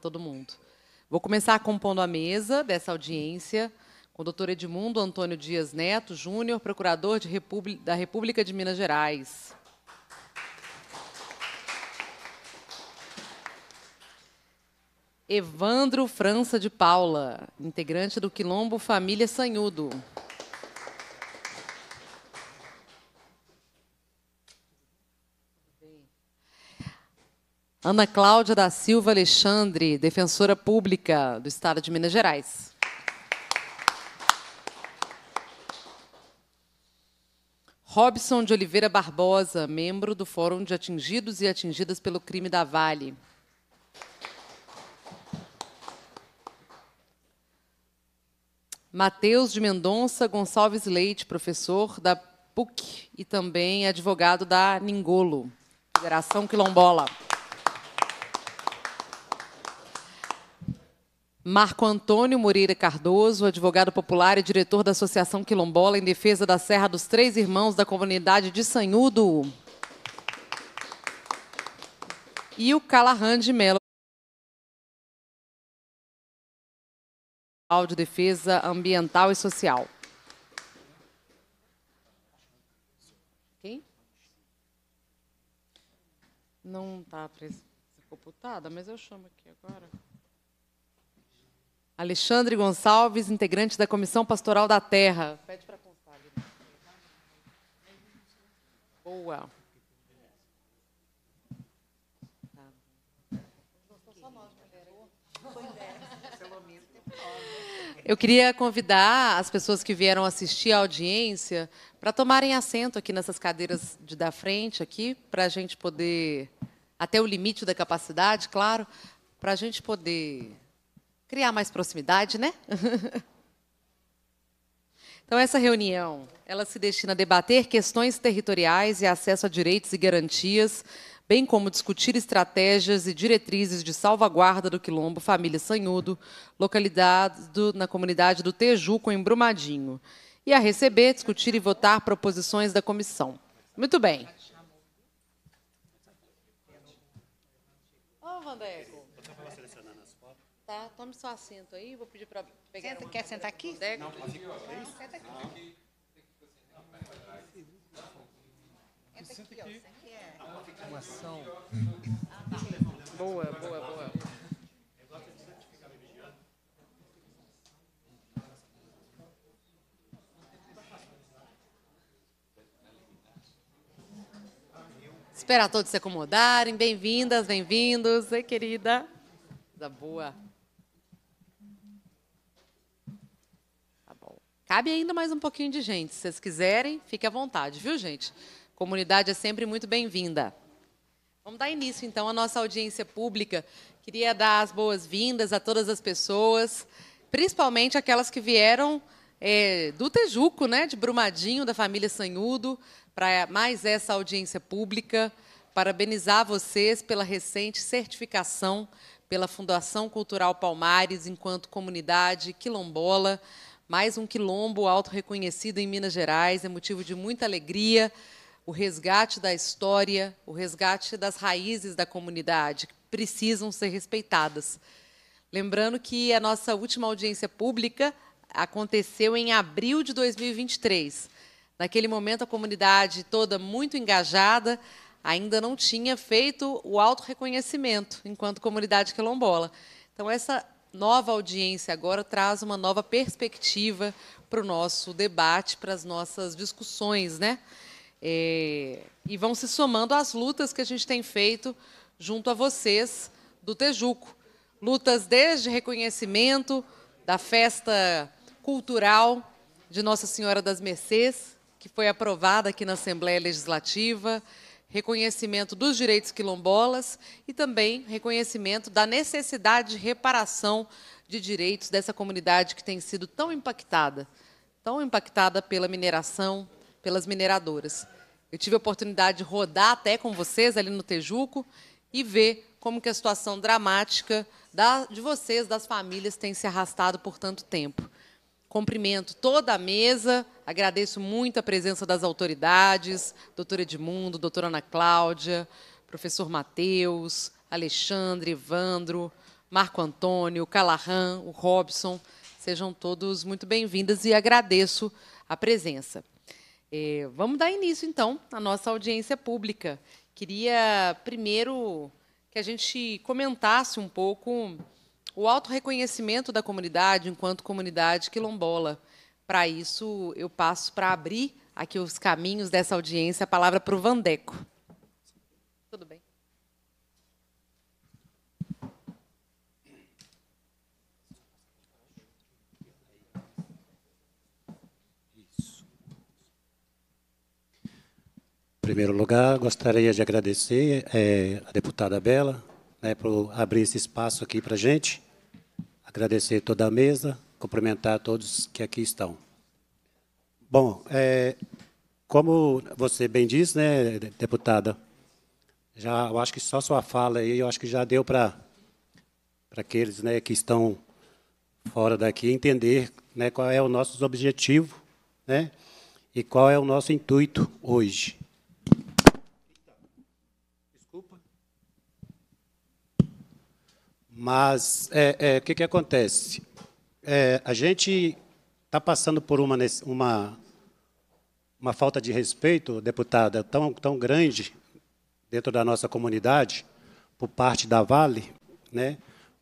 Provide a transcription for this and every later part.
todo mundo. Vou começar compondo a mesa dessa audiência com o doutor Edmundo Antônio Dias Neto, Júnior, procurador República, da República de Minas Gerais. Evandro França de Paula, integrante do Quilombo Família Sanhudo. Ana Cláudia da Silva Alexandre, defensora pública do Estado de Minas Gerais. Robson de Oliveira Barbosa, membro do Fórum de Atingidos e Atingidas pelo Crime da Vale. Matheus de Mendonça Gonçalves Leite, professor da PUC e também advogado da Ningolo, Federação Quilombola. Marco Antônio Moreira Cardoso, advogado popular e diretor da Associação Quilombola em defesa da Serra dos Três Irmãos da comunidade de Sanhudo. E o Calahan de Melo, Áudio Defesa Ambiental e Social. Quem? Não está presa computada, mas eu chamo aqui agora. Alexandre Gonçalves, integrante da Comissão Pastoral da Terra. Pede para constar. Boa. Eu queria convidar as pessoas que vieram assistir à audiência para tomarem assento aqui nessas cadeiras de da frente aqui, para a gente poder, até o limite da capacidade, claro, para a gente poder criar mais proximidade, né? então essa reunião, ela se destina a debater questões territoriais e acesso a direitos e garantias, bem como discutir estratégias e diretrizes de salvaguarda do Quilombo Família Sanhudo, localizado na comunidade do Tejuco, em Brumadinho, e a receber, discutir e votar proposições da comissão. Muito bem. Ô, oh, tá? Tome seu assento aí, vou pedir para pegar. Senta, quer sentar aqui? Não, senta aqui. Não. aqui. Senta aqui. É. Uma ação. Boa, boa, boa. Esperar todos se acomodarem. Bem-vindas, bem-vindos. Ei, querida. Da boa. Cabe ainda mais um pouquinho de gente. Se vocês quiserem, fique à vontade, viu, gente? Comunidade é sempre muito bem-vinda. Vamos dar início, então, à nossa audiência pública. Queria dar as boas-vindas a todas as pessoas, principalmente aquelas que vieram é, do Tejuco, né, de Brumadinho, da família Sanhudo, para mais essa audiência pública. Parabenizar vocês pela recente certificação pela Fundação Cultural Palmares, enquanto comunidade quilombola. Mais um quilombo auto-reconhecido em Minas Gerais é motivo de muita alegria. O resgate da história, o resgate das raízes da comunidade, que precisam ser respeitadas. Lembrando que a nossa última audiência pública aconteceu em abril de 2023. Naquele momento, a comunidade toda muito engajada ainda não tinha feito o autorreconhecimento enquanto comunidade quilombola. Então, essa nova audiência agora traz uma nova perspectiva para o nosso debate, para as nossas discussões, né? É, e vão se somando às lutas que a gente tem feito junto a vocês do Tejuco. Lutas desde reconhecimento da festa cultural de Nossa Senhora das Mercês, que foi aprovada aqui na Assembleia Legislativa, reconhecimento dos direitos quilombolas e também reconhecimento da necessidade de reparação de direitos dessa comunidade que tem sido tão impactada, tão impactada pela mineração, pelas mineradoras. Eu tive a oportunidade de rodar até com vocês ali no Tejuco e ver como que a situação dramática da, de vocês, das famílias, tem se arrastado por tanto tempo. Cumprimento toda a mesa, agradeço muito a presença das autoridades, doutora Edmundo, doutora Ana Cláudia, professor Matheus, Alexandre, Evandro, Marco Antônio, Calarran, o Robson. Sejam todos muito bem-vindas e agradeço a presença. É, vamos dar início, então, à nossa audiência pública. Queria, primeiro, que a gente comentasse um pouco o autorreconhecimento da comunidade enquanto comunidade quilombola. Para isso, eu passo para abrir aqui os caminhos dessa audiência, a palavra para o Vandeco. Tudo bem. Em primeiro lugar, gostaria de agradecer é, a deputada Bela né, por abrir esse espaço aqui para a gente agradecer toda a mesa, cumprimentar todos que aqui estão. Bom, é, como você bem diz, né, deputada, já eu acho que só sua fala aí, eu acho que já deu para para aqueles, né, que estão fora daqui entender, né, qual é o nosso objetivo, né, e qual é o nosso intuito hoje. Mas é, é, o é, que, que acontece? É, a gente está passando por uma, uma, uma falta de respeito, deputada, tão, tão grande dentro da nossa comunidade, por parte da Vale, né?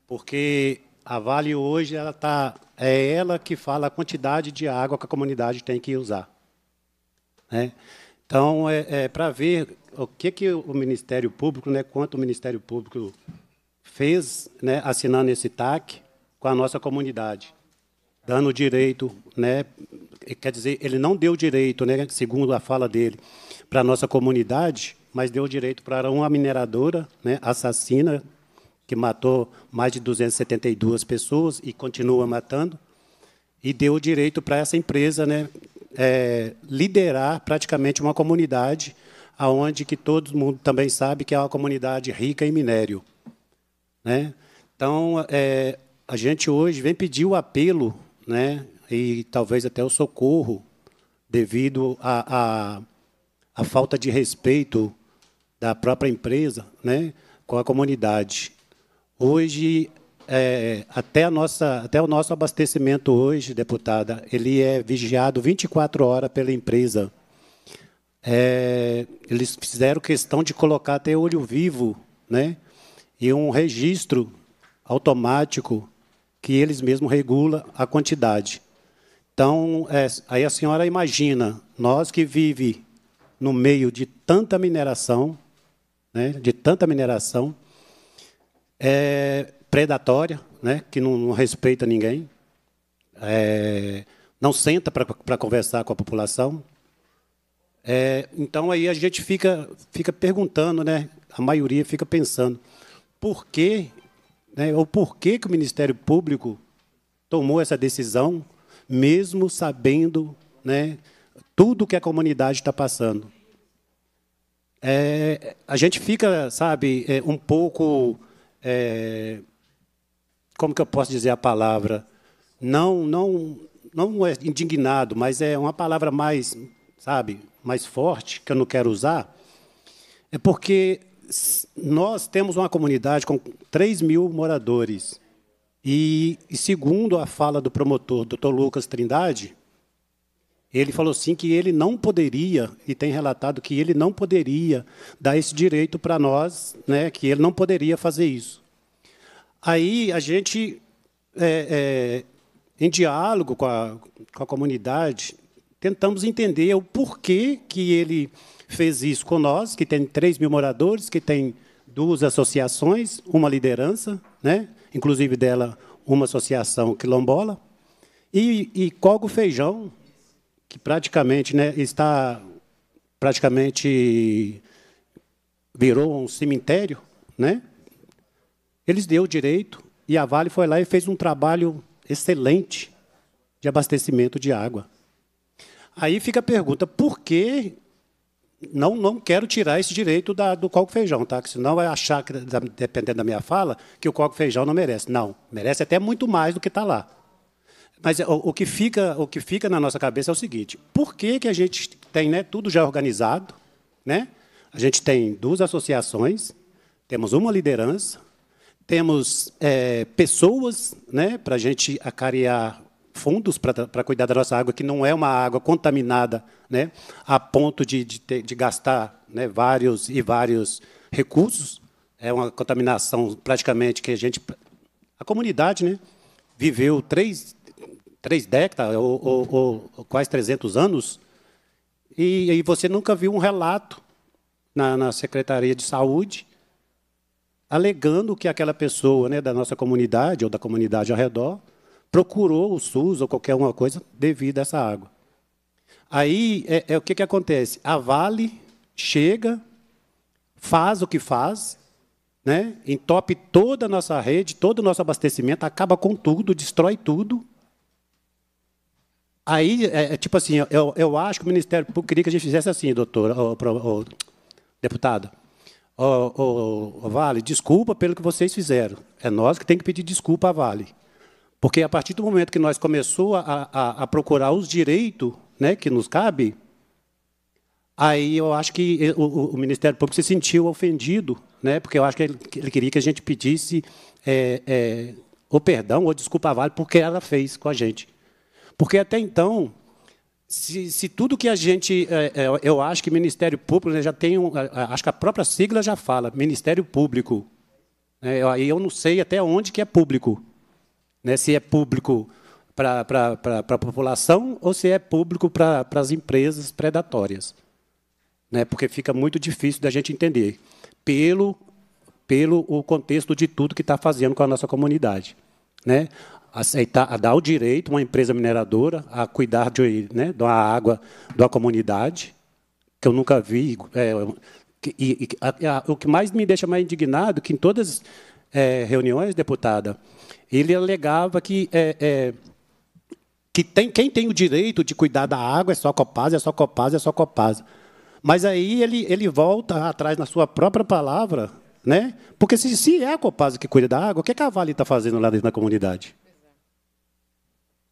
porque a Vale hoje ela tá, é ela que fala a quantidade de água que a comunidade tem que usar. Né? Então, é, é para ver o que, que o Ministério Público, né, quanto o Ministério Público fez né, assinando esse TAC com a nossa comunidade, dando direito, né, quer dizer, ele não deu direito, né, segundo a fala dele, para a nossa comunidade, mas deu direito para uma mineradora né, assassina, que matou mais de 272 pessoas e continua matando, e deu direito para essa empresa né, é, liderar praticamente uma comunidade, aonde que todo mundo também sabe que é uma comunidade rica em minério. Né? Então, é, a gente hoje vem pedir o apelo né, e talvez até o socorro devido à falta de respeito da própria empresa né, com a comunidade. Hoje, é, até, nossa, até o nosso abastecimento hoje, deputada, ele é vigiado 24 horas pela empresa. É, eles fizeram questão de colocar até olho vivo, né? e um registro automático que eles mesmos regulam a quantidade. Então, é, aí a senhora imagina, nós que vive no meio de tanta mineração, né, de tanta mineração é, predatória, né, que não, não respeita ninguém, é, não senta para conversar com a população. É, então aí a gente fica, fica perguntando, né, a maioria fica pensando, porquê, né, ou porquê que o Ministério Público tomou essa decisão, mesmo sabendo né, tudo que a comunidade está passando. É, a gente fica, sabe, é, um pouco, é, como que eu posso dizer a palavra, não, não, não é indignado, mas é uma palavra mais, sabe, mais forte que eu não quero usar, é porque nós temos uma comunidade com 3 mil moradores. E, e segundo a fala do promotor, doutor Lucas Trindade, ele falou assim que ele não poderia, e tem relatado que ele não poderia dar esse direito para nós, né, que ele não poderia fazer isso. Aí a gente, é, é, em diálogo com a, com a comunidade, tentamos entender o porquê que ele fez isso com nós, que tem 3 mil moradores, que tem duas associações, uma liderança, né? inclusive dela uma associação quilombola, e, e Cogo Feijão, que praticamente né, está praticamente virou um cemitério, né? Eles deu o direito e a Vale foi lá e fez um trabalho excelente de abastecimento de água. Aí fica a pergunta: por que não, não quero tirar esse direito da, do coco feijão, tá? Que senão vai achar, que, dependendo da minha fala, que o coco feijão não merece. Não, merece até muito mais do que está lá. Mas o, o, que fica, o que fica na nossa cabeça é o seguinte: por que, que a gente tem né, tudo já organizado? Né? A gente tem duas associações, temos uma liderança, temos é, pessoas né, para a gente acariar fundos para cuidar da nossa água, que não é uma água contaminada né, a ponto de, de, ter, de gastar né, vários e vários recursos. É uma contaminação praticamente que a gente. A comunidade né, viveu três, três décadas, ou, ou, ou quase 300 anos, e, e você nunca viu um relato na, na, Secretaria de Saúde, alegando que aquela pessoa né, da nossa comunidade ou da comunidade ao redor procurou o SUS ou qualquer uma coisa devido a essa água. Aí é, é o que, que acontece? A Vale chega, faz o que faz, né? entope toda a nossa rede, todo o nosso abastecimento, acaba com tudo, destrói tudo. Aí, é, é tipo assim, eu, eu acho que o Ministério Público queria que a gente fizesse assim, doutora, ou, ou, deputada. Vale, desculpa pelo que vocês fizeram. É nós que tem que pedir desculpa à Vale. Porque a partir do momento que nós começou a, a, a procurar os direitos né, que nos cabe, aí eu acho que o, o, Ministério Público se sentiu ofendido, né, porque eu acho que ele, ele queria que a gente pedisse é, é, ou perdão ou desculpa vale porque ela fez com a gente. Porque até então, se, se tudo que a gente. É, é, eu acho que Ministério Público né, já tem. Um, acho que a própria sigla já fala, Ministério Público. É, aí eu não sei até onde que é público. Né? Se é público para a população ou se é público para as empresas predatórias. Né? Porque fica muito difícil da gente entender, pelo, pelo o contexto de tudo que está fazendo com a nossa comunidade. Né? aceitar, a dar o direito, uma empresa mineradora, a cuidar de, né, da água da comunidade, que eu nunca vi. É, e, e, a, a, o que mais me deixa mais indignado é que em todas é, reuniões, deputada, ele alegava que, é, é, que tem, quem tem o direito de cuidar da água é só a Copasa, é só a Copasa, é só a Copasa. Mas aí ele, ele volta atrás na sua própria palavra, né? porque se, se é a Copasa que cuida da água, o que, é que a Vale está fazendo lá dentro da comunidade?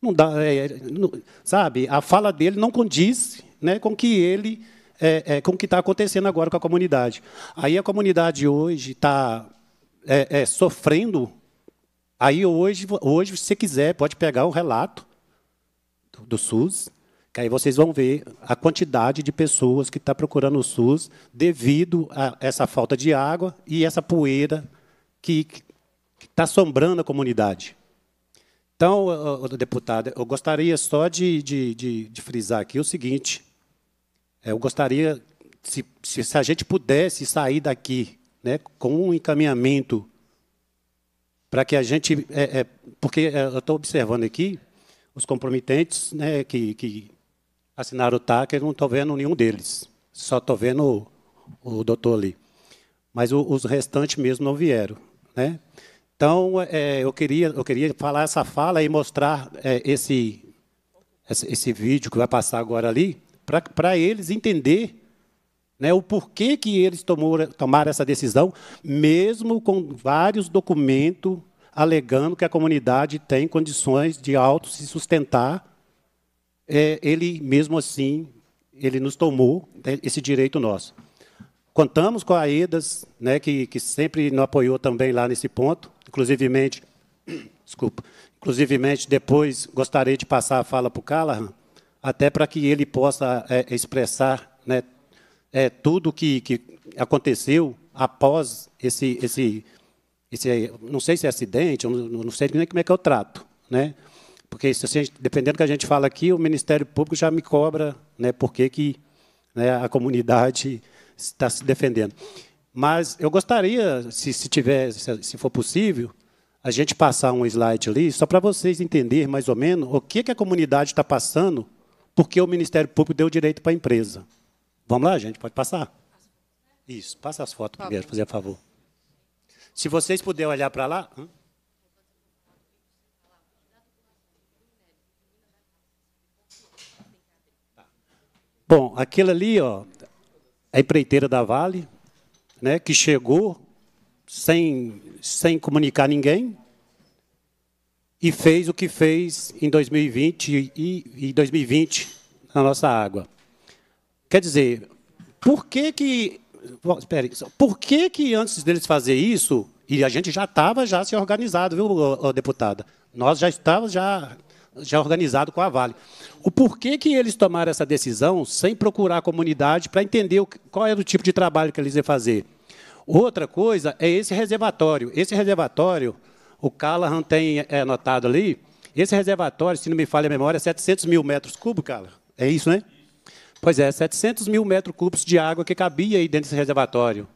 Não dá, é, é, não, sabe? A fala dele não condiz né, com que ele é, é, com o que está acontecendo agora com a comunidade. Aí a comunidade hoje está é, é, sofrendo, aí hoje, hoje, se você quiser, pode pegar o relato do, do SUS, que aí vocês vão ver a quantidade de pessoas que está procurando o SUS devido a essa falta de água e essa poeira que está assombrando a comunidade. Então, deputada, eu gostaria só de, de, de, de frisar aqui o seguinte: é, eu gostaria, se, se a gente pudesse sair daqui né, com um encaminhamento para que a gente. É, é, porque é, eu estou observando aqui os comprometentes né, que, que assinaram o TAC, eu não estou vendo nenhum deles. Só estou vendo o, o, doutor ali. Mas o, os restantes mesmo não vieram. Né? Então, é, eu, queria, eu queria falar essa fala e mostrar é, esse, esse, esse vídeo que vai passar agora ali, para eles entender né, o porquê que eles tomou, tomaram essa decisão, mesmo com vários documentos alegando que a comunidade tem condições de auto se sustentar, é, ele mesmo assim ele nos tomou né, esse direito nosso. Contamos com a EDAS, né, que, que sempre nos apoiou também lá nesse ponto, inclusivemente, desculpa, inclusivemente depois gostaria de passar a fala para o Callahan, até para que ele possa é, expressar né, é, tudo que, que aconteceu após esse, esse, esse, não sei se é acidente, não sei nem como é que eu trato, né? Porque se gente, dependendo do que a gente fala aqui, o Ministério Público já me cobra, né? Porque que né, a comunidade está se defendendo. Mas eu gostaria, se, se tiver, se, se for possível, a gente passar um slide ali, só para vocês entenderem mais ou menos o que, que a comunidade está passando, porque o Ministério Público deu direito para a empresa. Vamos lá, gente, pode passar? Isso, passa as fotos tá primeiro, por fazer favor. Se vocês puderem olhar para lá. Bom, aquilo ali, ó, é a empreiteira da Vale, né, que chegou sem, sem comunicar ninguém e fez o que fez em 2020 e, e 2020 na nossa água. Quer dizer, por que que. Bom, espere, por que que antes deles fazer isso, e a gente já estava já se organizado, viu, deputada? Nós já estávamos já, já organizado com a Vale. O porquê que eles tomaram essa decisão sem procurar a comunidade para entender qual era o tipo de trabalho que eles iam fazer? Outra coisa é esse reservatório. Esse reservatório, o Callahan tem é, ali, esse reservatório, se não me falha a memória, é 700 mil metros cúbicos, Callahan. É isso, né? Pois é, 700 mil metros cúbicos de água que cabia aí dentro desse reservatório.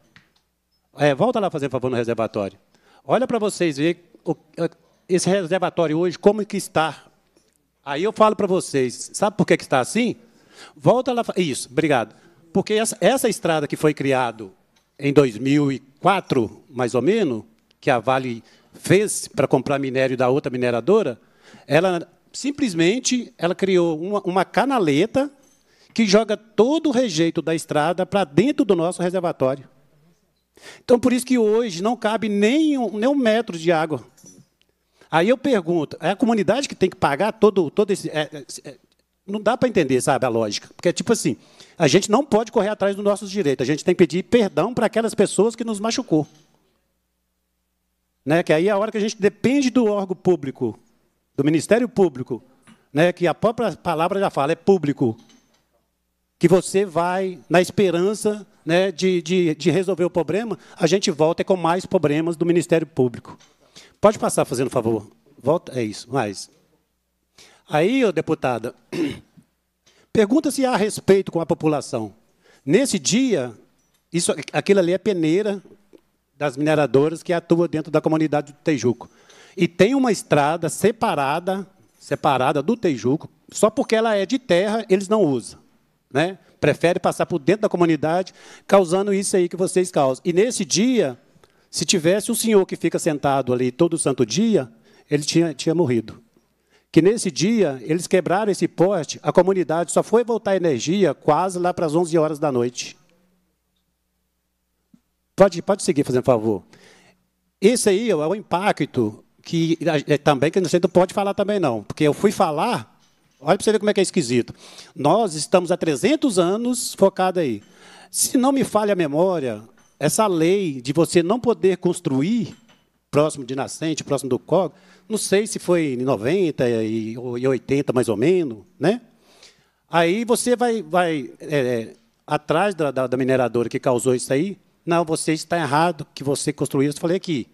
É, volta lá um favor no reservatório. Olha para vocês ver esse reservatório hoje, como que está. Aí eu falo para vocês, sabe por que, que está assim? Volta lá. Isso, obrigado. Porque essa, essa estrada que foi criada em 2004, mais ou menos, que a Vale fez para comprar minério da outra mineradora, ela simplesmente ela criou uma, uma canaleta que joga todo o rejeito da estrada para dentro do nosso reservatório. Então, por isso que hoje não cabe nem um, nem um metro de água. Aí eu pergunto, é a comunidade que tem que pagar todo, todo esse... É, é, é não dá para entender, sabe, a lógica. Porque é tipo assim, a gente não pode correr atrás dos nossos direitos, a gente tem que pedir perdão para aquelas pessoas que nos machucou. Né? Que aí é a hora que a gente depende do órgão público, do Ministério Público, né? que a própria palavra já fala, é público que você vai, na esperança né, de, de, de resolver o problema, a gente volta é com mais problemas do Ministério Público. Pode passar, fazendo favor. Volta, é isso, mais. Aí, ô, deputada, pergunta-se há respeito com a população. Nesse dia, isso, aquilo ali é peneira das mineradoras que atuam dentro da comunidade do Tejuco. E tem uma estrada separada, separada do Tejuco, só porque ela é de terra, eles não usam. Né? Prefere passar por dentro da comunidade, causando isso aí que vocês causam. E nesse dia, se tivesse um senhor que fica sentado ali todo santo dia, ele tinha, tinha morrido. Que nesse dia, eles quebraram esse poste, a comunidade só foi voltar energia quase lá para as 11 horas da noite. Pode, pode seguir, fazendo favor. Esse aí é o impacto que é também que a gente não pode falar também não, porque eu fui falar Olha para você ver como é que é esquisito. Nós estamos há 300 anos focado aí. Se não me falha a memória, essa lei de você não poder construir próximo de nascente, próximo do córrego, não sei se foi em 90 e 80, mais ou menos, né? Aí você vai, vai é, é, atrás da, da, da mineradora que causou isso aí. Não, você está errado que você construiu. Eu falei aqui.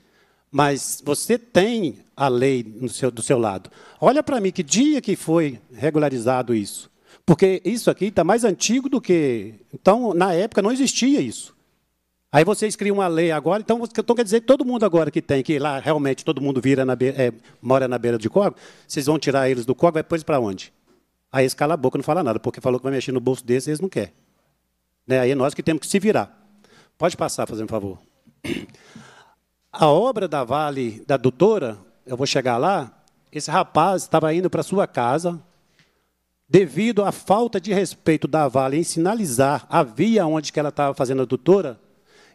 Mas você tem a lei seu, do seu lado. Olha para mim que dia que foi regularizado isso. Porque isso aqui está mais antigo do que. Então, na época não existia isso. Aí vocês criam uma lei agora, então, então quer dizer que todo mundo agora que tem, que lá realmente todo mundo vira na beira, é, mora na beira de córrego, vocês vão tirar eles do córrego, vai depois para onde? Aí eles calam a boca, não fala nada, porque falou que vai mexer no bolso deles, e eles não querem. Né? Aí é nós que temos que se virar. Pode passar, fazendo um favor. A obra da Vale, da doutora, eu vou chegar lá, esse rapaz estava indo para sua casa, devido à falta de respeito da Vale em sinalizar a via onde que ela estava fazendo a doutora,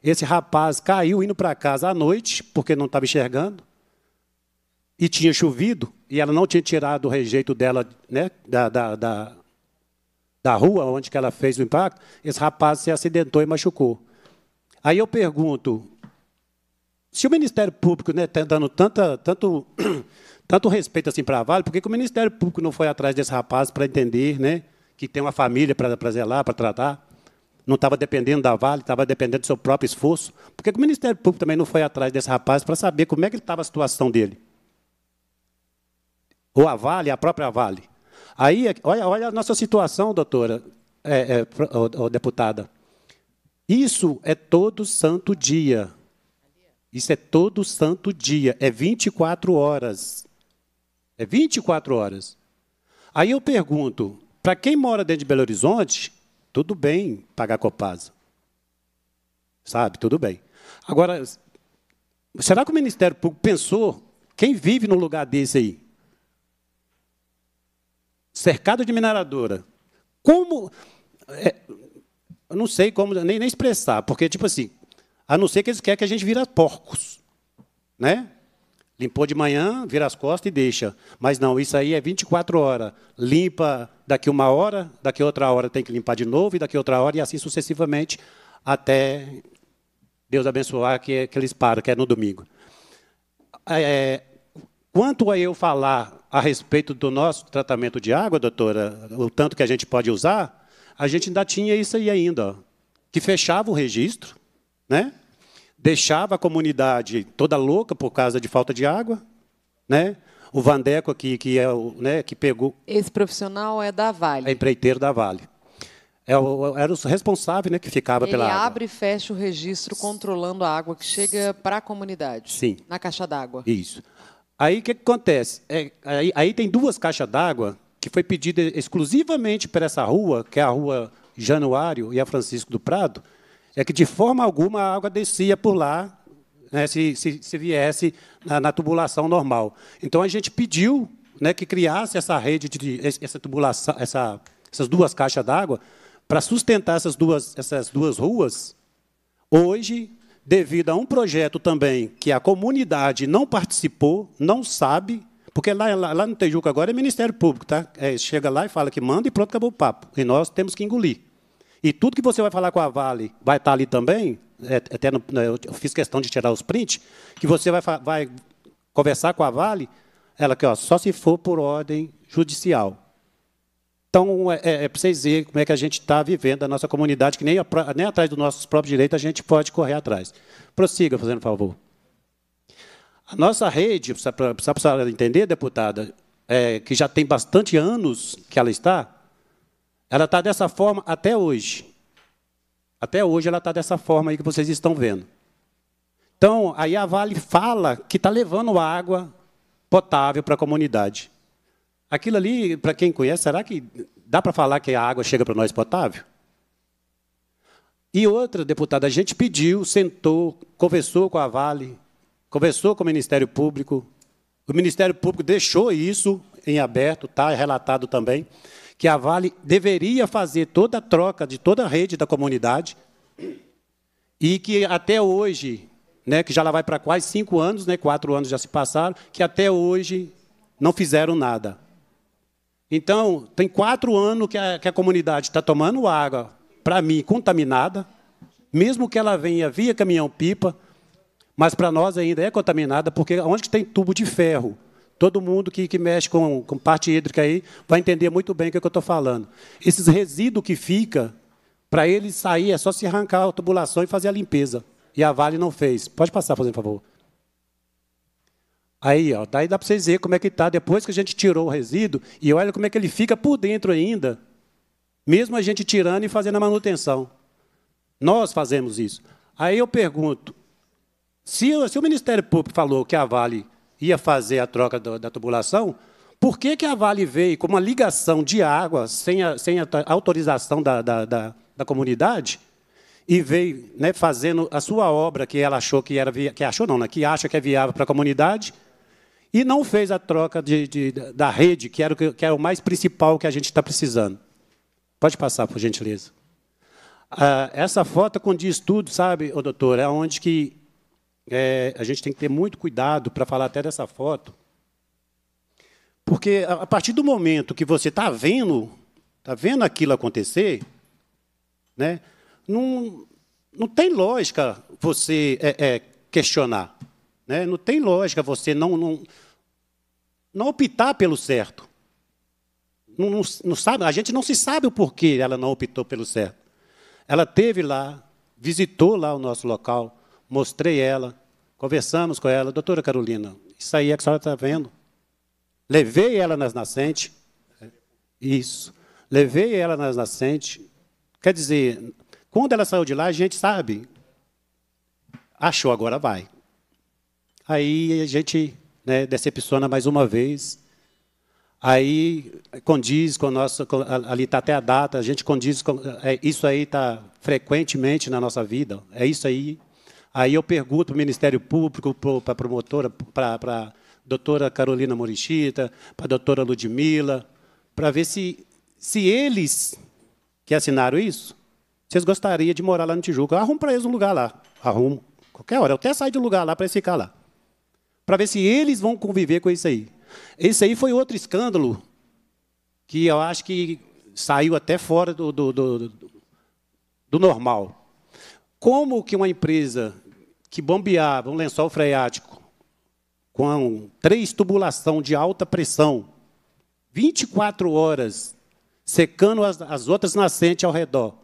esse rapaz caiu indo para casa à noite, porque não estava enxergando, e tinha chovido, e ela não tinha tirado o rejeito dela né, da, da, da, da rua onde que ela fez o impacto, esse rapaz se acidentou e machucou. Aí eu pergunto, se o Ministério Público está né, tá dando tanta, tanto, tanto respeito assim para a Vale, por que, que, o Ministério Público não foi atrás desse rapaz para entender né, que tem uma família para zelar, para tratar? Não estava dependendo da Vale, estava dependendo do seu próprio esforço. Por que, que o Ministério Público também não foi atrás desse rapaz para saber como é que estava a situação dele? Ou a Vale, a própria Vale. Aí, olha, olha a nossa situação, doutora, é, é, deputada. Isso é todo santo dia. Isso é todo santo dia, é 24 horas. É 24 horas. Aí eu pergunto, para quem mora dentro de Belo Horizonte, tudo bem pagar Copasa. Sabe, tudo bem. Agora, será que o Ministério Público pensou quem vive num lugar desse aí? Cercado de mineradora. Como. É, eu não sei como nem, nem expressar, porque, tipo assim, a não ser que eles querem que a gente vira porcos. Né? Limpou de manhã, vira as costas e deixa. Mas não, isso aí é 24 horas. Limpa daqui uma hora, daqui outra hora tem que limpar de novo, e daqui outra hora, e assim sucessivamente, até Deus abençoar que, é que eles param, que é no domingo. É, é, quanto a eu falar a respeito do nosso tratamento de água, doutora, o tanto que a gente pode usar, a gente ainda tinha isso aí ainda, ó, que fechava o registro, né? deixava a comunidade toda louca por causa de falta de água, né? O Vandeco aqui, que é o, né, que pegou. Esse profissional é da Vale. É empreiteiro da Vale. É o, era o responsável, né, que ficava Ele pela água. Ele abre e fecha o registro controlando a água que chega para a comunidade. Sim. Na caixa d'água. Isso. Aí o que, que acontece? É, aí, aí tem duas caixas d'água que foi pedida exclusivamente para essa rua, que é a rua Januário e a Francisco do Prado, é que de forma alguma a água descia por lá, né, se, se, se, viesse na, na, tubulação normal. Então a gente pediu né, que criasse essa rede de essa tubulação, essa, essas duas caixas d'água para sustentar essas duas, essas duas ruas. Hoje, devido a um projeto também que a comunidade não participou, não sabe, porque lá, lá, lá no Tejuca agora é Ministério Público, tá? É, chega lá e fala que manda e pronto, acabou o papo. E nós temos que engolir. E tudo que você vai falar com a Vale vai estar tá ali também, é, é até no, né, eu fiz questão de tirar os prints, que você vai, vai conversar com a Vale, ela que só se for por ordem judicial. Então, é, é, é para vocês verem como é que a gente está vivendo a nossa comunidade, que nem, a, nem atrás dos nossos próprios direitos a gente pode correr atrás. Prossiga, fazendo favor. A nossa rede, só para entender, deputada, é, que já tem bastante anos que ela está, ela está dessa forma até hoje. Até hoje ela está dessa forma aí que vocês estão vendo. Então, aí a Vale fala que está levando água potável para a comunidade. Aquilo ali, para quem conhece, será que dá para falar que a água chega para nós potável? E outra deputada, a gente pediu, sentou, conversou com a Vale, conversou com o Ministério Público. O Ministério Público deixou isso em aberto, está é relatado também que a Vale deveria fazer toda a troca de toda a rede da comunidade e que até hoje, né, que já lá vai para quase cinco anos, né, quatro anos já se passaram, que até hoje não fizeram nada. Então, tem quatro anos que a, que a comunidade está tomando água, para mim, contaminada, mesmo que ela venha via caminhão-pipa, mas para nós ainda é contaminada, porque onde tem tubo de ferro, Todo mundo que, que mexe com, com parte hídrica aí vai entender muito bem o que, é que eu estou falando. Esses resíduos que fica, para ele sair, é só se arrancar a tubulação e fazer a limpeza. E a Vale não fez. Pode passar, por favor. Aí, ó, daí dá para vocês verem como é que está depois que a gente tirou o resíduo e olha como é que ele fica por dentro ainda, mesmo a gente tirando e fazendo a manutenção. Nós fazemos isso. Aí eu pergunto, se, se o Ministério Público falou que a Vale ia fazer a troca do, da tubulação, por que, que a Vale veio com uma ligação de água sem a, sem a autorização da, da, da, da comunidade e veio né, fazendo a sua obra que ela achou que era que achou não, né, que acha que é viável para a comunidade e não fez a troca de, de, da rede que era, o, que era o mais principal que a gente está precisando. Pode passar, por gentileza. Ah, essa foto condiz tudo, sabe, doutor? É onde que é, a gente tem que ter muito cuidado para falar até dessa foto, porque a partir do momento que você está vendo, está vendo aquilo acontecer, né, não, não tem lógica você é, é, questionar, né? não tem lógica você não, não, não optar pelo certo. Não, não, não, sabe, a gente não se sabe o porquê ela não optou pelo certo. Ela teve lá, visitou lá o nosso local, mostrei ela, conversamos com ela, doutora Carolina, isso aí é que a senhora está vendo. Levei ela nas nascentes, isso, levei ela nas nascentes, quer dizer, quando ela saiu de lá, a gente sabe, achou, agora vai. Aí a gente né, decepciona mais uma vez, aí condiz com a nossa, com, ali está até a data, a gente condiz com, é, isso aí está frequentemente na nossa vida, é isso aí Aí eu pergunto para o Ministério Público, para a promotora, para, para a doutora Carolina Morichita, para a doutora Ludmila, para ver se, se eles que assinaram isso, vocês gostariam de morar lá no Tijuca. Eu arrumo para eles um lugar lá. Arrumo. Qualquer hora. Eu até saio de um lugar lá para eles ficar lá. Para ver se eles vão conviver com isso aí. Esse aí foi outro escândalo que eu acho que saiu até fora do, do, do, do normal. Como que uma empresa que bombeava um lençol freático com três tubulação de alta pressão, 24 horas, secando as, as outras nascentes ao redor.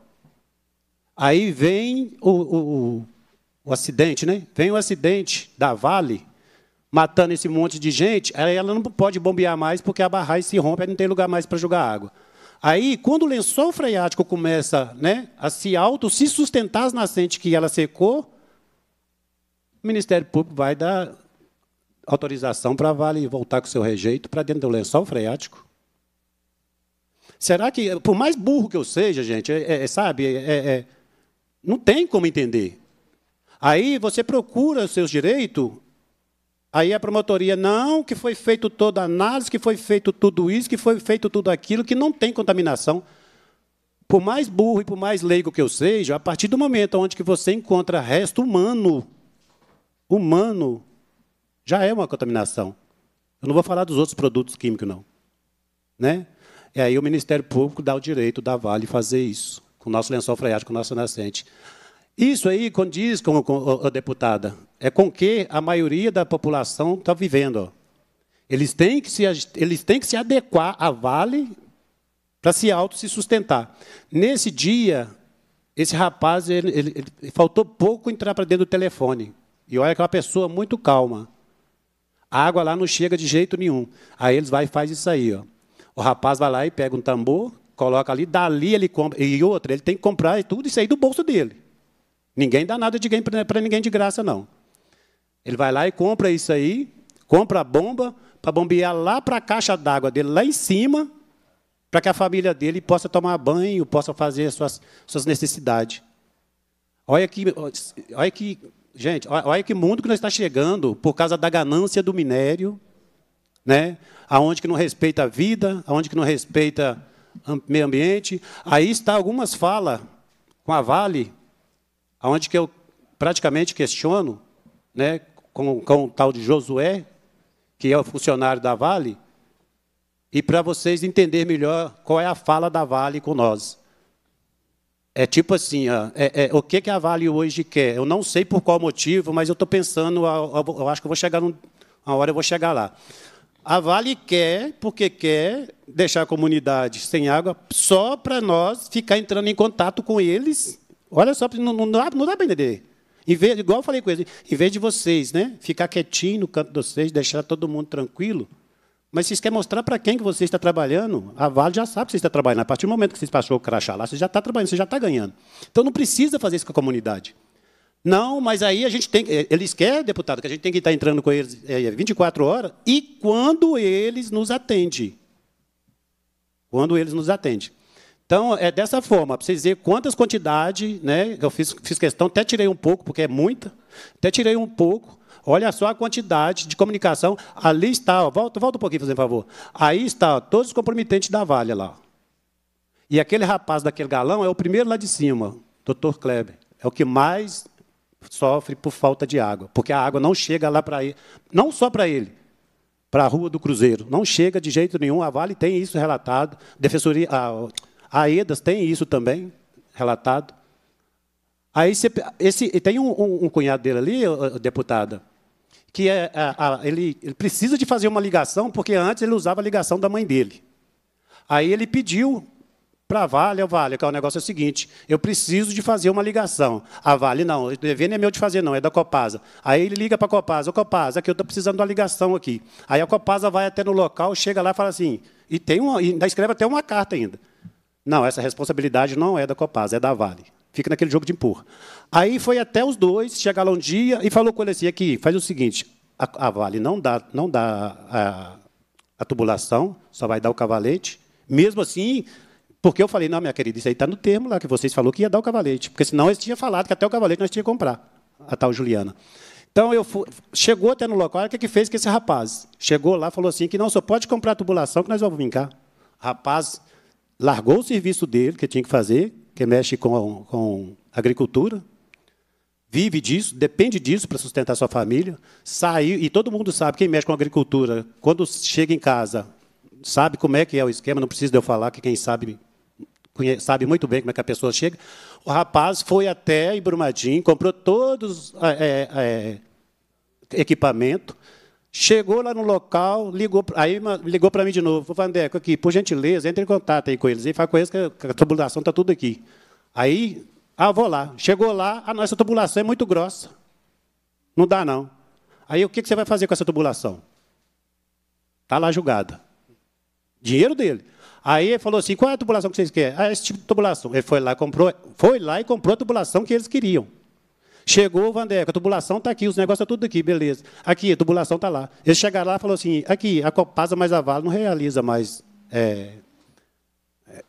Aí vem o, o, o, o acidente, né? Vem o acidente da Vale, matando esse monte de gente, aí ela não pode bombear mais porque a barragem se rompe, aí não tem lugar mais para jogar água. Aí, quando o lençol freático começa né, a se auto, se sustentar as nascentes que ela secou, o Ministério Público vai dar autorização para a Vale voltar com seu rejeito para dentro do lençol freático. Será que, por mais burro que eu seja, gente, é, é, sabe, é, é, é não tem como entender. Aí você procura os seus direitos, aí a promotoria, não, que foi feito toda a análise, que foi feito tudo isso, que foi feito tudo aquilo, que não tem contaminação. Por mais burro e por mais leigo que eu seja, a partir do momento onde que você encontra resto humano humano já é uma contaminação. Eu não vou falar dos outros produtos químicos, não. Né? E aí o Ministério Público dá o direito da Vale fazer isso, com o nosso lençol freático, com o nosso nascente. Isso aí condiz com, com a deputada. É com que a maioria da população está vivendo. Eles têm, que se, eles têm que se adequar à Vale para se auto se sustentar. Nesse dia, esse rapaz ele, ele, ele faltou pouco entrar para dentro do telefone. E olha que é uma pessoa muito calma. A água lá não chega de jeito nenhum. Aí eles vai e faz isso aí, ó. O rapaz vai lá e pega um tambor, coloca ali, dali ele compra. E outra, ele tem que comprar e tudo isso aí do bolso dele. Ninguém dá nada de para ninguém de graça, não. Ele vai lá e compra isso aí, compra a bomba, para bombear lá para a caixa d'água dele, lá em cima, para que a família dele possa tomar banho, possa fazer suas, suas necessidades. Olha que, olha que Gente, olha que mundo que nós está chegando por causa da ganância do minério, né? aonde que não respeita a vida, aonde que não respeita meio ambiente. Aí está algumas falas com a Vale, aonde que eu praticamente questiono, né, com, com o tal de Josué, que é o funcionário da Vale, e para vocês entender melhor qual é a fala da Vale com nós. É tipo assim, ó, é, é, o que, que a Vale hoje quer? Eu não sei por qual motivo, mas eu estou pensando, eu acho que eu vou chegar num, uma hora eu vou chegar lá. A Vale quer, porque quer deixar a comunidade sem água, só para nós ficar entrando em contato com eles. Olha só, não, não dá, não dá para entender. Em vez, igual eu falei com eles, em vez de vocês né, ficar quietinho no canto de vocês, deixar todo mundo tranquilo, mas vocês querem mostrar para quem que você está trabalhando? A Vale já sabe que você está trabalhando. A partir do momento que você passou o crachá lá, você já está trabalhando, você já está ganhando. Então não precisa fazer isso com a comunidade. Não, mas aí a gente tem eh, Eles querem, deputado, que a gente tem que estar tá entrando com eles 24 eh, eh, horas e quando eles nos atendem. Quando eles nos atendem. Então, é dessa forma, para vocês verem quantas quantidades, né? Eu fiz, fiz questão, até tirei um pouco, porque é muita, até tirei um pouco, Olha só a quantidade de comunicação. Ali está, ó, volta, volta um pouquinho, fazendo favor. Aí está ó, todos os comprometentes da Vale lá. E aquele rapaz daquele galão é o primeiro lá de cima, doutor Kleber. É o que mais sofre por falta de água, porque a água não chega lá para ele, não só para ele, para a Rua do Cruzeiro. Não chega de jeito nenhum. A Vale tem isso relatado, Defensoria, a, a EDAS tem isso também relatado. Aí esse, tem um, um, um, cunhado dele ali, deputada, que é, a, a, ele, ele, precisa de fazer uma ligação, porque antes ele usava a ligação da mãe dele. Aí ele pediu para a Vale, a Vale, que é o negócio é o seguinte, eu preciso de fazer uma ligação. A Vale, não, o dever não é meu de fazer, não, é da Copasa. Aí ele liga para a Copasa, Copasa, aqui eu estou precisando de uma ligação aqui. Aí a Copasa vai até no local, chega lá e fala assim, e tem uma, e ainda escreve até uma carta ainda. Não, essa responsabilidade não é da Copasa, é da Vale. Fica naquele jogo de empurra. Aí foi até os dois, chegaram um dia e falou com ele assim: aqui, faz o seguinte, a, a Vale não dá, não dá a, a tubulação, só vai dar o cavalete. Mesmo assim, porque eu falei, não, minha querida, isso aí está no termo lá que vocês falou que ia dar o cavalete. Porque senão eles tinham falado que até o cavalete nós tínhamos que comprar, a tal Juliana. Então, eu fui, chegou até no local, o que, que fez com esse rapaz? Chegou lá falou assim, que não, só pode comprar a tubulação que nós vamos vincar. Rapaz largou o serviço dele, que tinha que fazer, que mexe com, com agricultura, vive disso, depende disso para sustentar sua família. Saiu, e todo mundo sabe, quem mexe com agricultura, quando chega em casa, sabe como é que é o esquema, não precisa eu falar, que quem sabe sabe muito bem como é que a pessoa chega. O rapaz foi até em Brumadinho, comprou todos é, é, é equipamento, Chegou lá no local, ligou, aí ligou para mim de novo. Falou, Vandeco, aqui, por gentileza, entre em contato aí com eles. E fala com eles que a tubulação está tudo aqui. Aí, ah, vou lá. Chegou lá, a nossa tubulação é muito grossa. Não dá, não. Aí, o que, você vai fazer com essa tubulação? Está lá julgada. Dinheiro dele. Aí ele falou assim: qual é a tubulação que vocês querem? Ah, esse tipo de tubulação. Ele foi lá, comprou, foi lá e comprou a tubulação que eles queriam. Chegou o Vandeco, a tubulação está aqui, os negócios estão tá tudo aqui, beleza. Aqui, a tubulação está lá. Eles chegaram lá e falaram assim, aqui, a Copasa mais a Vale não realiza mais é, é,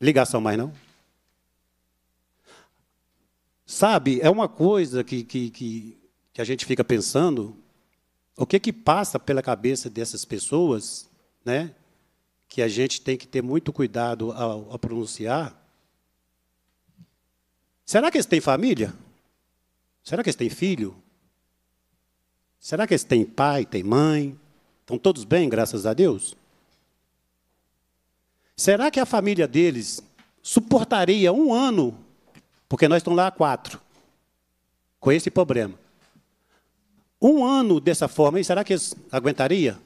ligação mais, não. Sabe, é uma coisa que, que, que, que a gente fica pensando, o que, que passa pela cabeça dessas pessoas, né, que a gente tem que ter muito cuidado ao, ao pronunciar, Será que eles têm família? Será que eles têm filho? Será que eles têm pai, têm mãe? Estão todos bem, graças a Deus? Será que a família deles suportaria um ano? Porque nós estamos lá há quatro, com esse problema. Um ano dessa forma, e será que eles aguentaria?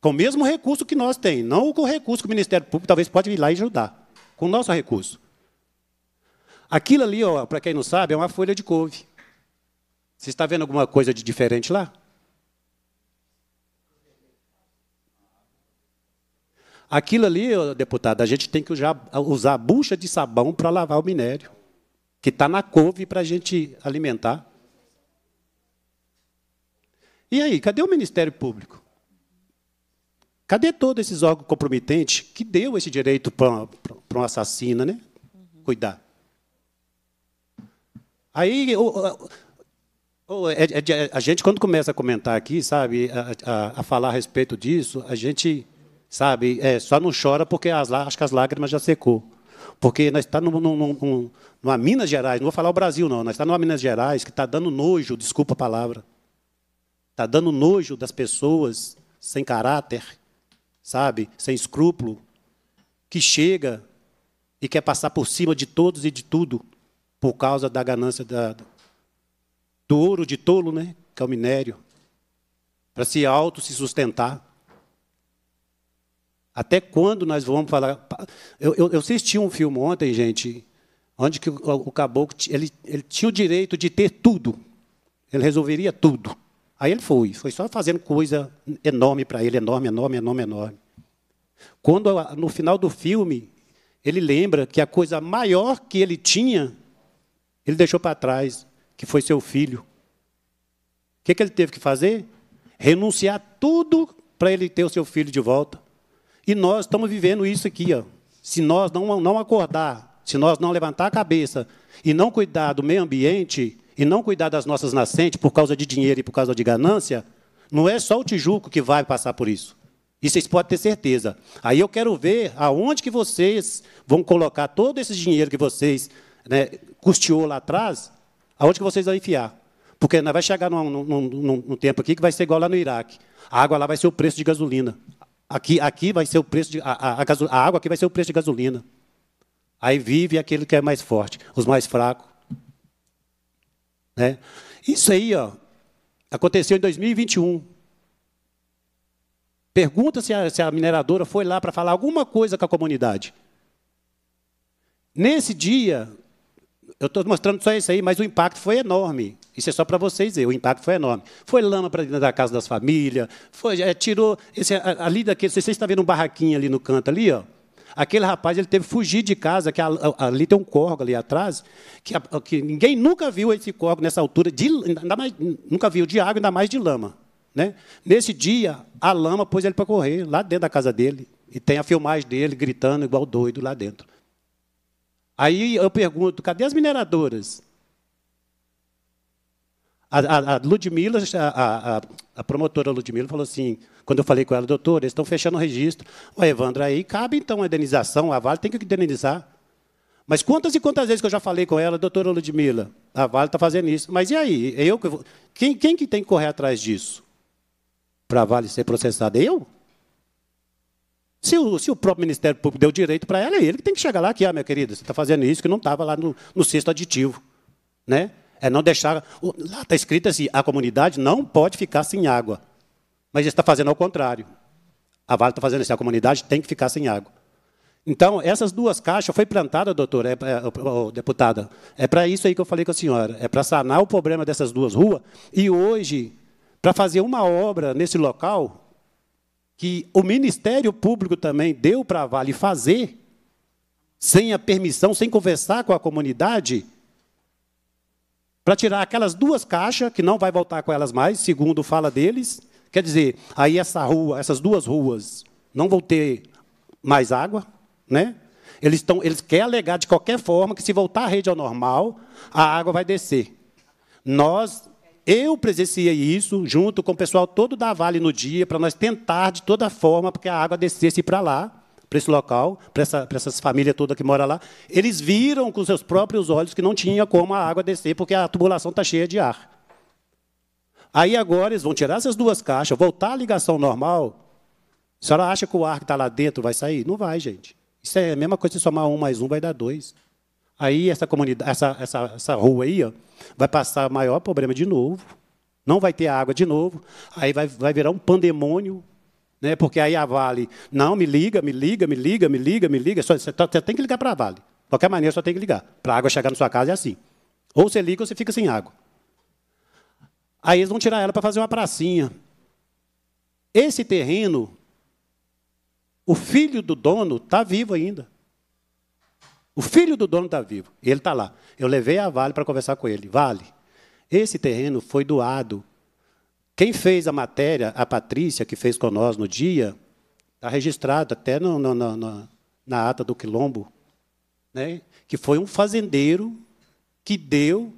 Com o mesmo recurso que nós temos, não com o recurso que o Ministério Público talvez pode ir lá e ajudar, com o nosso recurso. Aquilo ali, para quem não sabe, é uma folha de couve. Você está vendo alguma coisa de diferente lá? Aquilo ali, deputado, a gente tem que usar bucha de sabão para lavar o minério, que está na couve para a gente alimentar. E aí, cadê o Ministério Público? Cadê todos esses órgãos comprometentes que deu esse direito para um assassino né? cuidar? Aí, é, é, é, a gente, quando começa a comentar aqui, sabe, a, a, a falar a respeito disso, a gente, sabe, é, só não chora porque as, acho que as lágrimas já secou. Porque nós estamos tá num, num, num, numa Minas Gerais, não vou falar o Brasil, não, nós estamos tá numa Minas Gerais que está dando nojo, desculpa a palavra, está dando nojo das pessoas sem caráter, sabe, sem escrúpulo, que chega e quer passar por cima de todos e de tudo por causa da ganância da, do ouro de tolo, né? que é o minério, para se auto se sustentar. Até quando nós vamos falar? Eu, eu, eu assisti um filme ontem, gente, onde que o, o caboclo ele, ele tinha o direito de ter tudo, ele resolveria tudo. Aí ele foi, foi só fazendo coisa enorme para ele, enorme, enorme, enorme, enorme. Quando no final do filme ele lembra que a coisa maior que ele tinha, ele deixou para trás que foi seu filho. O que, que ele teve que fazer? Renunciar tudo para ele ter o seu filho de volta. E nós estamos vivendo isso aqui. Ó. Se nós não, não acordar, se nós não levantar a cabeça e não cuidar do meio ambiente, e não cuidar das nossas nascentes por causa de dinheiro e por causa de ganância, não é só o Tijuco que vai passar por isso. Isso vocês podem ter certeza. Aí eu quero ver aonde que vocês vão colocar todo esse dinheiro que vocês né, custeou lá atrás Aonde que vocês vão enfiar? Porque não vai chegar num, num, num, num, tempo aqui que vai ser igual lá no Iraque. A água lá vai ser o preço de gasolina. Aqui, aqui vai ser o preço de. A, a, a água aqui vai ser o preço de gasolina. Aí vive aquele que é mais forte, os mais fracos. Né? Isso aí, ó, aconteceu em 2021. Pergunta se a, se a mineradora foi lá para falar alguma coisa com a comunidade. Nesse dia, eu estou mostrando só isso aí, mas o impacto foi enorme. Isso é só para vocês verem, o impacto foi enorme. Foi lama para dentro da casa das famílias, foi, é, tirou. Esse, ali daquele. Vocês estão tá vendo um barraquinho ali no canto ali, ó. Aquele rapaz ele teve que fugir de casa, que ali tem um corgo ali atrás, que, que ninguém nunca viu esse corgo nessa altura, de, mais, nunca viu de água, ainda mais de lama. Né? Nesse dia, a lama pôs ele para correr lá dentro da casa dele. E tem a filmagem dele gritando igual doido lá dentro. Aí eu pergunto, cadê as mineradoras? A, a, a Ludmilla, a, a, promotora Ludmilla falou assim, quando eu falei com ela, doutora, eles estão fechando o registro. O Evandro, aí cabe então a indenização, a Vale tem que indenizar. Mas quantas e quantas vezes que eu já falei com ela, doutora Ludmilla, a Vale está fazendo isso. Mas e aí? Eu, quem, quem que tem que correr atrás disso? Para a Vale ser processada? Eu? Se o, se o, próprio Ministério Público deu direito para ela, é ele que tem que chegar lá, aqui. ah, minha querida, você está fazendo isso que não estava lá no, no sexto aditivo. Né? É não deixar. Lá está escrito assim: a comunidade não pode ficar sem água. Mas ele está fazendo ao contrário. A Vale está fazendo assim: a comunidade tem que ficar sem água. Então, essas duas caixas foi plantada, doutora, é, é, oh, deputada. É para isso aí que eu falei com a senhora. É para sanar o problema dessas duas ruas. E hoje, para fazer uma obra nesse local, que o Ministério Público também deu para a Vale fazer, sem a permissão, sem conversar com a comunidade, para tirar aquelas duas caixas, que não vai voltar com elas mais, segundo fala deles. Quer dizer, aí essa rua, essas duas ruas não vão ter mais água, né? Eles, estão, eles querem alegar de qualquer forma que, se voltar a rede ao normal, a água vai descer. Nós eu presenciei isso junto com o pessoal todo da Vale no dia, para nós tentar de toda forma que a água descesse para lá, para esse local, para essa, essas famílias toda que mora lá. Eles viram com seus próprios olhos que não tinha como a água descer, porque a tubulação está cheia de ar. Aí agora eles vão tirar essas duas caixas, voltar à ligação normal. A senhora acha que o ar que está lá dentro vai sair? Não vai, gente. Isso é a mesma coisa se somar um mais um, vai dar dois. Aí essa comunidade, essa, essa, essa rua aí, ó, vai passar maior problema de novo. Não vai ter água de novo. Aí vai, vai virar um pandemônio. Né? Porque aí a Vale, não, me liga, me liga, me liga, me liga, me liga. Só, você, você tem que ligar para a Vale. De qualquer maneira, só tem que ligar. Para a água chegar na sua casa é assim. Ou você liga ou você fica sem água. Aí eles vão tirar ela para fazer uma pracinha. Esse terreno, o filho do dono está vivo ainda. O filho do dono está vivo. Ele está lá. Eu levei a Vale para conversar com ele. Vale, esse terreno foi doado. Quem fez a matéria, a Patrícia, que fez com nós no dia, está registrado até no, no, no, na ata do Quilombo, né? que foi um fazendeiro que deu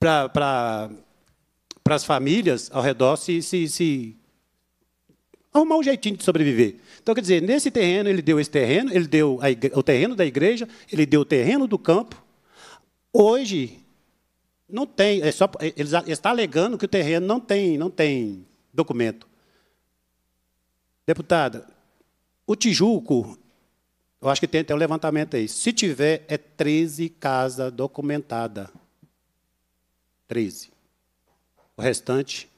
para pra as famílias ao redor se, se, se arrumar um jeitinho de sobreviver. Então, quer dizer, nesse terreno, ele deu esse terreno, ele deu o terreno da igreja, ele deu o terreno do campo. Hoje, não tem, é só, é, ele está alegando que o terreno não tem, não tem documento. Deputada, o Tijuco, eu acho que tem até um levantamento aí. Se tiver, é 13 casas documentadas. 13. O restante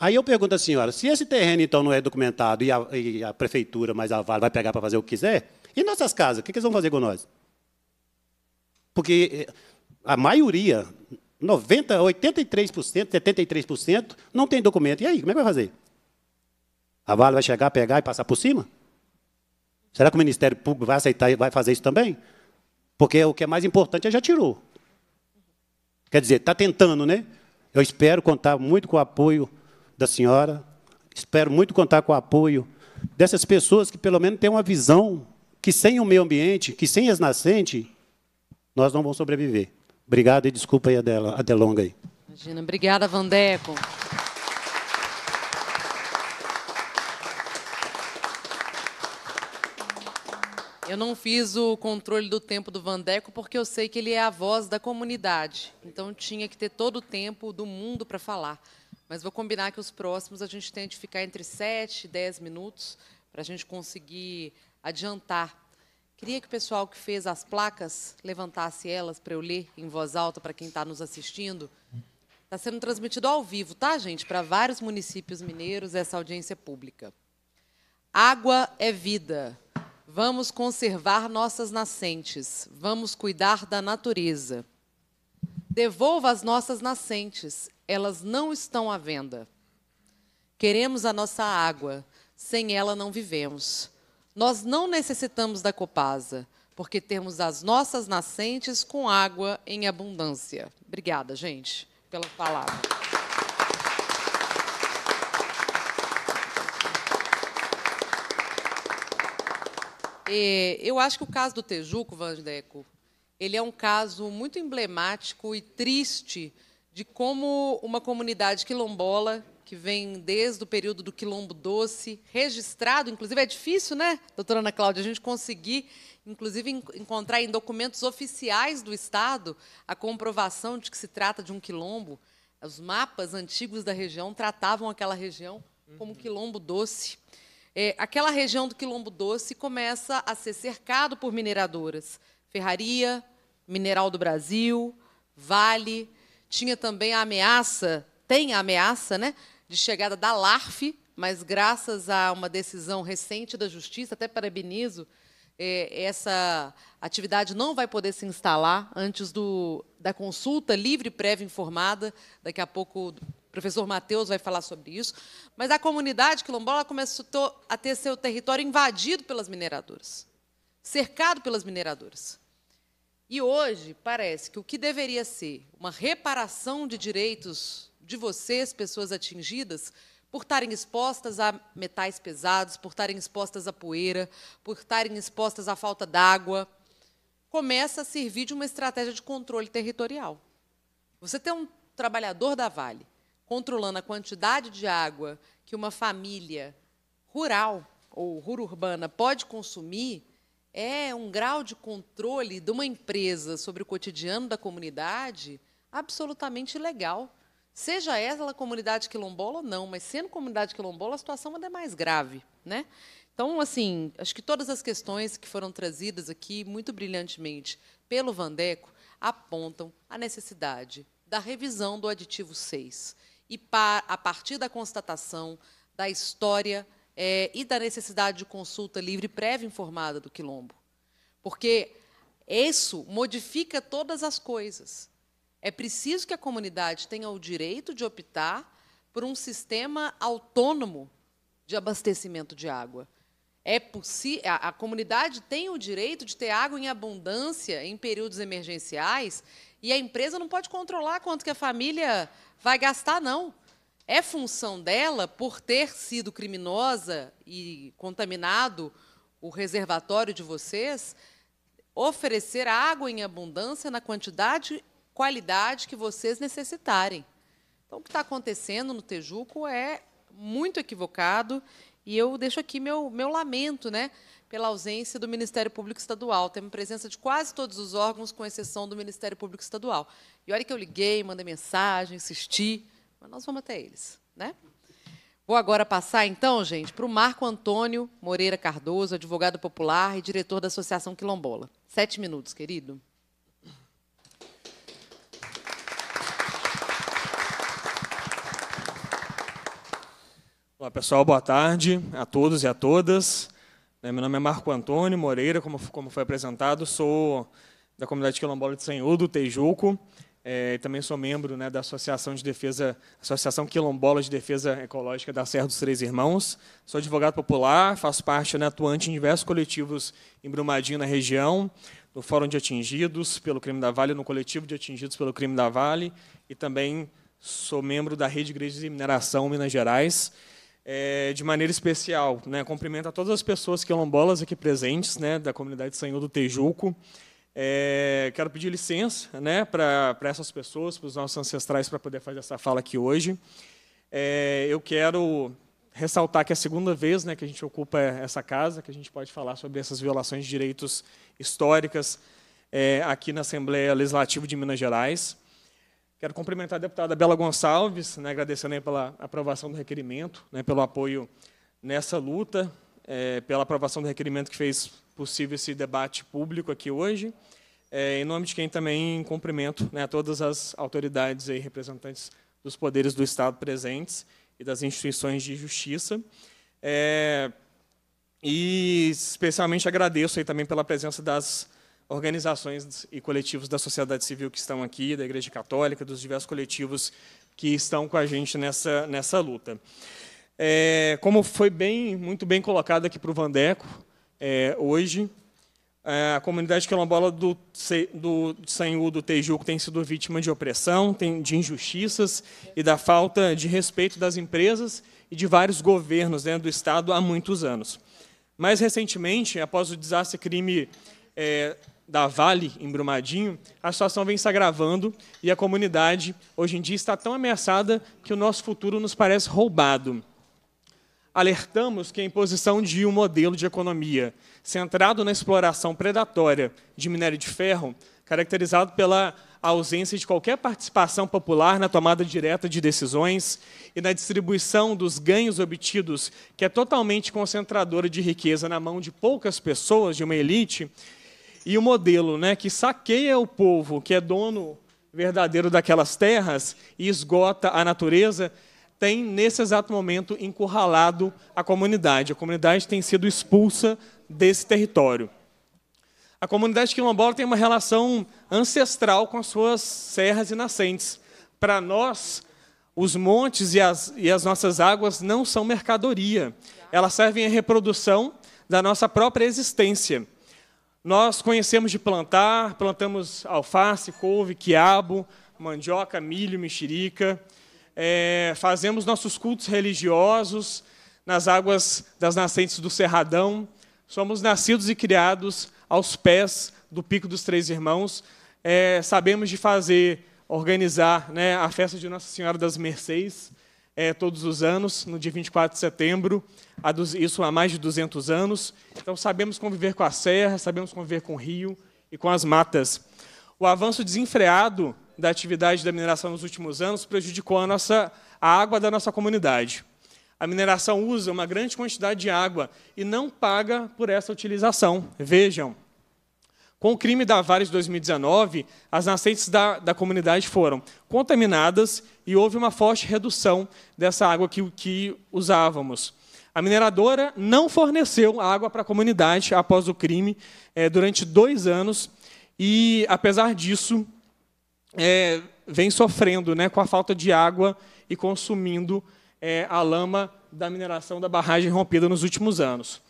Aí eu pergunto à senhora, se esse terreno, então, não é documentado e a, e a prefeitura, mais a Vale, vai pegar para fazer o que quiser, e nossas casas, o que, que eles vão fazer com nós? Porque eh, a maioria, 90, 83%, 73%, não tem documento. E aí, como é que vai fazer? A Vale vai chegar, pegar e passar por cima? Será que o Ministério Público vai aceitar e vai fazer isso também? Porque o que é mais importante é já tirou. Quer dizer, está tentando, né? Eu espero contar muito com o apoio da senhora. Espero muito contar com o apoio dessas pessoas que, pelo menos, têm uma visão que, sem o meio ambiente, que sem as nascentes, nós não vamos sobreviver. Obrigado e desculpa aí, a delonga Aí. Imagina. Obrigada, Vandeco. Eu não fiz o controle do tempo do Vandeco porque eu sei que ele é a voz da comunidade. Então tinha que ter todo o tempo do mundo para falar. Mas vou combinar que os próximos a gente tente ficar entre 7 e 10 minutos para a gente conseguir adiantar. Queria que o pessoal que fez as placas levantasse elas para eu ler em voz alta para quem está nos assistindo. Está sendo transmitido ao vivo, tá, gente? Para vários municípios mineiros, essa audiência é pública. Água é vida. Vamos conservar nossas nascentes. Vamos cuidar da natureza. Devolva as nossas nascentes elas não estão à venda. Queremos a nossa água, sem ela não vivemos. Nós não necessitamos da Copasa, porque temos as nossas nascentes com água em abundância. Obrigada, gente, pela palavra. É, eu acho que o caso do Tejuco, Vandeco, ele é um caso muito emblemático e triste de como uma comunidade quilombola que vem desde o período do Quilombo Doce, registrado, inclusive é difícil, né, doutora Ana Cláudia, a gente conseguir, inclusive, encontrar em documentos oficiais do Estado a comprovação de que se trata de um quilombo. Os mapas antigos da região tratavam aquela região como uhum. Quilombo Doce. É, aquela região do Quilombo Doce começa a ser cercado por mineradoras. Ferraria, Mineral do Brasil, Vale, tinha também a ameaça, tem a ameaça, né, de chegada da LARF, mas graças a uma decisão recente da Justiça, até parabenizo, é, essa atividade não vai poder se instalar antes do, da consulta livre, prévia informada. Daqui a pouco o professor Matheus vai falar sobre isso, mas a comunidade quilombola começou a ter seu território invadido pelas mineradoras, cercado pelas mineradoras. E hoje parece que o que deveria ser uma reparação de direitos de vocês, pessoas atingidas, por estarem expostas a metais pesados, por estarem expostas à poeira, por estarem expostas à falta d'água, começa a servir de uma estratégia de controle territorial. Você tem um trabalhador da Vale controlando a quantidade de água que uma família rural ou rururbana pode consumir, é um grau de controle de uma empresa sobre o cotidiano da comunidade absolutamente legal. Seja ela comunidade quilombola ou não, mas sendo comunidade quilombola, a situação ainda é mais grave. Né? Então, assim, acho que todas as questões que foram trazidas aqui, muito brilhantemente, pelo Vandeco, apontam a necessidade da revisão do aditivo 6 e, a partir da constatação da história é, e da necessidade de consulta livre prévia informada do quilombo. Porque isso modifica todas as coisas. É preciso que a comunidade tenha o direito de optar por um sistema autônomo de abastecimento de água. É possível, a, a comunidade tem o direito de ter água em abundância em períodos emergenciais e a empresa não pode controlar quanto que a família vai gastar, não é função dela, por ter sido criminosa e contaminado o reservatório de vocês, oferecer água em abundância na quantidade qualidade que vocês necessitarem. Então, o que está acontecendo no Tejuco é muito equivocado e eu deixo aqui meu, meu lamento né, pela ausência do Ministério Público Estadual. Temos presença de quase todos os órgãos, com exceção do Ministério Público Estadual. E olha que eu liguei, mandei mensagem, insisti, mas nós vamos até eles, né? Vou agora passar, então, gente, para o Marco Antônio Moreira Cardoso, advogado popular e diretor da Associação Quilombola. Sete minutos, querido. Olá, pessoal, boa tarde a todos e a todas. É, meu nome é Marco Antônio Moreira, como, como foi apresentado, sou da comunidade quilombola de Senhor do Tejuco. É, também sou membro né, da Associação de Defesa, Associação Quilombola de Defesa Ecológica da Serra dos Três Irmãos. Sou advogado popular, faço parte né, atuante em diversos coletivos em Brumadinho, na região, no Fórum de Atingidos pelo Crime da Vale, no Coletivo de Atingidos pelo Crime da Vale, e também sou membro da Rede Igreja de Mineração Minas Gerais. É, de maneira especial, né, cumprimento a todas as pessoas quilombolas aqui presentes, né, da comunidade Senhor do Tejuco. É, quero pedir licença né, para essas pessoas, para os nossos ancestrais, para poder fazer essa fala aqui hoje. É, eu quero ressaltar que é a segunda vez né, que a gente ocupa essa casa, que a gente pode falar sobre essas violações de direitos históricas é, aqui na Assembleia Legislativa de Minas Gerais. Quero cumprimentar a deputada Bela Gonçalves, né, agradecendo pela aprovação do requerimento, né, pelo apoio nessa luta, é, pela aprovação do requerimento que fez possível esse debate público aqui hoje. É, em nome de quem também cumprimento né, todas as autoridades e representantes dos poderes do Estado presentes e das instituições de justiça. É, e especialmente agradeço aí também pela presença das organizações e coletivos da sociedade civil que estão aqui, da Igreja Católica, dos diversos coletivos que estão com a gente nessa, nessa luta. É, como foi bem, muito bem colocado aqui para o Vandeco, é, hoje. É, a comunidade quilombola do, do do Tejuco tem sido vítima de opressão, tem, de injustiças e da falta de respeito das empresas e de vários governos dentro né, do Estado há muitos anos. Mais recentemente, após o desastre crime é, da Vale, em Brumadinho, a situação vem se agravando e a comunidade, hoje em dia, está tão ameaçada que o nosso futuro nos parece roubado alertamos que a imposição de um modelo de economia centrado na exploração predatória de minério de ferro, caracterizado pela ausência de qualquer participação popular na tomada direta de decisões e na distribuição dos ganhos obtidos, que é totalmente concentradora de riqueza na mão de poucas pessoas, de uma elite, e o modelo né, que saqueia o povo, que é dono verdadeiro daquelas terras e esgota a natureza, tem, nesse exato momento, encurralado a comunidade. A comunidade tem sido expulsa desse território. A comunidade quilombola tem uma relação ancestral com as suas serras e nascentes. Para nós, os montes e as, e as nossas águas não são mercadoria. Elas servem à reprodução da nossa própria existência. Nós conhecemos de plantar, plantamos alface, couve, quiabo, mandioca, milho, mexerica é, fazemos nossos cultos religiosos nas águas das nascentes do Cerradão, somos nascidos e criados aos pés do Pico dos Três Irmãos, é, sabemos de fazer, organizar né, a festa de Nossa Senhora das Mercês é, todos os anos, no dia 24 de setembro, há dos, isso há mais de 200 anos. Então, sabemos conviver com a serra, sabemos conviver com o rio e com as matas. O avanço desenfreado da atividade da mineração nos últimos anos prejudicou a, nossa, a água da nossa comunidade. A mineração usa uma grande quantidade de água e não paga por essa utilização. Vejam, com o crime da vares 2019, as nascentes da, da comunidade foram contaminadas e houve uma forte redução dessa água que, que usávamos. A mineradora não forneceu água para a comunidade após o crime é, durante dois anos e, apesar disso, é, vem sofrendo né, com a falta de água e consumindo é, a lama da mineração da barragem rompida nos últimos anos,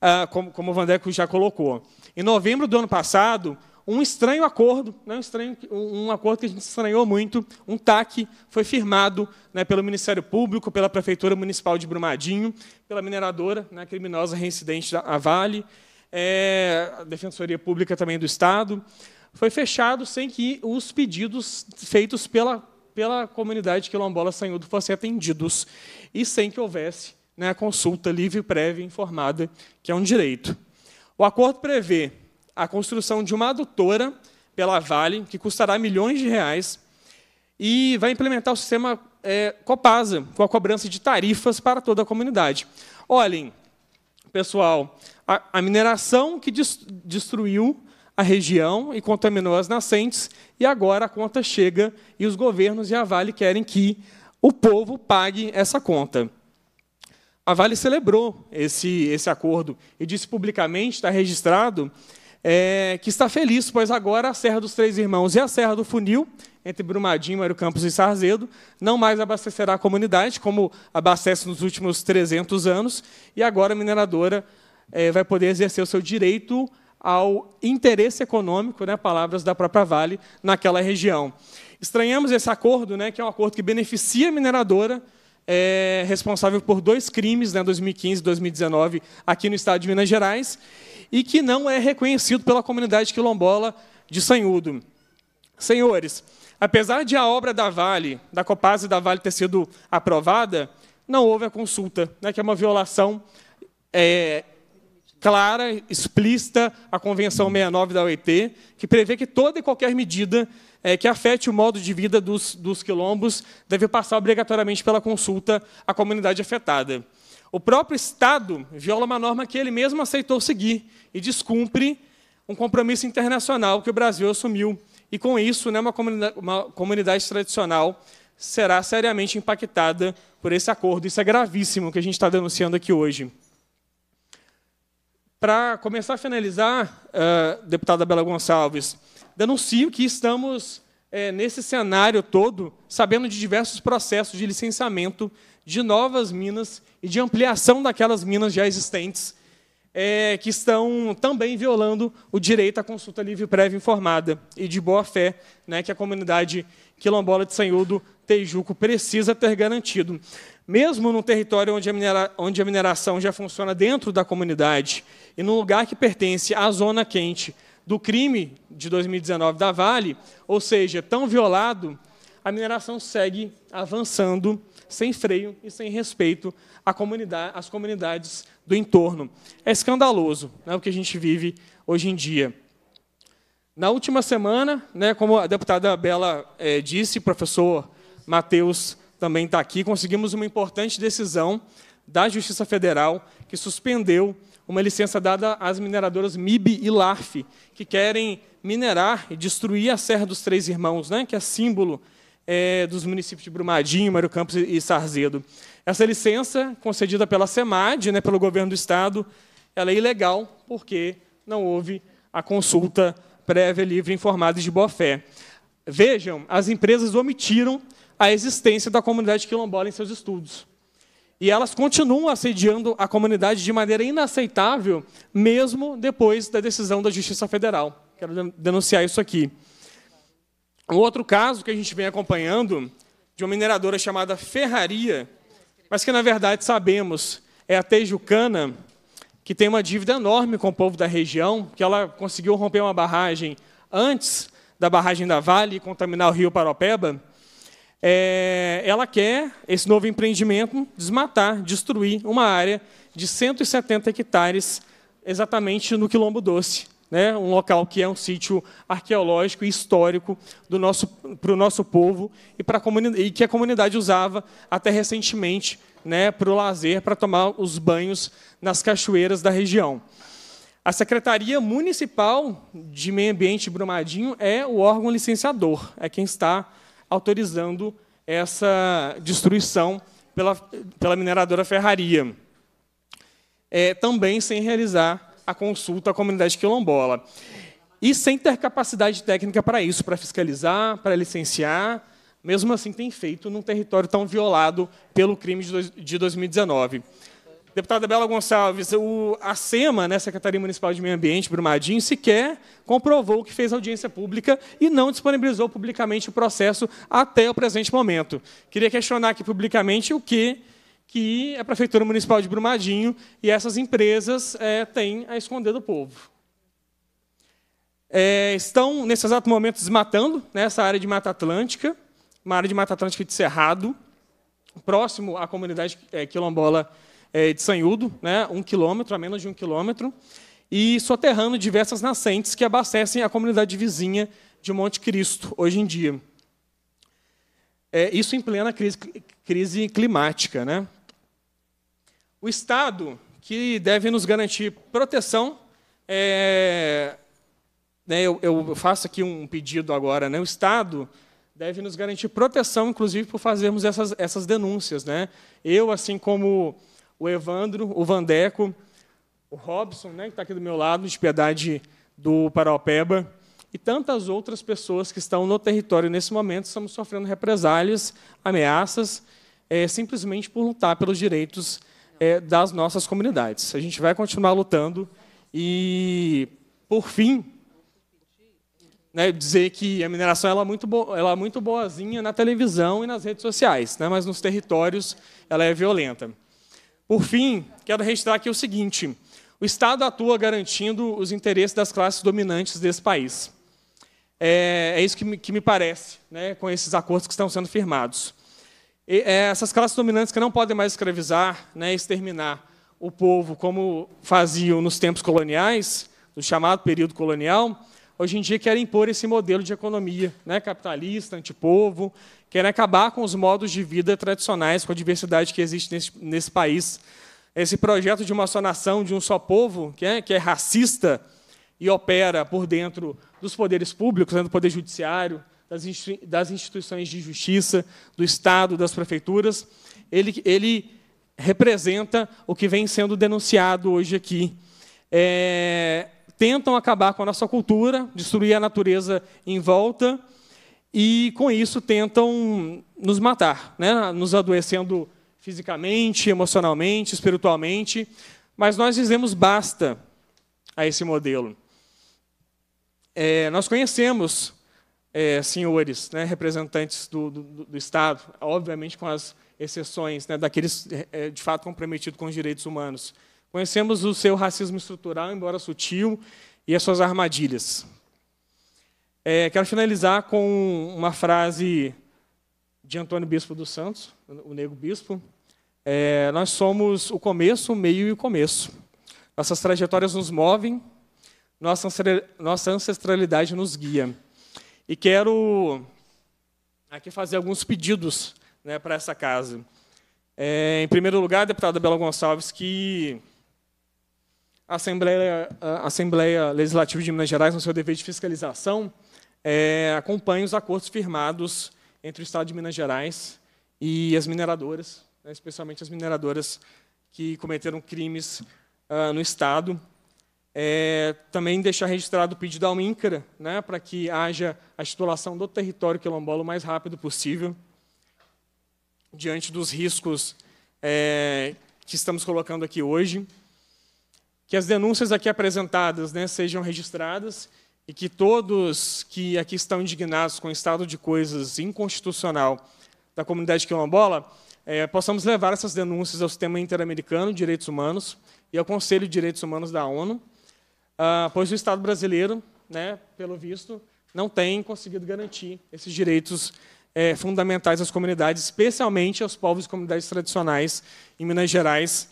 ah, como, como o Vandeco já colocou. Em novembro do ano passado, um estranho acordo, né, um, estranho, um acordo que a gente estranhou muito, um TAC, foi firmado né, pelo Ministério Público, pela Prefeitura Municipal de Brumadinho, pela mineradora né, criminosa reincidente da Vale, é, a Defensoria Pública também do Estado, foi fechado sem que os pedidos feitos pela, pela comunidade quilombola Sanhudo fossem atendidos e sem que houvesse né, a consulta livre, prévia e informada, que é um direito. O acordo prevê a construção de uma adutora pela Vale, que custará milhões de reais, e vai implementar o sistema é, Copasa, com a cobrança de tarifas para toda a comunidade. Olhem, pessoal, a, a mineração que destruiu a região e contaminou as nascentes, e agora a conta chega e os governos e a Vale querem que o povo pague essa conta. A Vale celebrou esse, esse acordo e disse publicamente, está registrado, é, que está feliz, pois agora a Serra dos Três Irmãos e a Serra do Funil, entre Brumadinho, Mário Campos e Sarzedo, não mais abastecerá a comunidade, como abastece nos últimos 300 anos, e agora a mineradora é, vai poder exercer o seu direito ao interesse econômico, né, palavras da própria Vale, naquela região. Estranhamos esse acordo, né, que é um acordo que beneficia a mineradora, é responsável por dois crimes, né, 2015 e 2019, aqui no estado de Minas Gerais, e que não é reconhecido pela comunidade quilombola de Sanhudo. Senhores, apesar de a obra da Vale, da Copasa e da Vale ter sido aprovada, não houve a consulta, né, que é uma violação é, clara, explícita a Convenção 69 da OIT, que prevê que toda e qualquer medida é, que afete o modo de vida dos, dos quilombos deve passar obrigatoriamente pela consulta à comunidade afetada. O próprio Estado viola uma norma que ele mesmo aceitou seguir e descumpre um compromisso internacional que o Brasil assumiu. E, com isso, né, uma, comunidade, uma comunidade tradicional será seriamente impactada por esse acordo. Isso é gravíssimo que a gente está denunciando aqui hoje. Para começar a finalizar, uh, deputada Bela Gonçalves, denuncio que estamos, é, nesse cenário todo, sabendo de diversos processos de licenciamento de novas minas e de ampliação daquelas minas já existentes, é, que estão também violando o direito à consulta livre, prévia informada e de boa-fé, né, que a comunidade quilombola de Sanhudo, Tejuco precisa ter garantido mesmo num território onde a, minera, onde a mineração já funciona dentro da comunidade e num lugar que pertence à zona quente do crime de 2019 da Vale, ou seja, tão violado, a mineração segue avançando sem freio e sem respeito à comunidade, às comunidades do entorno. É escandaloso né, o que a gente vive hoje em dia. Na última semana, né, como a deputada Bela é, disse, professor Matheus também está aqui, conseguimos uma importante decisão da Justiça Federal que suspendeu uma licença dada às mineradoras MIB e LARF, que querem minerar e destruir a Serra dos Três Irmãos, né, que é símbolo é, dos municípios de Brumadinho, Mário Campos e Sarzedo. Essa licença, concedida pela SEMAD, né, pelo governo do Estado, ela é ilegal porque não houve a consulta prévia, livre, informada e de boa-fé. Vejam, as empresas omitiram a existência da comunidade quilombola em seus estudos. E elas continuam assediando a comunidade de maneira inaceitável, mesmo depois da decisão da Justiça Federal. Quero denunciar isso aqui. Um outro caso que a gente vem acompanhando, de uma mineradora chamada Ferraria, mas que, na verdade, sabemos, é a Tejucana, que tem uma dívida enorme com o povo da região, que ela conseguiu romper uma barragem antes da barragem da Vale e contaminar o rio Paropeba, é, ela quer, esse novo empreendimento, desmatar, destruir uma área de 170 hectares, exatamente no Quilombo Doce, né? um local que é um sítio arqueológico e histórico do nosso, para o nosso povo e, para e que a comunidade usava até recentemente né, para o lazer, para tomar os banhos nas cachoeiras da região. A Secretaria Municipal de Meio Ambiente Brumadinho é o órgão licenciador, é quem está autorizando essa destruição pela, pela mineradora Ferraria. É, também sem realizar a consulta à comunidade quilombola. E sem ter capacidade técnica para isso, para fiscalizar, para licenciar, mesmo assim tem feito num território tão violado pelo crime de 2019. Deputada Bela Gonçalves, o, a SEMA, né, Secretaria Municipal de Meio Ambiente, Brumadinho, sequer comprovou que fez audiência pública e não disponibilizou publicamente o processo até o presente momento. Queria questionar aqui publicamente o que que a Prefeitura Municipal de Brumadinho e essas empresas é, têm a esconder do povo. É, estão, nesse exato momento, desmatando né, essa área de Mata Atlântica, uma área de Mata Atlântica de Cerrado, próximo à comunidade é, quilombola é, de Sanhudo, né, um quilômetro, a menos de um quilômetro, e soterrando diversas nascentes que abastecem a comunidade vizinha de Monte Cristo, hoje em dia. É, isso em plena crise, crise climática. Né? O Estado, que deve nos garantir proteção, é, né, eu, eu, faço aqui um pedido agora, né, o Estado deve nos garantir proteção, inclusive, por fazermos essas, essas denúncias. Né? Eu, assim como o Evandro, o Vandeco, o Robson, né, que está aqui do meu lado, de Piedade do Paraupeba, e tantas outras pessoas que estão no território nesse momento, estamos sofrendo represálias, ameaças, é, simplesmente por lutar pelos direitos é, das nossas comunidades. A gente vai continuar lutando e, por fim, né, dizer que a mineração ela é, muito ela é muito boazinha na televisão e nas redes sociais, né, mas nos territórios ela é violenta. Por fim, quero registrar aqui o seguinte: o Estado atua garantindo os interesses das classes dominantes desse país. É, é isso que me, que me parece, né, com esses acordos que estão sendo firmados. E, é, essas classes dominantes que não podem mais escravizar, né, exterminar o povo como faziam nos tempos coloniais, no chamado período colonial, hoje em dia querem impor esse modelo de economia né, capitalista, antipovo, querem acabar com os modos de vida tradicionais, com a diversidade que existe nesse, nesse país. Esse projeto de uma só nação, de um só povo, que é, que é racista e opera por dentro dos poderes públicos, né, do poder judiciário, das, das instituições de justiça, do Estado, das prefeituras, ele, ele representa o que vem sendo denunciado hoje aqui. É, tentam acabar com a nossa cultura, destruir a natureza em volta e, com isso, tentam nos matar, né? nos adoecendo fisicamente, emocionalmente, espiritualmente. Mas nós dizemos basta a esse modelo. É, nós conhecemos é, senhores, né, representantes do, do, do, Estado, obviamente com as exceções né, daqueles é, de fato comprometidos com os direitos humanos Conhecemos o seu racismo estrutural, embora sutil, e as suas armadilhas. É, quero finalizar com uma frase de Antônio Bispo dos Santos, o Negro Bispo. É, nós somos o começo, o meio e o começo. Nossas trajetórias nos movem, nossa, ancestralidade nos guia. E quero aqui fazer alguns pedidos né, para essa casa. É, em primeiro lugar, deputada Bela Gonçalves, que a Assembleia, a Assembleia Legislativa de Minas Gerais, no seu dever de fiscalização, é, acompanha os acordos firmados entre o Estado de Minas Gerais e as mineradoras, né, especialmente as mineradoras que cometeram crimes uh, no Estado. É, também deixar registrado o pedido ao INCRA, né, para que haja a titulação do território quilombola o mais rápido possível, diante dos riscos é, que estamos colocando aqui hoje que as denúncias aqui apresentadas né, sejam registradas e que todos que aqui estão indignados com o estado de coisas inconstitucional da comunidade quilombola é, possamos levar essas denúncias ao sistema interamericano de direitos humanos e ao Conselho de Direitos Humanos da ONU, ah, pois o Estado brasileiro, né, pelo visto, não tem conseguido garantir esses direitos é, fundamentais às comunidades, especialmente aos povos e comunidades tradicionais em Minas Gerais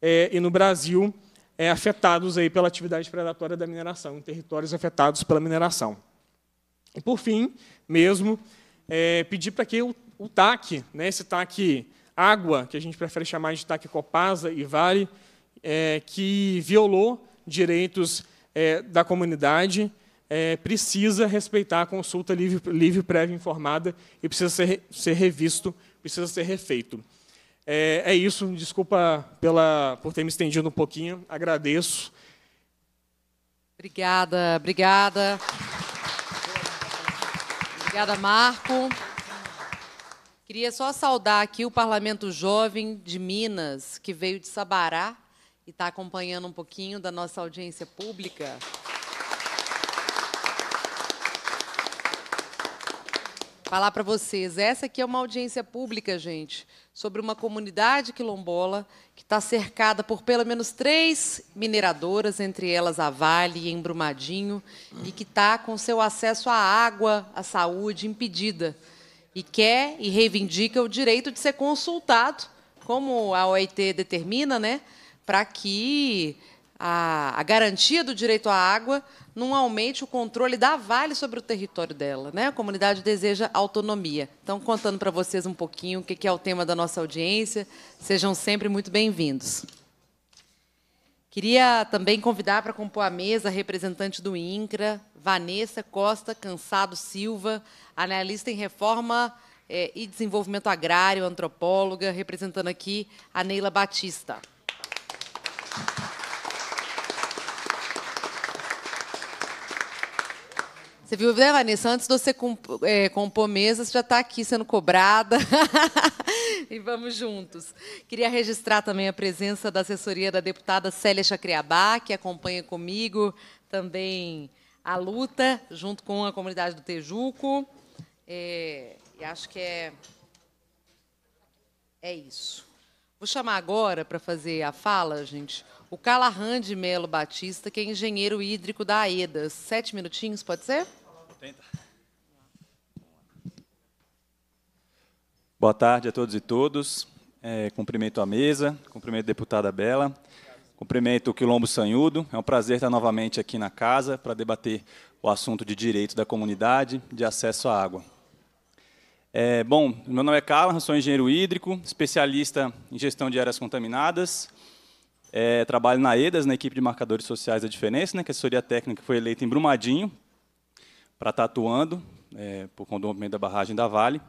é, e no Brasil é, afetados aí pela atividade predatória da mineração, em territórios afetados pela mineração. E, por fim, mesmo, é, pedir para que o, o TAC, né, esse TAC água, que a gente prefere chamar de TAC Copasa e Vale, é, que violou direitos é, da comunidade, é, precisa respeitar a consulta livre, livre, prévia informada e precisa ser, ser revisto, precisa ser refeito. É, é isso, desculpa pela, por ter me estendido um pouquinho, agradeço. Obrigada, obrigada. Obrigada, Marco. Queria só saudar aqui o Parlamento Jovem de Minas, que veio de Sabará e está acompanhando um pouquinho da nossa audiência pública. Falar para vocês, essa aqui é uma audiência pública, gente sobre uma comunidade quilombola que está cercada por pelo menos três mineradoras, entre elas a Vale e Embrumadinho, e que está com seu acesso à água, à saúde impedida. E quer e reivindica o direito de ser consultado, como a OIT determina, né, para que a, a, garantia do direito à água não aumente o controle da Vale sobre o território dela. Né? A comunidade deseja autonomia. Então, contando para vocês um pouquinho o que é o tema da nossa audiência. Sejam sempre muito bem-vindos. Queria também convidar para compor a mesa a representante do INCRA, Vanessa Costa Cansado Silva, analista em reforma é, e desenvolvimento agrário, antropóloga, representando aqui a Neila Batista. Aplausos Você viu, né, Vanessa? Antes de você compor, é, compor mesa, você já está aqui sendo cobrada. e vamos juntos. Queria registrar também a presença da assessoria da deputada Célia Chacriabá, que acompanha comigo também a luta, junto com a comunidade do Tejuco. É, e acho que é, é isso. Vou chamar agora para fazer a fala, gente, o Calahan de Melo Batista, que é engenheiro hídrico da AEDAS. Sete minutinhos, pode ser? Tenta. Boa tarde a todos e todos. É, cumprimento a mesa, cumprimento a deputada Bela, cumprimento o Quilombo Sanhudo. É um prazer estar novamente aqui na casa para debater o assunto de direito da comunidade de acesso à água. É, bom, meu nome é Carla, sou engenheiro hídrico, especialista em gestão de áreas contaminadas. É, trabalho na EDAS, na equipe de marcadores sociais da diferença, né, que a assessoria técnica foi eleita em Brumadinho, para estar tá atuando é, por condomínio da barragem da Vale.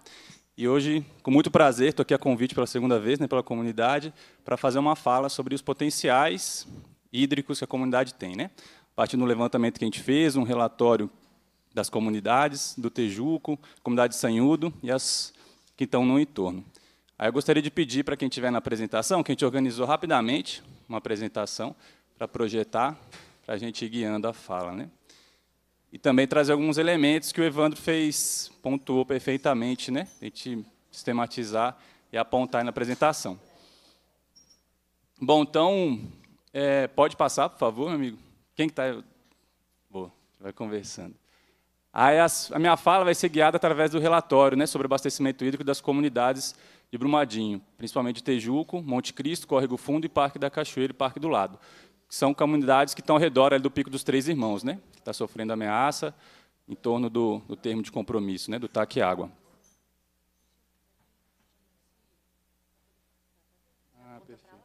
E hoje, com muito prazer, estou aqui a convite pela segunda vez, né, pela comunidade, para fazer uma fala sobre os potenciais hídricos que a comunidade tem. Né? Partindo do levantamento que a gente fez, um relatório das comunidades, do Tejuco, comunidade de Sanhudo e as que estão no entorno. Aí eu gostaria de pedir para quem estiver na apresentação, que a gente organizou rapidamente uma apresentação para projetar, para a gente ir guiando a fala. Né? e também trazer alguns elementos que o Evandro fez, pontuou perfeitamente, né? A gente sistematizar e apontar na apresentação. Bom, então, é, pode passar, por favor, meu amigo? Quem que está... Boa, vai conversando. Aí as, a minha fala vai ser guiada através do relatório né, sobre abastecimento hídrico das comunidades de Brumadinho, principalmente de Tejuco, Monte Cristo, Córrego Fundo e Parque da Cachoeira e Parque do Lado que são comunidades que estão ao redor do Pico dos Três Irmãos, né? que está sofrendo ameaça em torno do, do termo de compromisso, né? do TAC Água. Ah, perfeito.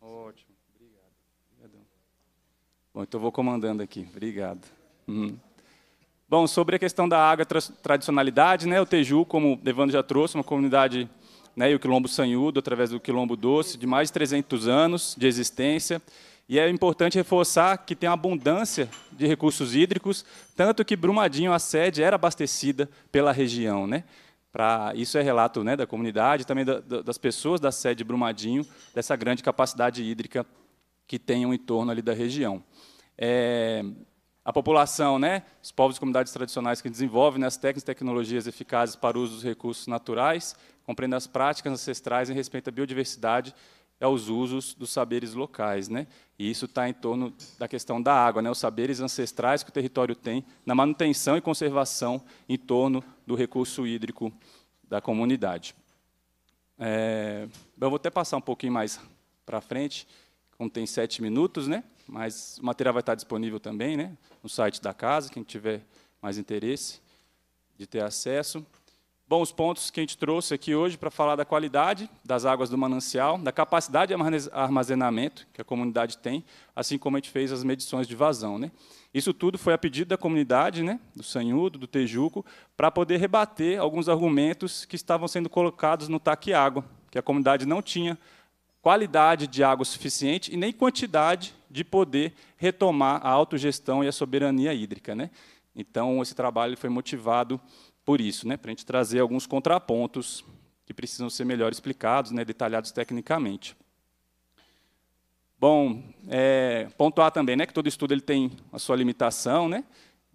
Ótimo, obrigado. Obrigadão. Bom, então vou comandando aqui, obrigado. Uhum. Bom, sobre a questão da água tra tradicionalidade, né, o Teju, como o Devando já trouxe, uma comunidade né, e o Quilombo Sanhudo, através do Quilombo Doce, de mais de 300 anos de existência. E é importante reforçar que tem abundância de recursos hídricos, tanto que Brumadinho, a sede, era abastecida pela região. Né? Pra, isso é relato né, da comunidade, também da, das pessoas da sede Brumadinho, dessa grande capacidade hídrica que tem o entorno ali da região. É, a população, né, os povos e comunidades tradicionais que desenvolvem né, as técnicas e tecnologias eficazes para o uso dos recursos naturais, compreendendo as práticas ancestrais em respeito à biodiversidade aos usos dos saberes locais. Né? E isso está em torno da questão da água, né? os saberes ancestrais que o território tem na manutenção e conservação em torno do recurso hídrico da comunidade. É, eu vou até passar um pouquinho mais para frente, como tem sete minutos, né? mas o material vai estar disponível também né? no site da casa, quem tiver mais interesse de ter acesso. Bom, os pontos que a gente trouxe aqui hoje para falar da qualidade das águas do manancial, da capacidade de armazenamento que a comunidade tem, assim como a gente fez as medições de vazão. Né? Isso tudo foi a pedido da comunidade, né, do Sanhudo, do Tejuco, para poder rebater alguns argumentos que estavam sendo colocados no TAC Água, que a comunidade não tinha qualidade de água suficiente e nem quantidade de poder retomar a autogestão e a soberania hídrica. Né? Então, esse trabalho foi motivado por isso, né, para a gente trazer alguns contrapontos que precisam ser melhor explicados, né, detalhados tecnicamente. Bom, é, pontuar também né, que todo estudo ele tem a sua limitação né,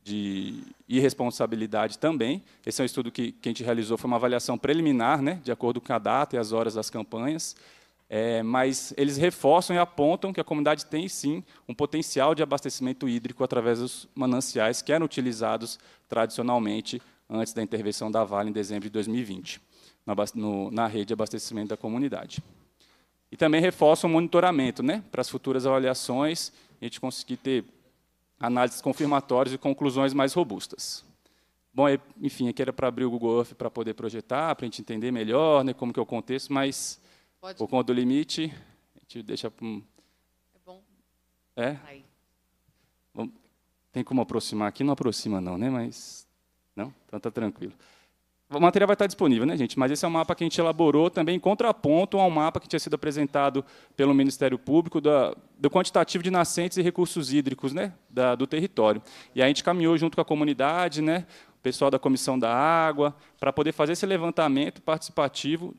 de irresponsabilidade também. Esse é um estudo que, que a gente realizou, foi uma avaliação preliminar, né, de acordo com a data e as horas das campanhas. É, mas eles reforçam e apontam que a comunidade tem, sim, um potencial de abastecimento hídrico através dos mananciais que eram utilizados tradicionalmente antes da intervenção da Vale em dezembro de 2020, na, no, na rede de abastecimento da comunidade. E também reforça o monitoramento né, para as futuras avaliações, a gente conseguir ter análises confirmatórias e conclusões mais robustas. Bom, enfim, aqui era para abrir o Google Earth para poder projetar, para a gente entender melhor né, como que é o contexto, mas Pode. por conta do limite, a gente deixa um... É bom. É? Aí. Tem como aproximar aqui? Não aproxima não, né? Mas não? Então está tranquilo. O material vai estar disponível, né, gente? Mas esse é um mapa que a gente elaborou também em contraponto ao mapa que tinha sido apresentado pelo Ministério Público da, do quantitativo de nascentes e recursos hídricos né, da, do território. E a gente caminhou junto com a comunidade, né, o pessoal da Comissão da Água, para poder fazer esse levantamento participativo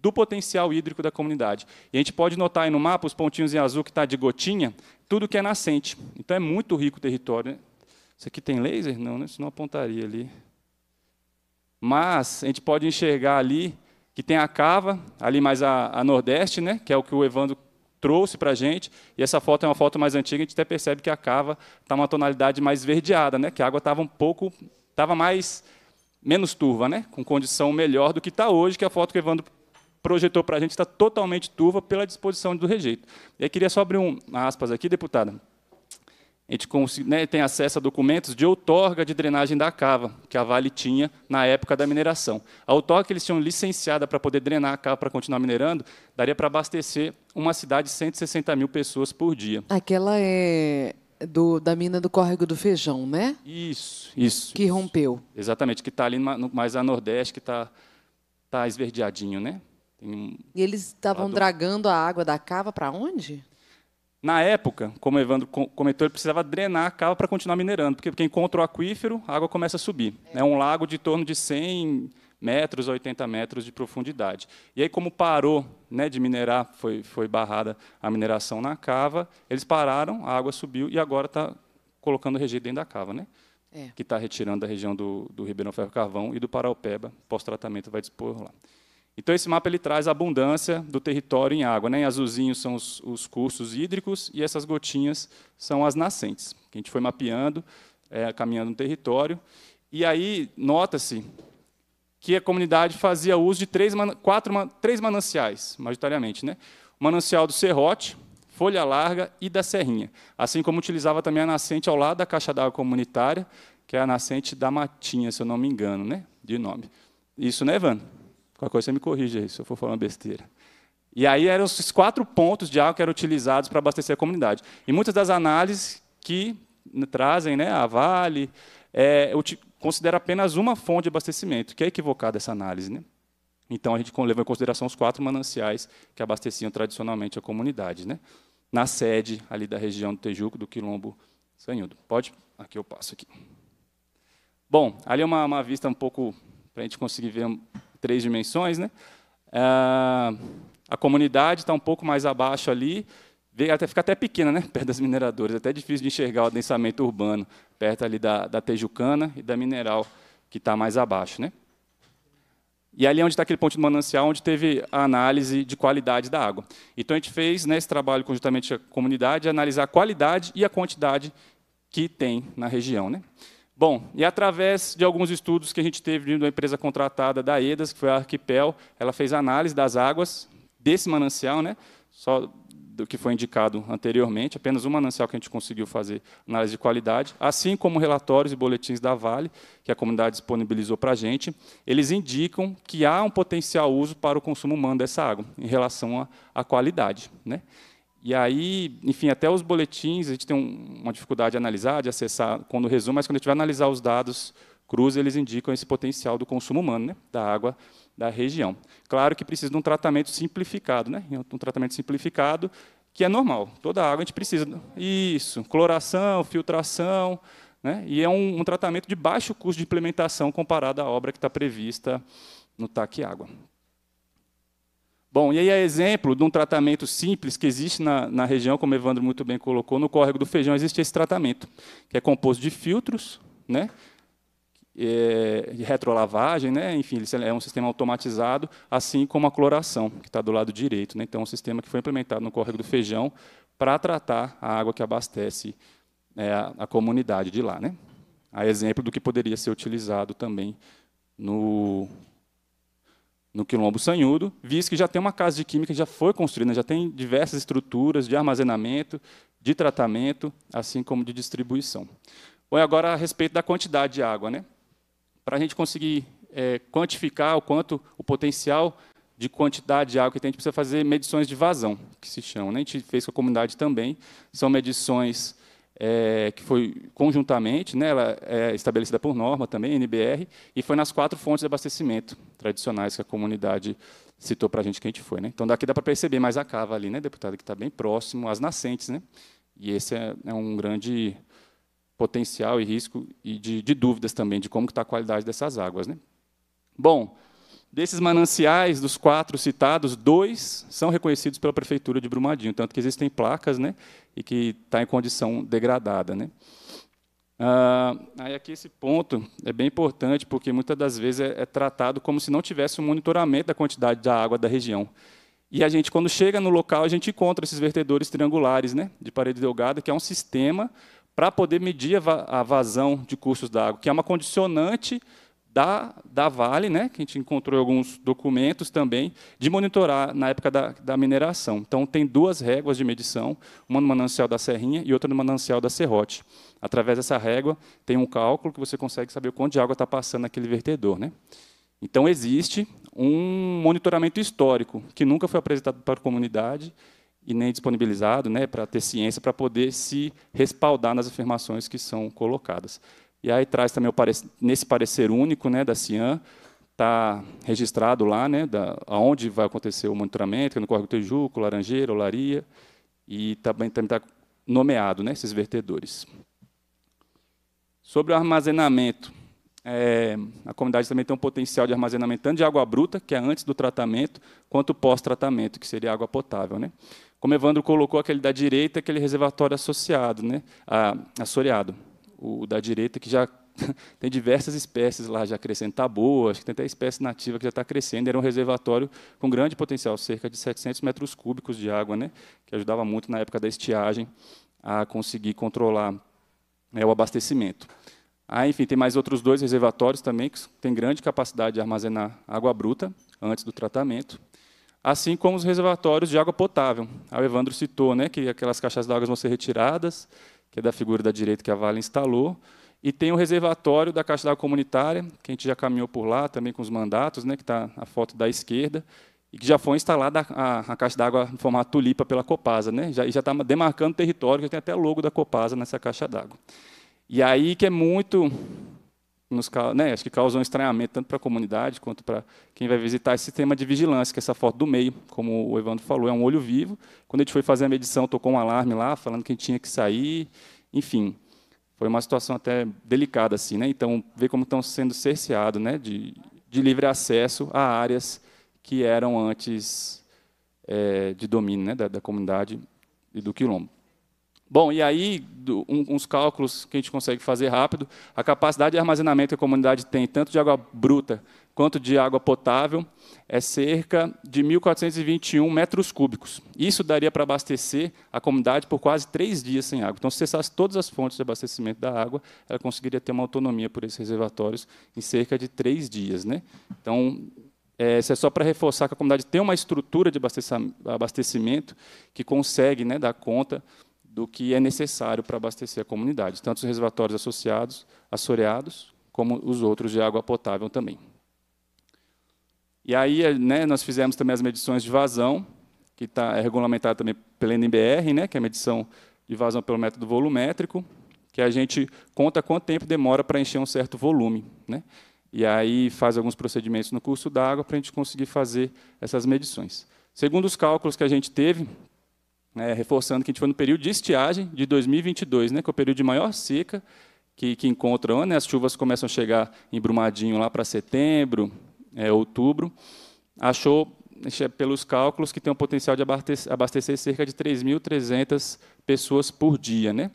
do potencial hídrico da comunidade. E a gente pode notar aí no mapa os pontinhos em azul que está de gotinha, tudo que é nascente. Então é muito rico o território. Né? Isso aqui tem laser? Não, né? Isso não apontaria ali. Mas a gente pode enxergar ali que tem a cava, ali mais a, a nordeste, né? Que é o que o Evandro trouxe para a gente. E essa foto é uma foto mais antiga, a gente até percebe que a cava está uma tonalidade mais verdeada, né? Que a água estava um pouco, estava mais menos turva, né? Com condição melhor do que está hoje, que a foto que o Evandro projetou para a gente está totalmente turva pela disposição do rejeito. E queria só abrir um aspas aqui, deputada a gente né, tem acesso a documentos de outorga de drenagem da cava, que a Vale tinha na época da mineração. A outorga que eles tinham licenciada para poder drenar a cava para continuar minerando, daria para abastecer uma cidade de 160 mil pessoas por dia. Aquela é do, da mina do Córrego do Feijão, né? Isso, isso. Que isso. rompeu. Exatamente, que está ali mais a nordeste, que está tá esverdeadinho, né? Um, e eles estavam dragando a água da cava para onde? Na época, como o Evandro comentou, ele precisava drenar a cava para continuar minerando, porque quem encontra o aquífero, a água começa a subir. É, é um lago de torno de 100 metros, 80 metros de profundidade. E aí, como parou né, de minerar, foi, foi barrada a mineração na cava, eles pararam, a água subiu e agora está colocando rejeito dentro da cava, né? É. que está retirando da região do, do Ribeirão Ferro Carvão e do Paraupeba. Pós-tratamento vai dispor lá. Então, esse mapa ele traz a abundância do território em água. Né? Em azulzinhos são os, os, cursos hídricos e essas gotinhas são as nascentes, que a gente foi mapeando, é, caminhando no território. E aí, nota-se que a comunidade fazia uso de três, quatro, três mananciais, majoritariamente. Né? O manancial do Serrote, Folha Larga e da Serrinha, assim como utilizava também a nascente ao lado da caixa d'água comunitária, que é a nascente da Matinha, se eu não me engano, né? de nome. Isso, né, Evandro? Qualquer coisa você me corrige aí, se eu for falar uma besteira. E aí eram os quatro pontos de água que eram utilizados para abastecer a comunidade. E muitas das análises que né, trazem né, a Vale é, considera apenas uma fonte de abastecimento, que é equivocada essa análise. Né? Então a gente leva em consideração os quatro mananciais que abasteciam tradicionalmente a comunidade, né? na sede ali da região do Tejuco, do Quilombo Sanhudo. Pode? Aqui eu passo aqui. Bom, ali é uma, uma vista um pouco para a gente conseguir ver três dimensões, né? É, a comunidade está um pouco mais abaixo ali, até fica até pequena, né? Perto das mineradoras, é até difícil de enxergar o adensamento urbano perto ali da, da Tejucana e da Mineral que está mais abaixo, né? E ali é onde está aquele ponto do manancial, onde teve a análise de qualidade da água. Então, a gente fez né, esse trabalho conjuntamente com a comunidade, analisar a qualidade e a quantidade que tem na região. Né? Bom, e através de alguns estudos que a gente teve de uma empresa contratada da EDAS, que foi a Arquipel, ela fez análise das águas desse manancial, né? Só do que foi indicado anteriormente, apenas um manancial que a gente conseguiu fazer análise de qualidade, assim como relatórios e boletins da Vale, que a comunidade disponibilizou para a gente, eles indicam que há um potencial uso para o consumo humano dessa água, em relação à, à qualidade. Né? E aí, enfim, até os boletins, a gente tem uma dificuldade de analisar, de acessar quando resumo, mas quando a gente vai analisar os dados cruz, eles indicam esse potencial do consumo humano né, da água da região. Claro que precisa de um tratamento simplificado, né? um tratamento simplificado que é normal. Toda água a gente precisa. Isso, cloração, filtração, né? e é um, um tratamento de baixo custo de implementação comparado à obra que está prevista no TAC Água. Bom, e aí é exemplo de um tratamento simples que existe na, na região, como Evandro muito bem colocou, no córrego do feijão existe esse tratamento, que é composto de filtros, né, é, de retrolavagem, né, enfim, é um sistema automatizado, assim como a cloração, que está do lado direito. Né, então, é um sistema que foi implementado no córrego do feijão para tratar a água que abastece é, a, a, comunidade de lá. Né. A exemplo do que poderia ser utilizado também no no Quilombo Sanhudo, visto que já tem uma casa de química que já foi construída, já tem diversas estruturas de armazenamento, de tratamento, assim como de distribuição. Bom, agora a respeito da quantidade de água. Né? Para a gente conseguir é, quantificar o quanto o potencial de quantidade de água que tem, a gente precisa fazer medições de vazão, que se chamam. Né? A gente fez com a comunidade também. São medições é, que foi conjuntamente, né, ela é estabelecida por norma também, NBR, e foi nas quatro fontes de abastecimento tradicionais que a comunidade citou para a gente que a gente foi. Né? Então, daqui dá para perceber mais a cava ali, né, deputado, que está bem próximo às nascentes. Né? E esse é, é um grande potencial e risco e de, de dúvidas também de como está a qualidade dessas águas. Né? Bom, Desses mananciais, dos quatro citados, dois são reconhecidos pela Prefeitura de Brumadinho, tanto que existem placas né, e que está em condição degradada. Né. Ah, aí aqui esse ponto é bem importante, porque muitas das vezes é, é tratado como se não tivesse um monitoramento da quantidade da água da região. E a gente, quando chega no local, a gente encontra esses vertedores triangulares né, de parede delgada, que é um sistema para poder medir a, va a vazão de cursos d'água, que é uma condicionante da, da Vale, né, que a gente encontrou alguns documentos também, de monitorar na época da, da mineração. Então, tem duas réguas de medição, uma no manancial da Serrinha e outra no manancial da Serrote. Através dessa régua, tem um cálculo que você consegue saber o quanto de água está passando naquele vertedor. Né? Então, existe um monitoramento histórico, que nunca foi apresentado para a comunidade, e nem disponibilizado né, para ter ciência, para poder se respaldar nas afirmações que são colocadas. E aí traz também, nesse parecer único né, da CIAN, está registrado lá né, da, aonde vai acontecer o monitoramento, que é no Córrego Tejuco, Laranjeira, Olaria, e também está nomeado né, esses vertedores. Sobre o armazenamento, é, a comunidade também tem um potencial de armazenamento tanto de água bruta, que é antes do tratamento, quanto pós-tratamento, que seria água potável. Né? Como Evandro colocou, aquele da direita, aquele reservatório associado, né? A, assoreado o da direita, que já tem diversas espécies lá já crescendo, boa, acho que tem até espécie nativa que já está crescendo, era um reservatório com grande potencial, cerca de 700 metros cúbicos de água, né, que ajudava muito na época da estiagem a conseguir controlar né, o abastecimento. Ah, enfim, tem mais outros dois reservatórios também que têm grande capacidade de armazenar água bruta antes do tratamento, assim como os reservatórios de água potável. Ah, o Evandro citou né, que aquelas caixas d'água vão ser retiradas, que é da figura da direita que a Vale instalou, e tem o reservatório da Caixa d'Água Comunitária, que a gente já caminhou por lá também com os mandatos, né, que está a foto da esquerda, e que já foi instalada a, a caixa d'água em formato tulipa pela Copasa, né? Já, e já está demarcando território, que tem até logo da Copasa nessa caixa d'água. E aí que é muito nos, né, acho que causou um estranhamento tanto para a comunidade quanto para quem vai visitar esse sistema de vigilância, que é essa foto do meio, como o Evandro falou, é um olho vivo. Quando a gente foi fazer a medição, tocou um alarme lá, falando que a gente tinha que sair, enfim. Foi uma situação até delicada, assim, né? Então, ver como estão sendo cerceados né, de, de livre acesso a áreas que eram antes é, de domínio né, da, da comunidade e do quilombo. Bom, e aí, do, um, uns cálculos que a gente consegue fazer rápido, a capacidade de armazenamento que a comunidade tem, tanto de água bruta quanto de água potável, é cerca de 1.421 metros cúbicos. Isso daria para abastecer a comunidade por quase três dias sem água. Então, se cessasse todas as fontes de abastecimento da água, ela conseguiria ter uma autonomia por esses reservatórios em cerca de três dias. Né? Então, é, isso é só para reforçar que a comunidade tem uma estrutura de abastecimento que consegue né, dar conta do que é necessário para abastecer a comunidade, tanto os reservatórios associados, assoreados, como os outros de água potável também. E aí né, nós fizemos também as medições de vazão, que tá, é regulamentada também pela NBR, né, que é a medição de vazão pelo método volumétrico, que a gente conta quanto tempo demora para encher um certo volume. Né? E aí faz alguns procedimentos no curso d'água para a gente conseguir fazer essas medições. Segundo os cálculos que a gente teve, é, reforçando que a gente foi no período de estiagem de 2022, né, que é o período de maior seca que, que encontram, né, as chuvas começam a chegar em Brumadinho lá para setembro, é, outubro, achou, pelos cálculos, que tem um potencial de abastecer, abastecer cerca de 3.300 pessoas por dia. Né?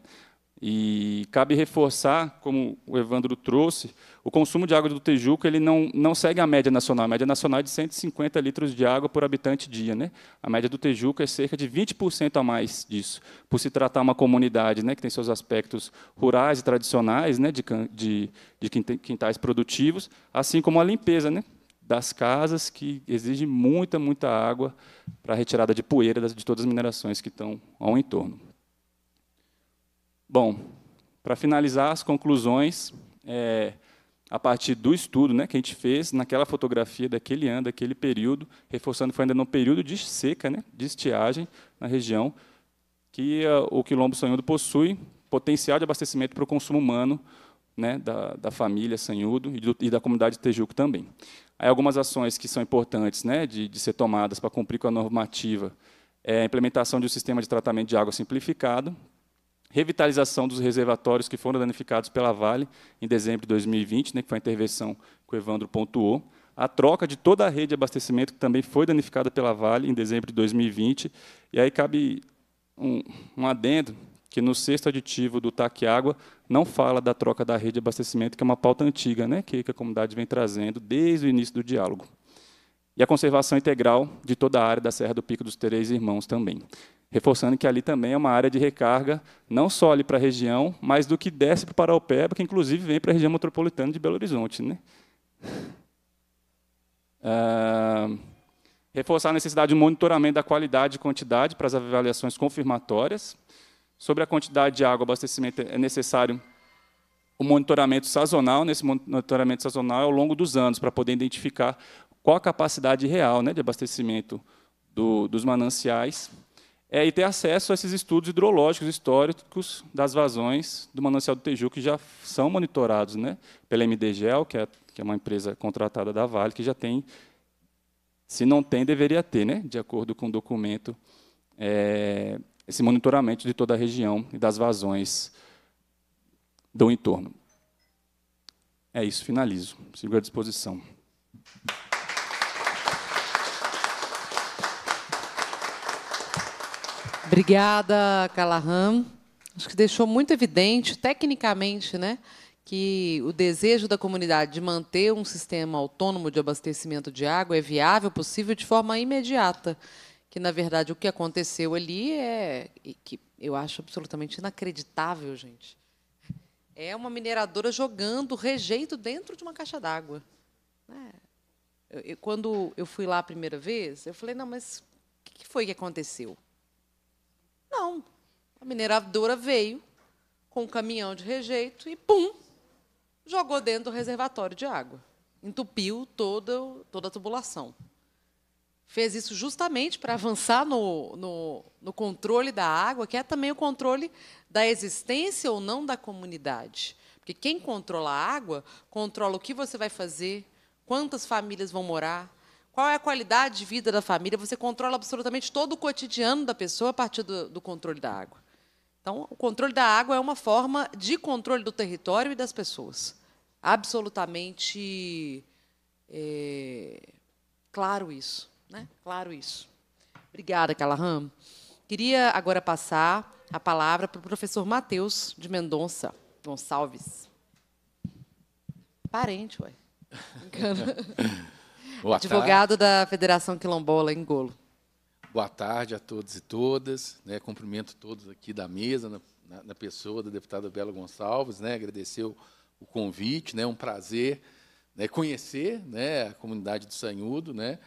E cabe reforçar, como o Evandro trouxe, o consumo de água do Tejuca ele não, não segue a média nacional. A média nacional é de 150 litros de água por habitante dia. Né? A média do Tejuca é cerca de 20% a mais disso, por se tratar uma comunidade né, que tem seus aspectos rurais e tradicionais, né, de, de, de quintais produtivos, assim como a limpeza né, das casas, que exige muita, muita água para a retirada de poeira de todas as minerações que estão ao entorno. Bom, para finalizar as conclusões, é, a partir do estudo né, que a gente fez naquela fotografia daquele ano, daquele período, reforçando que foi ainda no período de seca, né, de estiagem na região, que é, o quilombo sanhudo possui potencial de abastecimento para o consumo humano né, da, da, família Sanhudo e, do, e, da comunidade Tejuco também. Aí algumas ações que são importantes né, de, de, ser tomadas para cumprir com a normativa é a implementação de um sistema de tratamento de água simplificado, revitalização dos reservatórios que foram danificados pela Vale em dezembro de 2020, né, que foi a intervenção que o Evandro pontuou, a troca de toda a rede de abastecimento que também foi danificada pela Vale em dezembro de 2020, e aí cabe um, um adendo que no sexto aditivo do TAC Água não fala da troca da rede de abastecimento, que é uma pauta antiga, né, que a comunidade vem trazendo desde o início do diálogo. E a conservação integral de toda a área da Serra do Pico dos Três Irmãos também. Reforçando que ali também é uma área de recarga, não só ali para a região, mas do que desce para o Paraupeba, que inclusive vem para a região metropolitana de Belo Horizonte. Né? Uh, reforçar a necessidade de um monitoramento da qualidade e quantidade para as avaliações confirmatórias. Sobre a quantidade de água, abastecimento é necessário o monitoramento sazonal. Nesse né? monitoramento sazonal é ao longo dos anos, para poder identificar qual a capacidade real né, de abastecimento do, dos mananciais é, e ter acesso a esses estudos hidrológicos históricos das vazões do manancial do Teju, que já são monitorados né, pela MDGEL, que é, que é uma empresa contratada da Vale, que já tem, se não tem, deveria ter, né, de acordo com o documento, é, esse monitoramento de toda a região e das vazões do entorno. É isso, finalizo. Sigo à disposição. Obrigada, Calahan. Acho que deixou muito evidente, tecnicamente, né, que o desejo da comunidade de manter um sistema autônomo de abastecimento de água é viável, possível, de forma imediata. Que, na verdade, o que aconteceu ali é que eu acho absolutamente inacreditável, gente. É uma mineradora jogando rejeito dentro de uma caixa d'água. Né? Quando eu fui lá a primeira vez, eu falei, não, mas o que foi que aconteceu? Não. A mineradora veio com um caminhão de rejeito e, pum, jogou dentro do reservatório de água. Entupiu toda, toda a tubulação. Fez isso justamente para avançar no, no, no controle da água, que é também o controle da existência ou não da comunidade. Porque quem controla a água controla o que você vai fazer, quantas famílias vão morar, qual é a qualidade de vida da família? Você controla absolutamente todo o cotidiano da pessoa a partir do, do controle da água. Então, o controle da água é uma forma de controle do território e das pessoas. Absolutamente é, claro isso. Né? Claro isso. Obrigada, Calaham. Queria agora passar a palavra para o professor Matheus de Mendonça Gonçalves. Parente, ué. Engana. Boa advogado tarde. da Federação Quilombola em Golo. Boa tarde a todos e todas. Né, cumprimento todos aqui da mesa, na, na, pessoa da deputada Bela Gonçalves. Né, agradecer o, o convite. É né, um prazer né? conhecer né? a comunidade do Sanhudo. Né?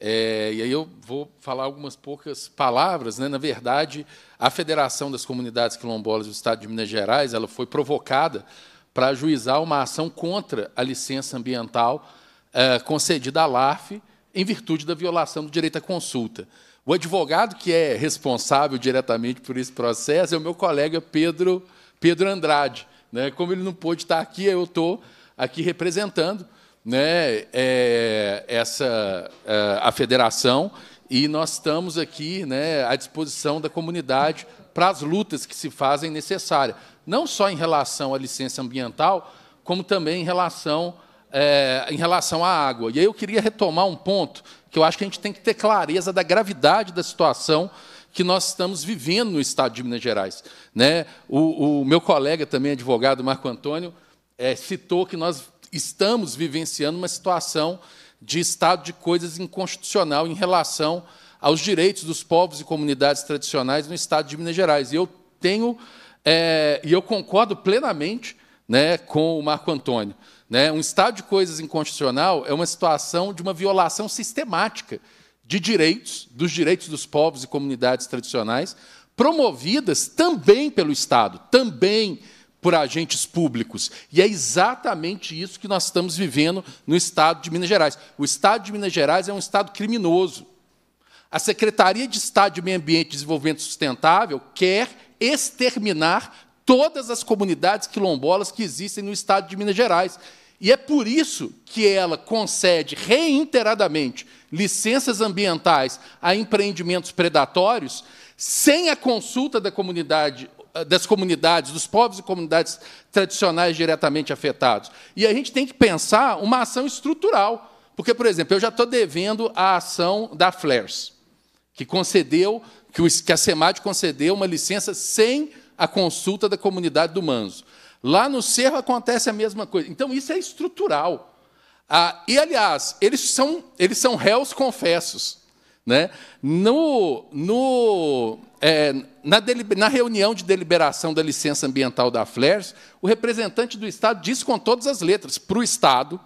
É, e aí eu vou falar algumas poucas palavras. Na verdade, a Federação das Comunidades Quilombolas do Estado de Minas Gerais ela foi provocada para ajuizar uma ação contra a licença ambiental é, concedida à LARF em virtude da violação do direito à consulta. O advogado que é responsável diretamente por esse processo é o meu colega Pedro, Pedro Andrade. Né? Como ele não pôde estar aqui, eu estou aqui representando né, é, essa, é, a federação e nós estamos aqui né, à disposição da comunidade para as lutas que se fazem necessárias, não só em relação à licença ambiental, como também em relação é, em relação à água. E aí eu queria retomar um ponto que eu acho que a gente tem que ter clareza da gravidade da situação que nós estamos vivendo no Estado de Minas Gerais. Né? O, o meu colega também, advogado Marco Antônio, é, citou que nós estamos vivenciando uma situação de estado de coisas inconstitucional em relação aos direitos dos povos e comunidades tradicionais no Estado de Minas Gerais. E eu tenho, é, e eu concordo plenamente né, com o Marco Antônio. Né? Um estado de coisas inconstitucional é uma situação de uma violação sistemática de direitos, dos direitos dos povos e comunidades tradicionais, promovidas também pelo Estado, também por agentes públicos. E é exatamente isso que nós estamos vivendo no Estado de Minas Gerais. O Estado de Minas Gerais é um Estado criminoso. A Secretaria de Estado de Meio Ambiente e Desenvolvimento Sustentável quer exterminar todas as comunidades quilombolas que existem no Estado de Minas Gerais. E é por isso que ela concede reiteradamente licenças ambientais a empreendimentos predatórios, sem a consulta da comunidade, eh, das comunidades, dos povos e comunidades tradicionais diretamente afetados. E a gente tem que pensar uma ação estrutural. Porque, por exemplo, eu já estou devendo a ação da Flares, que concedeu, que a SEMAD concedeu uma licença sem a consulta da comunidade do Manso. Lá no Cerro acontece a mesma coisa. Então, isso é estrutural. Ah, e, aliás, eles são, eles são réus confessos. Né? No, no, é, na, na, reunião de deliberação da licença ambiental da Flers, o representante do Estado diz com todas as letras para o Estado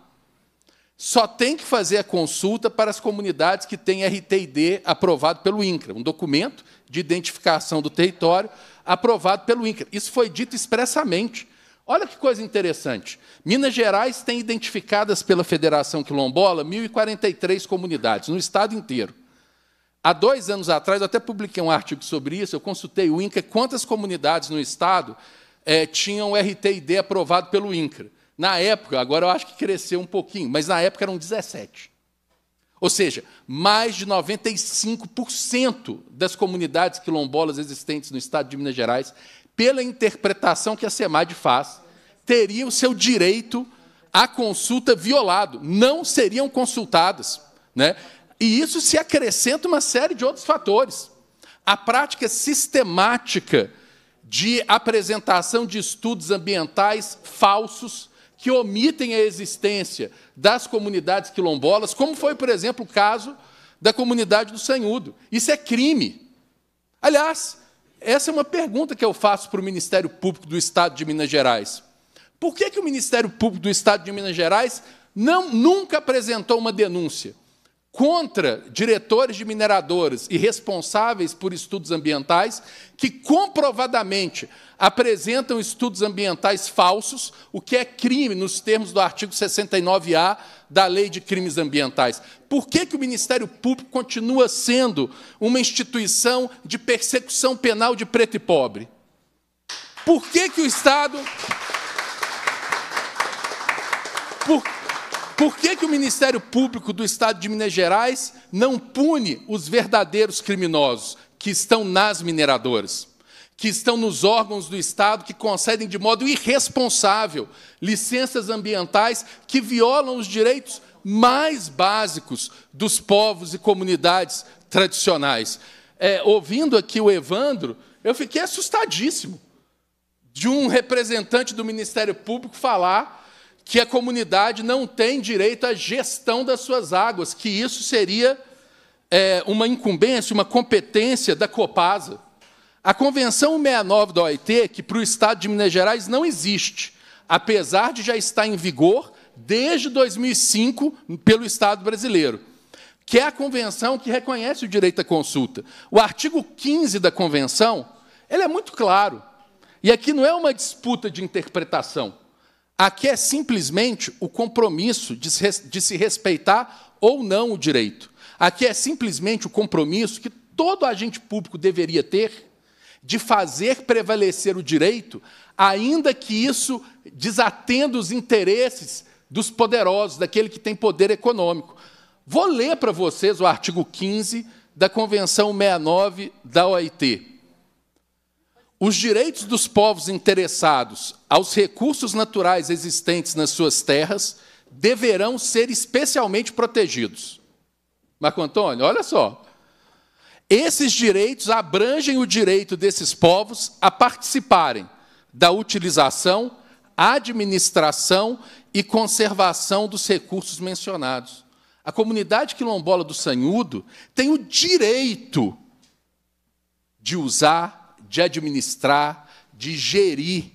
só tem que fazer a consulta para as comunidades que têm RTID aprovado pelo INCRA, um documento de identificação do território aprovado pelo INCRA. Isso foi dito expressamente. Olha que coisa interessante. Minas Gerais tem identificadas pela Federação Quilombola 1.043 comunidades, no estado inteiro. Há dois anos atrás, eu até publiquei um artigo sobre isso, eu consultei o INCRA quantas comunidades no estado é, tinham RTID aprovado pelo INCRA. Na época, agora eu acho que cresceu um pouquinho, mas na época eram 17. Ou seja, mais de 95% das comunidades quilombolas existentes no estado de Minas Gerais pela interpretação que a SEMAD faz, teriam o seu direito à consulta violado, não seriam consultadas. Né? E isso se acrescenta uma série de outros fatores. A prática sistemática de apresentação de estudos ambientais falsos que omitem a existência das comunidades quilombolas, como foi, por exemplo, o caso da comunidade do Sanhudo. Isso é crime. Aliás, essa é uma pergunta que eu faço para o Ministério Público do Estado de Minas Gerais. Por que, que o Ministério Público do Estado de Minas Gerais não, nunca apresentou uma denúncia contra diretores de mineradoras e responsáveis por estudos ambientais que comprovadamente apresentam estudos ambientais falsos, o que é crime nos termos do artigo 69A da Lei de Crimes Ambientais. Por que, que o Ministério Público continua sendo uma instituição de persecução penal de preto e pobre? Por que, que o Estado. Por, por que, que o Ministério Público do Estado de Minas Gerais não pune os verdadeiros criminosos que estão nas mineradoras? que estão nos órgãos do Estado que concedem de modo irresponsável licenças ambientais que violam os direitos mais básicos dos povos e comunidades tradicionais. É, ouvindo aqui o Evandro, eu fiquei assustadíssimo de um representante do Ministério Público falar que a comunidade não tem direito à gestão das suas águas, que isso seria é, uma incumbência, uma competência da Copasa. A Convenção 69 da OIT, que para o Estado de Minas Gerais não existe, apesar de já estar em vigor desde 2005 pelo Estado brasileiro, que é a convenção que reconhece o direito à consulta. O artigo 15 da convenção, ele é muito claro. E aqui não é uma disputa de interpretação. Aqui é simplesmente o compromisso de se respeitar ou não o direito. Aqui é simplesmente o compromisso que todo agente público deveria ter de fazer prevalecer o direito, ainda que isso desatenda os interesses dos poderosos, daquele que tem poder econômico. Vou ler para vocês o artigo 15 da Convenção 69 da OIT. Os direitos dos povos interessados aos recursos naturais existentes nas suas terras deverão ser especialmente protegidos. Marco Antônio, olha só. Esses direitos abrangem o direito desses povos a participarem da utilização, administração e conservação dos recursos mencionados. A comunidade quilombola do Sanhudo tem o direito de usar, de administrar, de gerir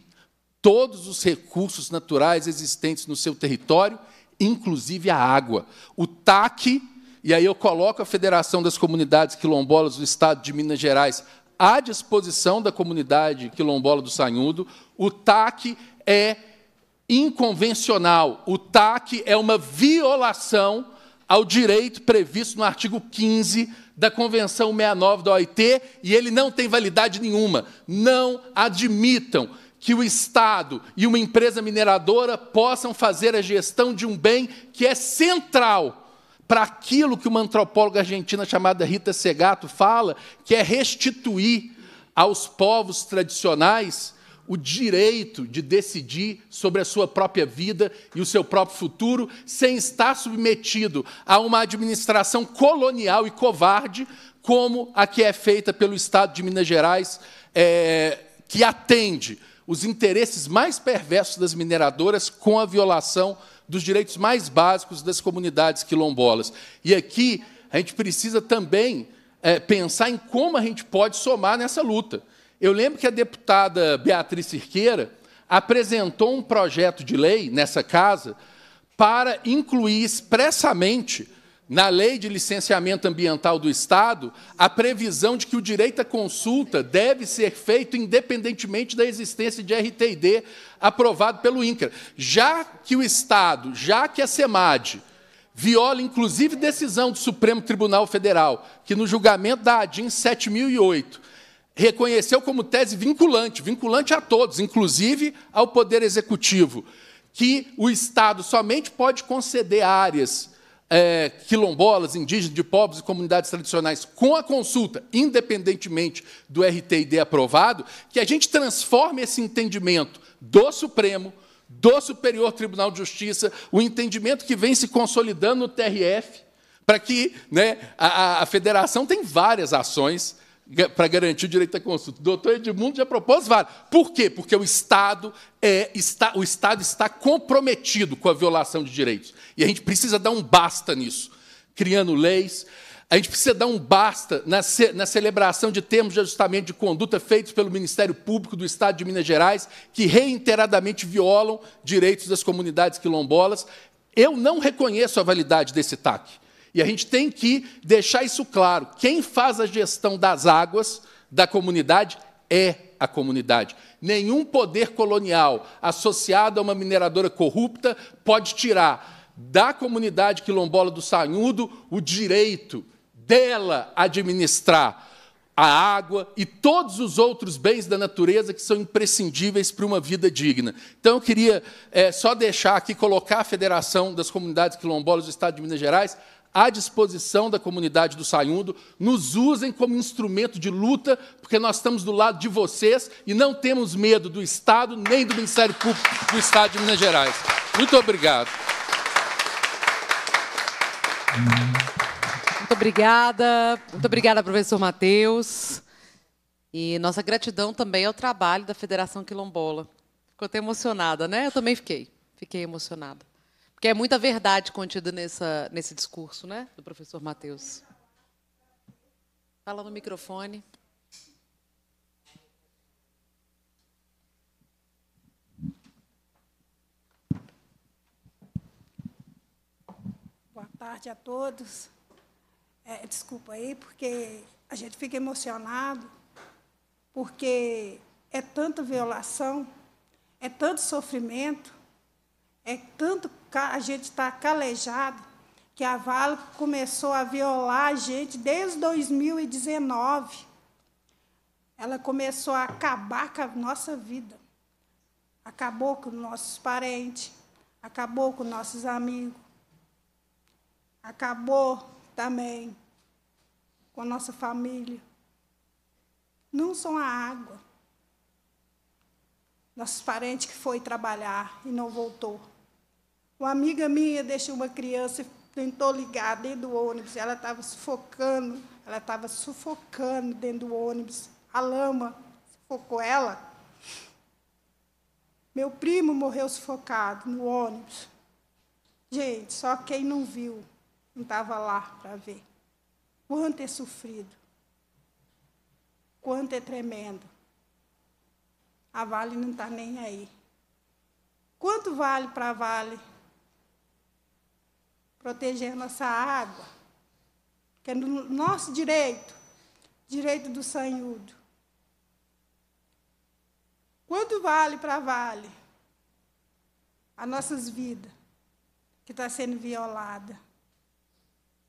todos os recursos naturais existentes no seu território, inclusive a água. O TAC, e aí eu coloco a Federação das Comunidades Quilombolas do Estado de Minas Gerais à disposição da comunidade quilombola do Sanhudo, o TAC é inconvencional. O TAC é uma violação ao direito previsto no artigo 15 da Convenção 69 da OIT e ele não tem validade nenhuma. Não admitam que o Estado e uma empresa mineradora possam fazer a gestão de um bem que é central para aquilo que uma antropóloga argentina chamada Rita Segato fala, que é restituir aos povos tradicionais o direito de decidir sobre a sua própria vida e o seu próprio futuro, sem estar submetido a uma administração colonial e covarde, como a que é feita pelo Estado de Minas Gerais, é, que atende os interesses mais perversos das mineradoras com a violação dos direitos mais básicos das comunidades quilombolas. E aqui a gente precisa também é, pensar em como a gente pode somar nessa luta. Eu lembro que a deputada Beatriz Cirqueira apresentou um projeto de lei nessa casa para incluir expressamente na lei de licenciamento ambiental do Estado a previsão de que o direito à consulta deve ser feito independentemente da existência de RTD aprovado pelo INCRA. Já que o Estado, já que a SEMAD viola inclusive decisão do Supremo Tribunal Federal, que no julgamento da ADIM 7008 reconheceu como tese vinculante, vinculante a todos, inclusive ao Poder Executivo, que o Estado somente pode conceder áreas é, quilombolas, indígenas, de povos e comunidades tradicionais com a consulta, independentemente do RTID aprovado, que a gente transforme esse entendimento do Supremo, do Superior Tribunal de Justiça, o entendimento que vem se consolidando no TRF, para que né, a, a federação tem várias ações para garantir o direito à consulta. doutor Edmundo já propôs vários. Por quê? Porque o Estado, é, está, o Estado está comprometido com a violação de direitos. E a gente precisa dar um basta nisso, criando leis. A gente precisa dar um basta na, ce, na celebração de termos de ajustamento de conduta feitos pelo Ministério Público do Estado de Minas Gerais, que reiteradamente violam direitos das comunidades quilombolas. Eu não reconheço a validade desse TAC. E a gente tem que deixar isso claro. Quem faz a gestão das águas da comunidade é a comunidade. Nenhum poder colonial associado a uma mineradora corrupta pode tirar da comunidade quilombola do Sanhudo o direito dela administrar a água e todos os outros bens da natureza que são imprescindíveis para uma vida digna. Então, eu queria é, só deixar aqui, colocar a Federação das Comunidades Quilombolas do Estado de Minas Gerais à disposição da comunidade do Saiundo, nos usem como instrumento de luta, porque nós estamos do lado de vocês e não temos medo do Estado nem do Ministério Público do Estado de Minas Gerais. Muito obrigado. Muito obrigada. Muito obrigada, professor Matheus. E nossa gratidão também ao trabalho da Federação Quilombola. Ficou até emocionada, né? Eu também fiquei. Fiquei emocionada. Porque é muita verdade contida nessa, nesse discurso, né, do professor Matheus. Fala no microfone. Boa tarde a todos. É, desculpa aí, porque a gente fica emocionado, porque é tanta violação, é tanto sofrimento, é tanto a gente está calejado, que a Vale começou a violar a gente desde 2019. Ela começou a acabar com a nossa vida. Acabou com nossos parentes, acabou com nossos amigos, acabou também com a nossa família. Não só a água. Nossos parentes que foi trabalhar e não voltou. Uma amiga minha deixou uma criança, tentou ligar dentro do ônibus, ela estava sufocando, ela estava sufocando dentro do ônibus, a lama sufocou ela. Meu primo morreu sufocado no ônibus. Gente, só quem não viu, não estava lá para ver. Quanto é sofrido. Quanto é tremendo. A Vale não está nem aí. Quanto vale para a Vale proteger nossa água, que é no nosso direito, direito do sanhudo. Quanto vale para vale a nossas vidas que está sendo violada?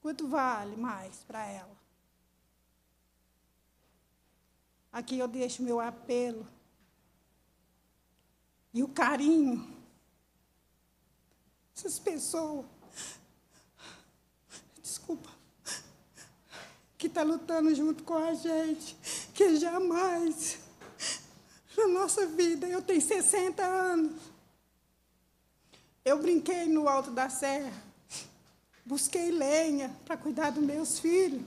Quanto vale mais para ela? Aqui eu deixo meu apelo e o carinho. Essas pessoas desculpa, que está lutando junto com a gente, que jamais na nossa vida, eu tenho 60 anos, eu brinquei no alto da serra, busquei lenha para cuidar dos meus filhos.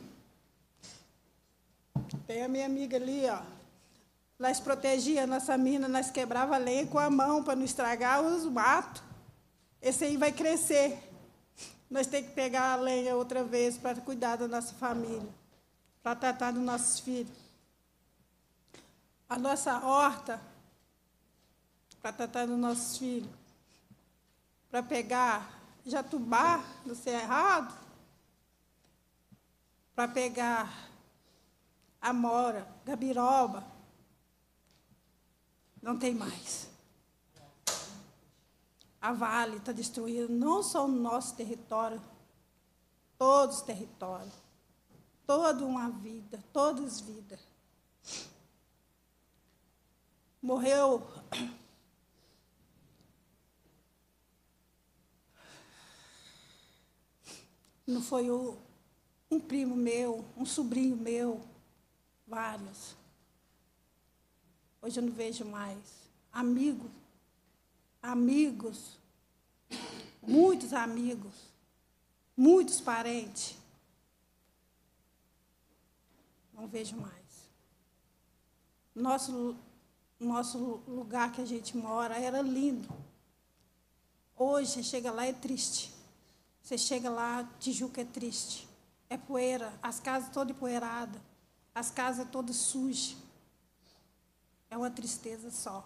Tem a minha amiga ali, ó. Nós protegia a nossa mina, nós quebrava lenha com a mão para não estragar os mato Esse aí vai crescer nós temos que pegar a lenha outra vez para cuidar da nossa família, para tratar dos nossos filhos. A nossa horta, para tratar dos nossos filhos. Para pegar jatubá do cerrado, é para pegar amora, gabiroba. Não tem mais a Vale está destruindo não só o nosso território, todos os territórios, toda uma vida, todas as vidas. Morreu não foi o, um primo meu, um sobrinho meu, vários. Hoje eu não vejo mais. Amigo amigos, muitos amigos, muitos parentes. Não vejo mais. Nosso, nosso lugar que a gente mora era lindo. Hoje você chega lá é triste. Você chega lá, Tijuca é triste. É poeira, as casas todas empoeiradas, as casas todas sujas. É uma tristeza só.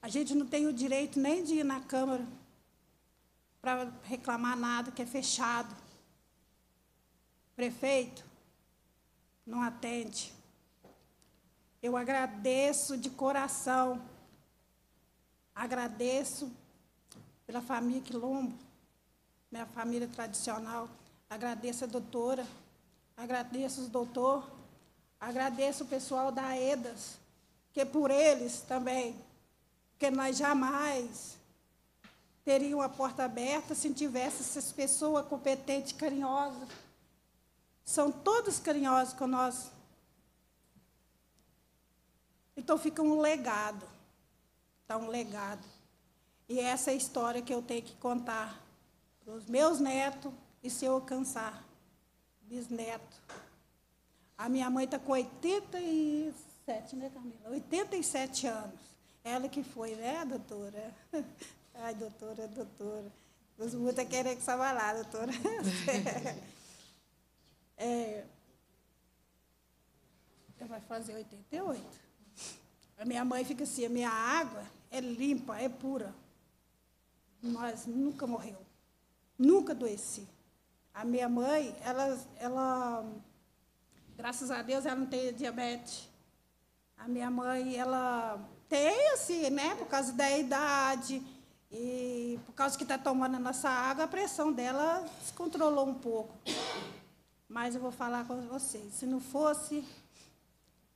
A gente não tem o direito nem de ir na Câmara para reclamar nada, que é fechado. Prefeito, não atende. Eu agradeço de coração, agradeço pela família Quilombo, minha família tradicional, agradeço a doutora, agradeço o doutor, agradeço o pessoal da EDAS, que por eles também porque nós jamais teríamos a porta aberta se tivesse essas pessoas competentes, carinhosas. São todos carinhosos nós. Então fica um legado. Está um legado. E essa é a história que eu tenho que contar para os meus netos e se eu alcançar, bisneto. A minha mãe está com 87, né, Camila? 87 anos. Ela que foi, né, doutora? Ai, doutora, doutora. Os muitos querem que estava lá, doutora. É, ela vai fazer 88. A minha mãe fica assim, a minha água é limpa, é pura. Mas nunca morreu. Nunca adoeci. A minha mãe, ela, ela graças a Deus, ela não tem diabetes. A minha mãe, ela tem, assim, né? Por causa da idade e por causa que está tomando a nossa água, a pressão dela se controlou um pouco. Mas eu vou falar com vocês. Se não fosse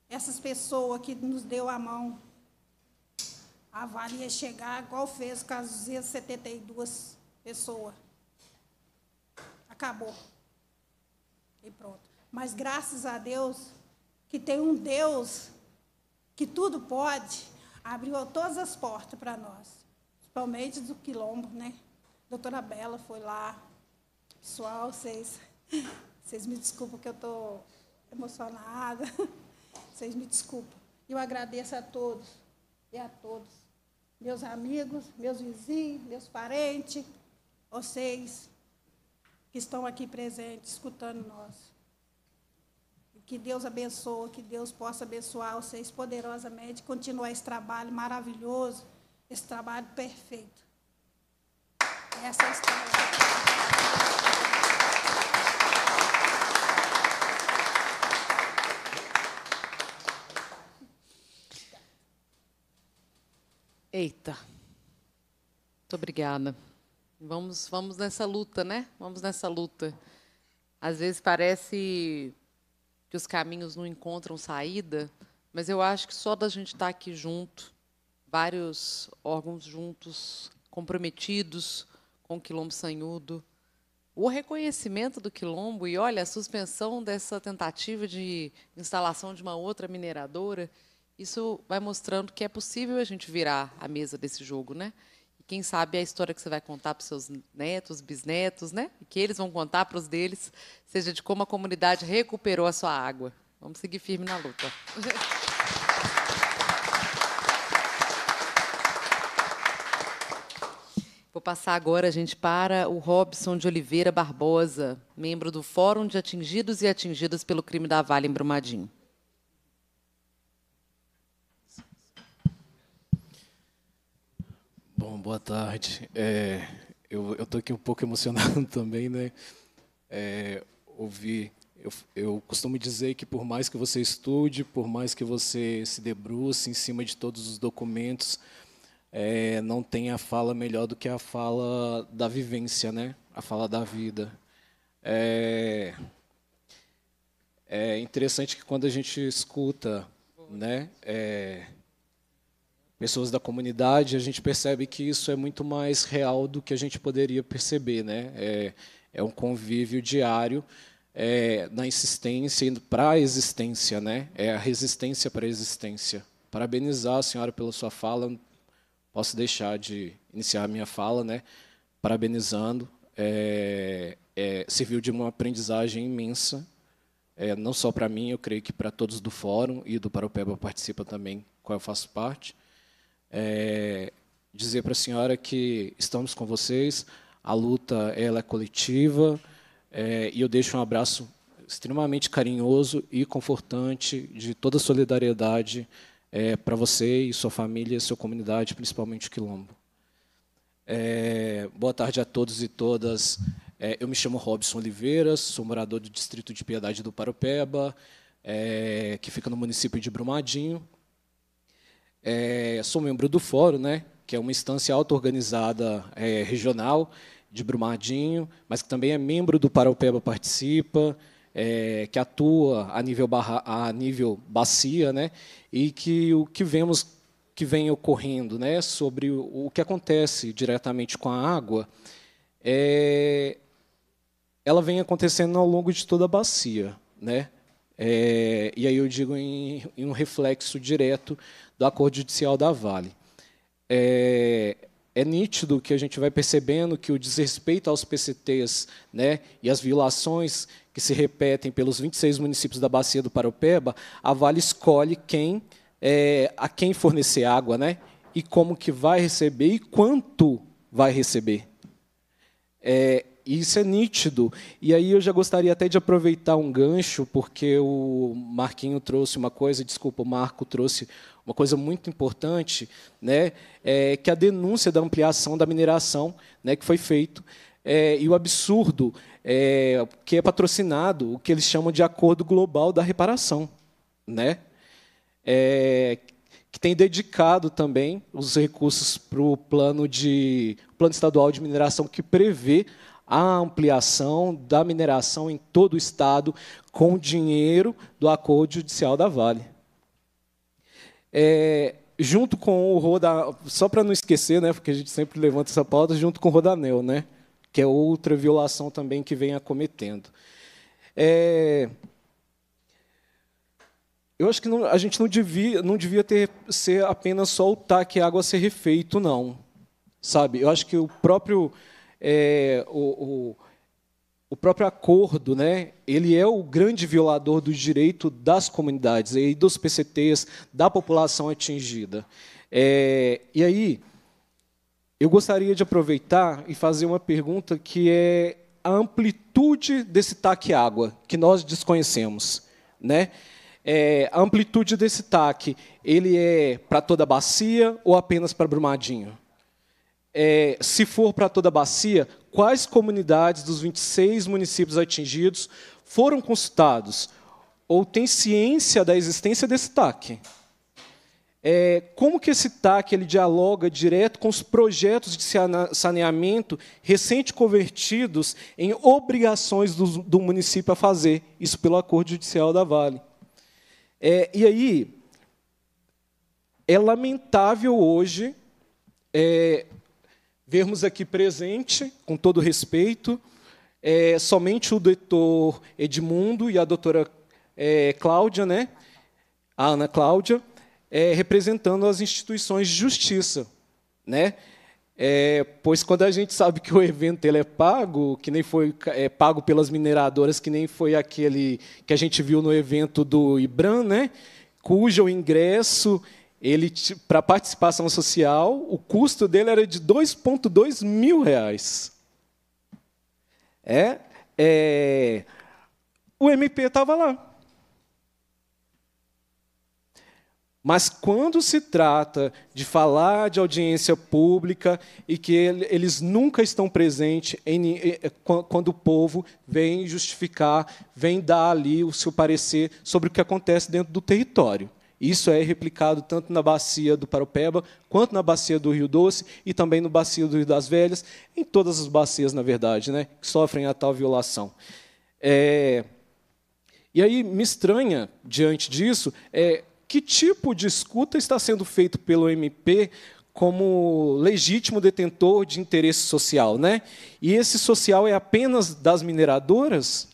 essas pessoas que nos deu a mão, a Vale ia chegar igual fez com as 272 pessoas. Acabou. E pronto. Mas graças a Deus que tem um Deus que tudo pode abriu todas as portas para nós, principalmente do Quilombo, né? Doutora Bela foi lá. Pessoal, vocês, vocês me desculpem que eu estou emocionada. Vocês me desculpem. Eu agradeço a todos e a todos. Meus amigos, meus vizinhos, meus parentes, vocês que estão aqui presentes, escutando nós. Que Deus abençoe, que Deus possa abençoar vocês poderosamente, continuar esse trabalho maravilhoso, esse trabalho perfeito. Essa é a história. Eita. Muito obrigada. Vamos, vamos nessa luta, né? Vamos nessa luta. Às vezes parece que os caminhos não encontram saída, mas eu acho que só da gente estar tá aqui junto, vários órgãos juntos, comprometidos com o quilombo sanhudo, o reconhecimento do quilombo e, olha, a suspensão dessa tentativa de instalação de uma outra mineradora, isso vai mostrando que é possível a gente virar a mesa desse jogo, né? quem sabe a história que você vai contar para seus netos, bisnetos, né? E que eles vão contar para os deles, seja de como a comunidade recuperou a sua água. Vamos seguir firme na luta. Vou passar agora, gente, para o Robson de Oliveira Barbosa, membro do Fórum de Atingidos e Atingidas pelo Crime da Vale em Brumadinho. boa tarde. É, eu estou aqui um pouco emocionado também, né? É, ouvir. Eu, eu costumo dizer que, por mais que você estude, por mais que você se debruce em cima de todos os documentos, é, não tem a fala melhor do que a fala da vivência, né? A fala da vida. É, é interessante que quando a gente escuta, né? É, pessoas da comunidade, a gente percebe que isso é muito mais real do que a gente poderia perceber. Né? É, é um convívio diário é, na insistência para a existência, né? é a resistência para a existência. Parabenizar a senhora pela sua fala, posso deixar de iniciar a minha fala, né? parabenizando. É, é, serviu de uma aprendizagem imensa, é, não só para mim, eu creio que para todos do fórum e do Paropeba participa também, qual eu faço parte é, dizer para a senhora que estamos com vocês, a luta ela é coletiva, é, e eu deixo um abraço extremamente carinhoso e confortante de toda a solidariedade é, para você e sua família, sua comunidade, principalmente o Quilombo. É, boa tarde a todos e todas. É, eu me chamo Robson Oliveira, sou morador do Distrito de Piedade do Paropeba, é, que fica no município de Brumadinho. É, sou membro do Fórum, né, que é uma instância auto-organizada é, regional de Brumadinho, mas que também é membro do Paraupeba Participa, é, que atua a nível, barra, a nível bacia, né, e que o que vemos que vem ocorrendo né, sobre o, o que acontece diretamente com a água, é, ela vem acontecendo ao longo de toda a bacia. Né? É, e aí eu digo em, em, um reflexo direto do acordo judicial da Vale. É, é nítido que a gente vai percebendo que o desrespeito aos PCTs né, e as violações que se repetem pelos 26 municípios da bacia do Paropeba, a Vale escolhe quem é, a quem fornecer água, né? E como que vai receber e quanto vai receber. É, isso é nítido. E aí eu já gostaria até de aproveitar um gancho, porque o Marquinho trouxe uma coisa, desculpa, o Marco trouxe uma coisa muito importante, né, é, que a denúncia da ampliação da mineração, né, que foi feito, é, e o absurdo é, que é patrocinado, o que eles chamam de acordo global da reparação, né, é, que tem dedicado também os recursos para o plano de plano estadual de mineração que prevê a ampliação da mineração em todo o Estado com dinheiro do acordo judicial da Vale. É, junto com o Roda... Só para não esquecer, né, porque a gente sempre levanta essa pauta, junto com o Rodanel, né, que é outra violação também que vem acometendo. É, eu acho que não, a gente não devia, não devia ter, ser apenas só o TAC água ser refeito, não. Sabe? Eu acho que o próprio é, o, o, o, próprio acordo, né, ele é o grande violador do direito das comunidades e dos PCTs, da população atingida. É, e aí, eu gostaria de aproveitar e fazer uma pergunta que é a amplitude desse taque água que nós desconhecemos, né? É, a amplitude desse taque, ele é para toda a bacia ou apenas para Brumadinho? é, se for para toda a bacia, quais comunidades dos 26 municípios atingidos foram consultados? Ou tem ciência da existência desse TAC? É, como que esse TAC ele dialoga direto com os projetos de saneamento recente convertidos em obrigações do, do município a fazer, isso pelo acordo judicial da Vale? É, e aí, é lamentável hoje é, vermos aqui presente, com todo respeito, é, somente o doutor Edmundo e a doutora é, Cláudia, né? a Ana Cláudia, é, representando as instituições de justiça. Né? É, pois quando a gente sabe que o evento ele é pago, que nem foi é, pago pelas mineradoras, que nem foi aquele que a gente viu no evento do IBRAN, né? cujo ingresso ele para participação social, o custo dele era de 2,2 mil reais. É, é o MP estava lá. Mas quando se trata de falar de audiência pública e que eles nunca estão presentes em, quando o povo vem justificar, vem dar ali o seu parecer sobre o que acontece dentro do território. Isso é replicado tanto na bacia do Paropeba, quanto na bacia do Rio Doce e também no bacia do Rio das Velhas, em todas as bacias, na verdade, né, que sofrem a tal violação. É... E aí me estranha, diante disso, é, que tipo de escuta está sendo feito pelo MP como legítimo detentor de interesse social, né? E esse social é apenas das mineradoras?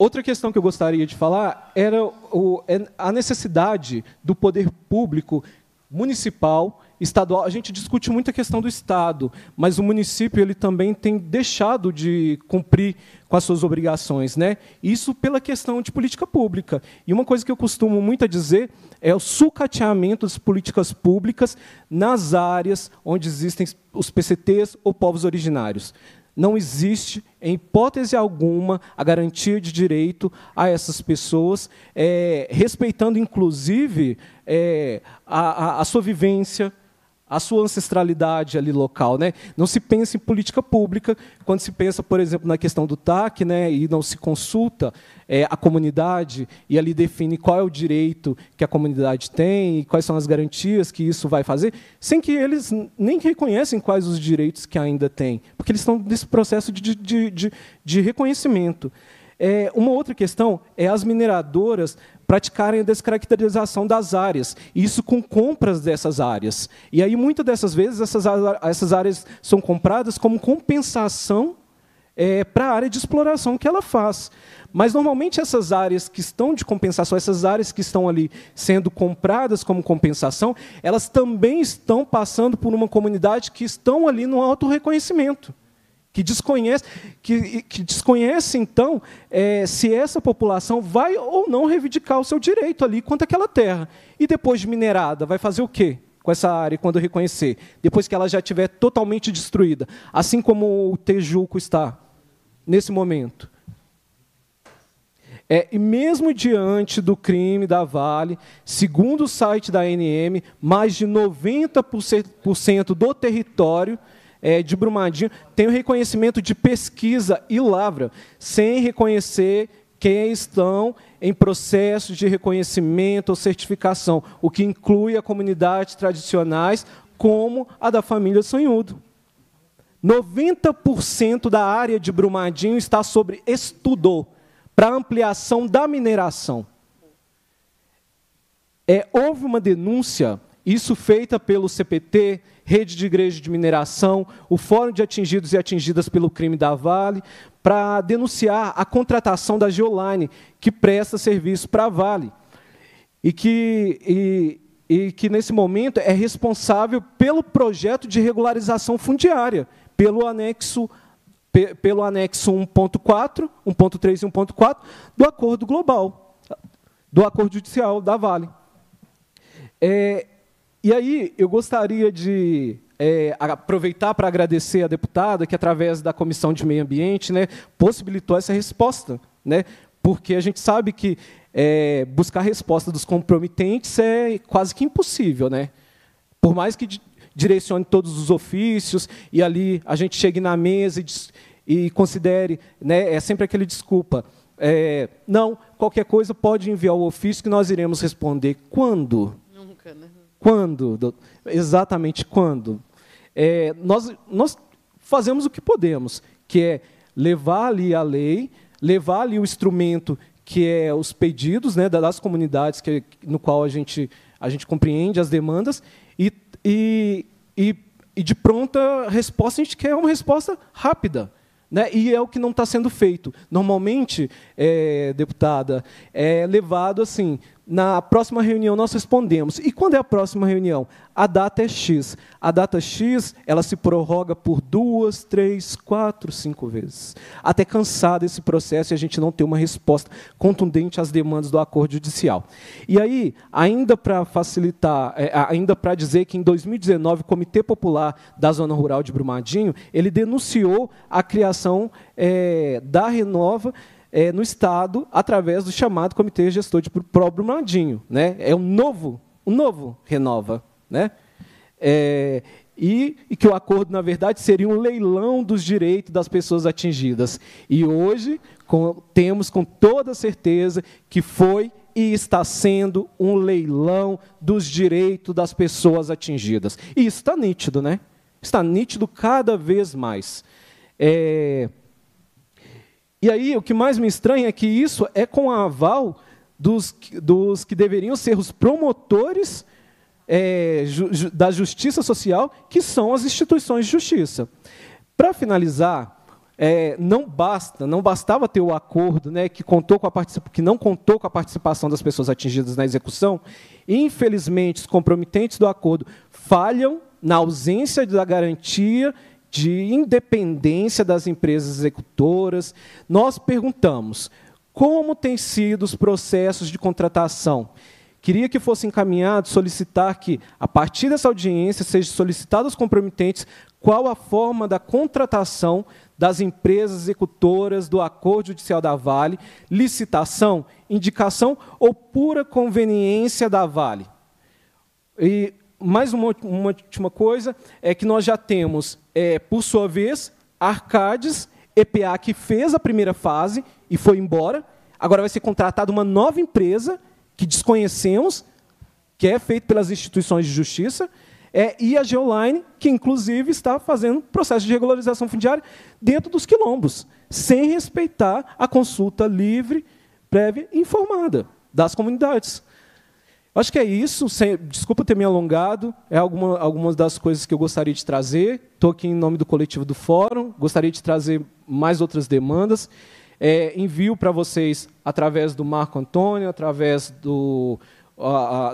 Outra questão que eu gostaria de falar era o, é a necessidade do poder público municipal, estadual. A gente discute muito a questão do Estado, mas o município ele também tem deixado de cumprir com as suas obrigações. Né? Isso pela questão de política pública. E uma coisa que eu costumo muito dizer é o sucateamento das políticas públicas nas áreas onde existem os PCTs ou povos originários não existe, em hipótese alguma, a garantia de direito a essas pessoas, é, respeitando, inclusive, é, a, a, a sua vivência, a sua ancestralidade ali local. Né? Não se pensa em política pública quando se pensa, por exemplo, na questão do TAC, né, e não se consulta é, a comunidade e ali define qual é o direito que a comunidade tem e quais são as garantias que isso vai fazer, sem que eles nem reconhecem quais os direitos que ainda têm, porque eles estão nesse processo de, de, de, de reconhecimento. É, uma outra questão é as mineradoras praticarem a descaracterização das áreas, isso com compras dessas áreas. E aí, muitas dessas vezes, essas, essas áreas são compradas como compensação é, para a área de exploração que ela faz. Mas, normalmente, essas áreas que estão de compensação, essas áreas que estão ali sendo compradas como compensação, elas também estão passando por uma comunidade que estão ali no autorreconhecimento que desconhece, que, que desconhece então, é, se essa população vai ou não reivindicar o seu direito ali quanto àquela terra. E depois de minerada, vai fazer o quê com essa área quando reconhecer? Depois que ela já estiver totalmente destruída, assim como o Tejuco está nesse momento. É, e mesmo diante do crime da Vale, segundo o site da ANM, mais de 90% do território é, de Brumadinho, tem o reconhecimento de pesquisa e lavra, sem reconhecer quem estão em processo de reconhecimento ou certificação, o que inclui a comunidades tradicionais, como a da família Sonhudo. 90% da área de Brumadinho está sobre estudo para ampliação da mineração. É, houve uma denúncia, isso feita pelo CPT, Rede de Igreja de Mineração, o Fórum de Atingidos e Atingidas pelo Crime da Vale, para denunciar a contratação da Geoline, que presta serviço para a Vale, e que, e, e que, nesse momento, é responsável pelo projeto de regularização fundiária, pelo anexo pelo anexo 1.4, 1.3 e 1.4 do acordo global, do acordo judicial da Vale. É, e aí, eu gostaria de é, aproveitar para agradecer a deputada que, através da Comissão de Meio Ambiente, né, possibilitou essa resposta. Né? Porque a gente sabe que é, buscar a resposta dos comprometentes é quase que impossível. Né? Por mais que direcione todos os ofícios e ali a gente chegue na mesa e, e considere, né, é sempre aquele desculpa. É, não, qualquer coisa pode enviar o ofício que nós iremos responder. Quando? Nunca, né? Quando? Exatamente quando? É, nós, nós fazemos o que podemos, que é levar ali a lei, levar ali o instrumento que é os pedidos né, das comunidades que, no qual a gente, a gente compreende as demandas e, e, e, e de pronta resposta a gente quer uma resposta rápida. Né? E é o que não está sendo feito. Normalmente, é, deputada, é levado assim, na próxima reunião nós respondemos. E quando é a próxima reunião? A data é X. A data X, ela se prorroga por duas, três, quatro, cinco vezes. Até cansado esse processo e a gente não ter uma resposta contundente às demandas do acordo judicial. E aí, ainda para facilitar, é, ainda para dizer que em 2019 o Comitê Popular da Zona Rural de Brumadinho, ele denunciou a criação é, da Renova, é, no Estado através do chamado Comitê Gestor de Problemadinho. Né? É um novo, um novo Renova. Né? É, e, e, que o acordo, na verdade, seria um leilão dos direitos das pessoas atingidas. E hoje com, temos com toda certeza que foi e está sendo um leilão dos direitos das pessoas atingidas. E isso está nítido, né? Está nítido cada vez mais. É, e aí, o que mais me estranha é que isso é com a aval dos, dos que deveriam ser os promotores é, ju, da justiça social, que são as instituições de justiça. Para finalizar, é, não basta, não bastava ter o acordo, né, que contou com a que não contou com a participação das pessoas atingidas na execução. Infelizmente, os comprometentes do acordo falham na ausência da garantia de independência das empresas executoras, nós perguntamos como têm sido os processos de contratação. Queria que fosse encaminhado solicitar que, a partir dessa audiência, seja solicitado aos comprometentes qual a forma da contratação das empresas executoras do acordo judicial da Vale, licitação, indicação ou pura conveniência da Vale. E mais uma, uma última coisa é que nós já temos é, por sua vez, Arcades, EPA, que fez a primeira fase e foi embora. Agora vai ser contratada uma nova empresa, que desconhecemos, que é feita pelas instituições de justiça, é, e a Geoline, que inclusive está fazendo processo de regularização fundiária dentro dos quilombos, sem respeitar a consulta livre, prévia e informada das comunidades. Acho que é isso. Desculpa ter me alongado. É alguma, algumas das coisas que eu gostaria de trazer. Estou aqui em nome do coletivo do Fórum. Gostaria de trazer mais outras demandas. É, envio para vocês através do Marco Antônio, através do a,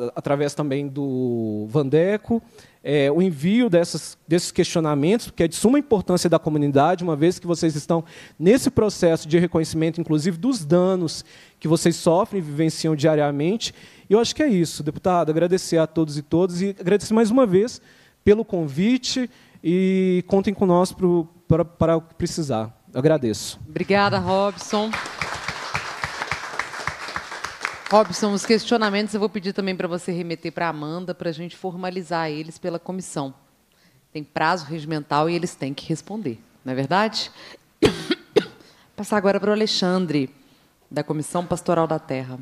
a, através também do Vandeco é, o envio dessas, desses questionamentos, que é de suma importância da comunidade, uma vez que vocês estão nesse processo de reconhecimento, inclusive, dos danos que vocês sofrem e vivenciam diariamente. E eu acho que é isso, deputado. Agradecer a todos e todas e agradecer mais uma vez pelo convite e contem com nós para o que precisar. Eu agradeço. Obrigada, Robson. Robson, os questionamentos eu vou pedir também para você remeter para a Amanda para a gente formalizar eles pela comissão. Tem prazo regimental e eles têm que responder, não é verdade? Passar agora para o Alexandre, da Comissão Pastoral da Terra.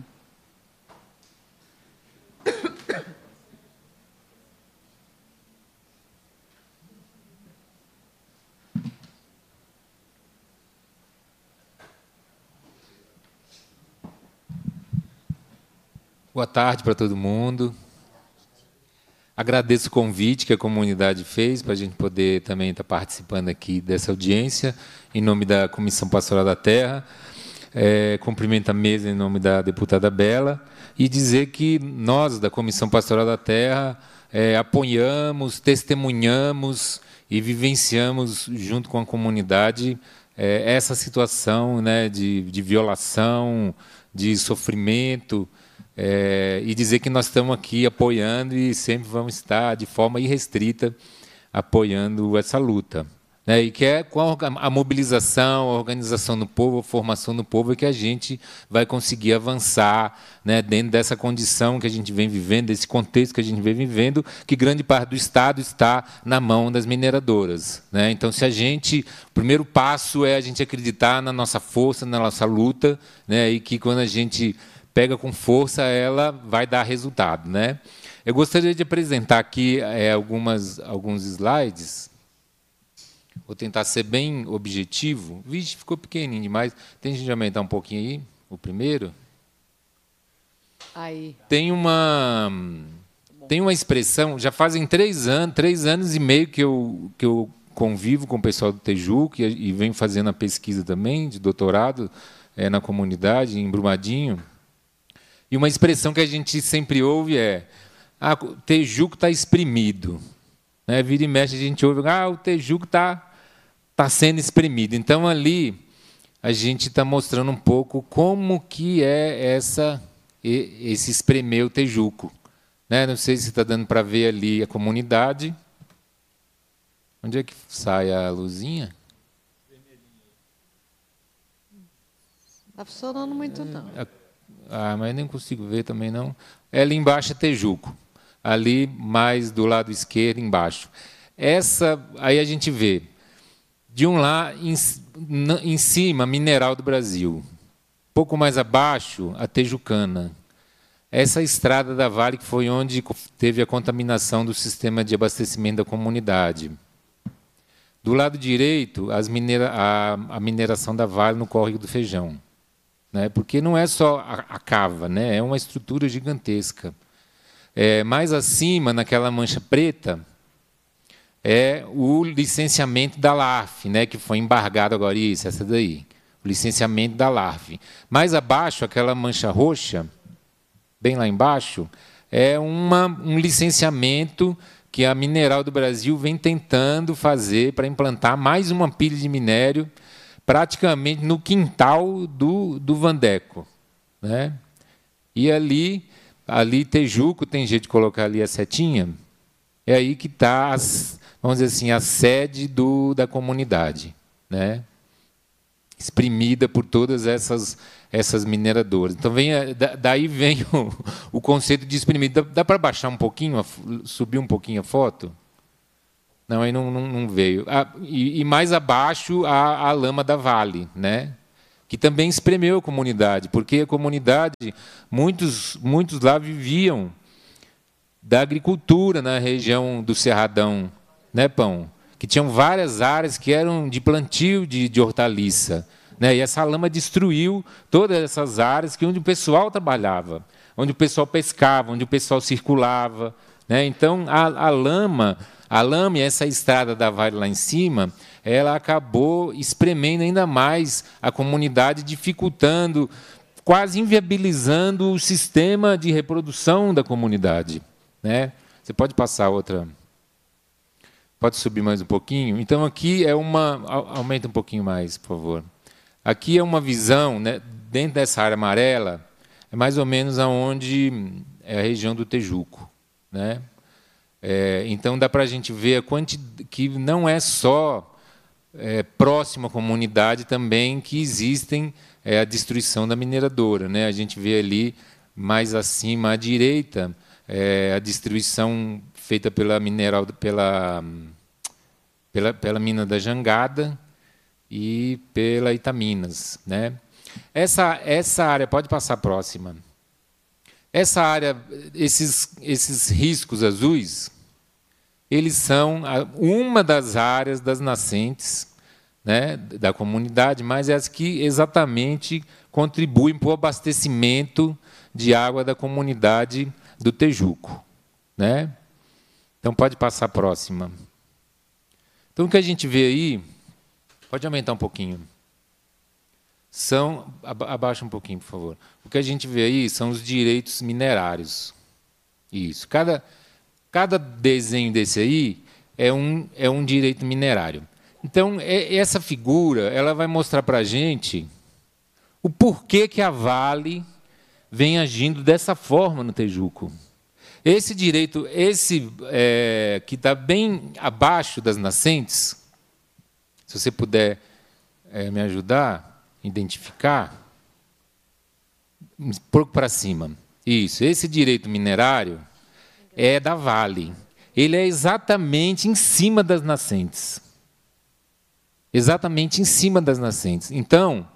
Boa tarde para todo mundo. Agradeço o convite que a comunidade fez para a gente poder também estar tá participando aqui dessa audiência, em nome da Comissão Pastoral da Terra. É, cumprimento a mesa em nome da deputada Bela e dizer que nós, da Comissão Pastoral da Terra, é, apoiamos, testemunhamos e vivenciamos, junto com a comunidade, é, essa situação né, de, de violação, de sofrimento é, e dizer que nós estamos aqui apoiando e sempre vamos estar de forma irrestrita apoiando essa luta. Né? E que é com a mobilização, a organização do povo, a formação do povo, é que a gente vai conseguir avançar né, dentro dessa condição que a gente vem vivendo, desse contexto que a gente vem vivendo, que grande parte do Estado está na mão das mineradoras. Né? Então, se a gente. O primeiro passo é a gente acreditar na nossa força, na nossa luta, né? e que quando a gente pega com força, ela vai dar resultado. Né? Eu gostaria de apresentar aqui é, algumas, alguns slides. Vou tentar ser bem objetivo. Vixe, ficou pequenininho demais. Tem gente aumentar um pouquinho aí, o primeiro. Aí. Tem uma tem uma expressão. Já fazem três anos, três anos e meio que eu que eu convivo com o pessoal do Tejuco e, e venho fazendo a pesquisa também de doutorado é, na comunidade em Brumadinho. E uma expressão que a gente sempre ouve é: ah, o Tejuco está exprimido. Né? Vira e mexe, a gente ouve: ah, o Tejuco está tá sendo exprimido. Então, ali, a gente está mostrando um pouco como que é essa esse espremer o Tejuco. Né? Não sei se está dando para ver ali a comunidade. Onde é que sai a luzinha? está funcionando muito, não. A é, ah, mas nem consigo ver também não. Ela é embaixo é Tejuco. Ali mais do lado esquerdo embaixo. Essa aí a gente vê de um lá em, em cima Mineral do Brasil. Pouco mais abaixo a Tejucana. Essa estrada da Vale que foi onde teve a contaminação do sistema de abastecimento da comunidade. Do lado direito, minera a, a mineração da Vale no Córrego do Feijão né? porque não é só a, a cava, né? é uma estrutura gigantesca. É, mais acima, naquela mancha preta, é o licenciamento da LARF, né, que foi embargado agora, isso, essa daí. O licenciamento da LARF. Mais abaixo, aquela mancha roxa, bem lá embaixo, é uma, um licenciamento que a Mineral do Brasil vem tentando fazer para implantar mais uma pilha de minério praticamente no quintal do, do Vandeco. Né? E ali, ali Tejuco, tem jeito de colocar ali a setinha, é aí que está, vamos dizer assim, a sede do, da comunidade, né? exprimida por todas essas, essas mineradoras. Então, vem, daí vem o, o conceito de exprimir. Dá, dá para baixar um pouquinho, subir um pouquinho a foto? Não, aí não, não, não veio. Ah, e, e, mais abaixo a, a lama da Vale, né? que também espremeu a comunidade, porque a comunidade, muitos, muitos lá viviam da agricultura na região do Cerradão, né, Pão? Que tinham várias áreas que eram de plantio de, de hortaliça. Né? E essa lama destruiu todas essas áreas que onde o pessoal trabalhava, onde o pessoal pescava, onde o pessoal circulava. Né? Então, a, a lama a lama, essa estrada da Vale lá em cima, ela acabou espremendo ainda mais a comunidade, dificultando, quase inviabilizando o sistema de reprodução da comunidade. Né? Você pode passar outra. Pode subir mais um pouquinho? Então, aqui é uma. Aumenta um pouquinho mais, por favor. Aqui é uma visão, né, dentro dessa área amarela, é mais ou menos aonde é a região do Tejuco. Né? É, então dá para a gente ver a quanti... que não é só é, próxima à comunidade também que existem é, a destruição da mineradora. Né? A gente vê ali mais acima à direita é, a destruição feita pela mineral pela, pela, pela mina da Jangada e pela Itaminas, né? Essa, essa área, pode passar próxima. Essa área, esses, esses riscos azuis, eles são uma das áreas das nascentes né, da comunidade, mas é as que exatamente contribuem para o abastecimento de água da comunidade do Tejuco. Né? Então, pode passar a próxima. Então, o que a gente vê aí, pode aumentar um pouquinho. São, abaixa um pouquinho, por favor. O que a gente vê aí são os direitos minerários. Isso. Cada, Cada desenho desse aí é um, é um direito minerário. Então, é, essa figura ela vai mostrar para a gente o porquê que a Vale vem agindo dessa forma no Tejuco. Esse direito, esse é, que está bem abaixo das nascentes, se você puder é, me ajudar a identificar, um pouco para cima. Isso, esse direito minerário é da Vale. Ele é exatamente em cima das nascentes. Exatamente em cima das nascentes. Então,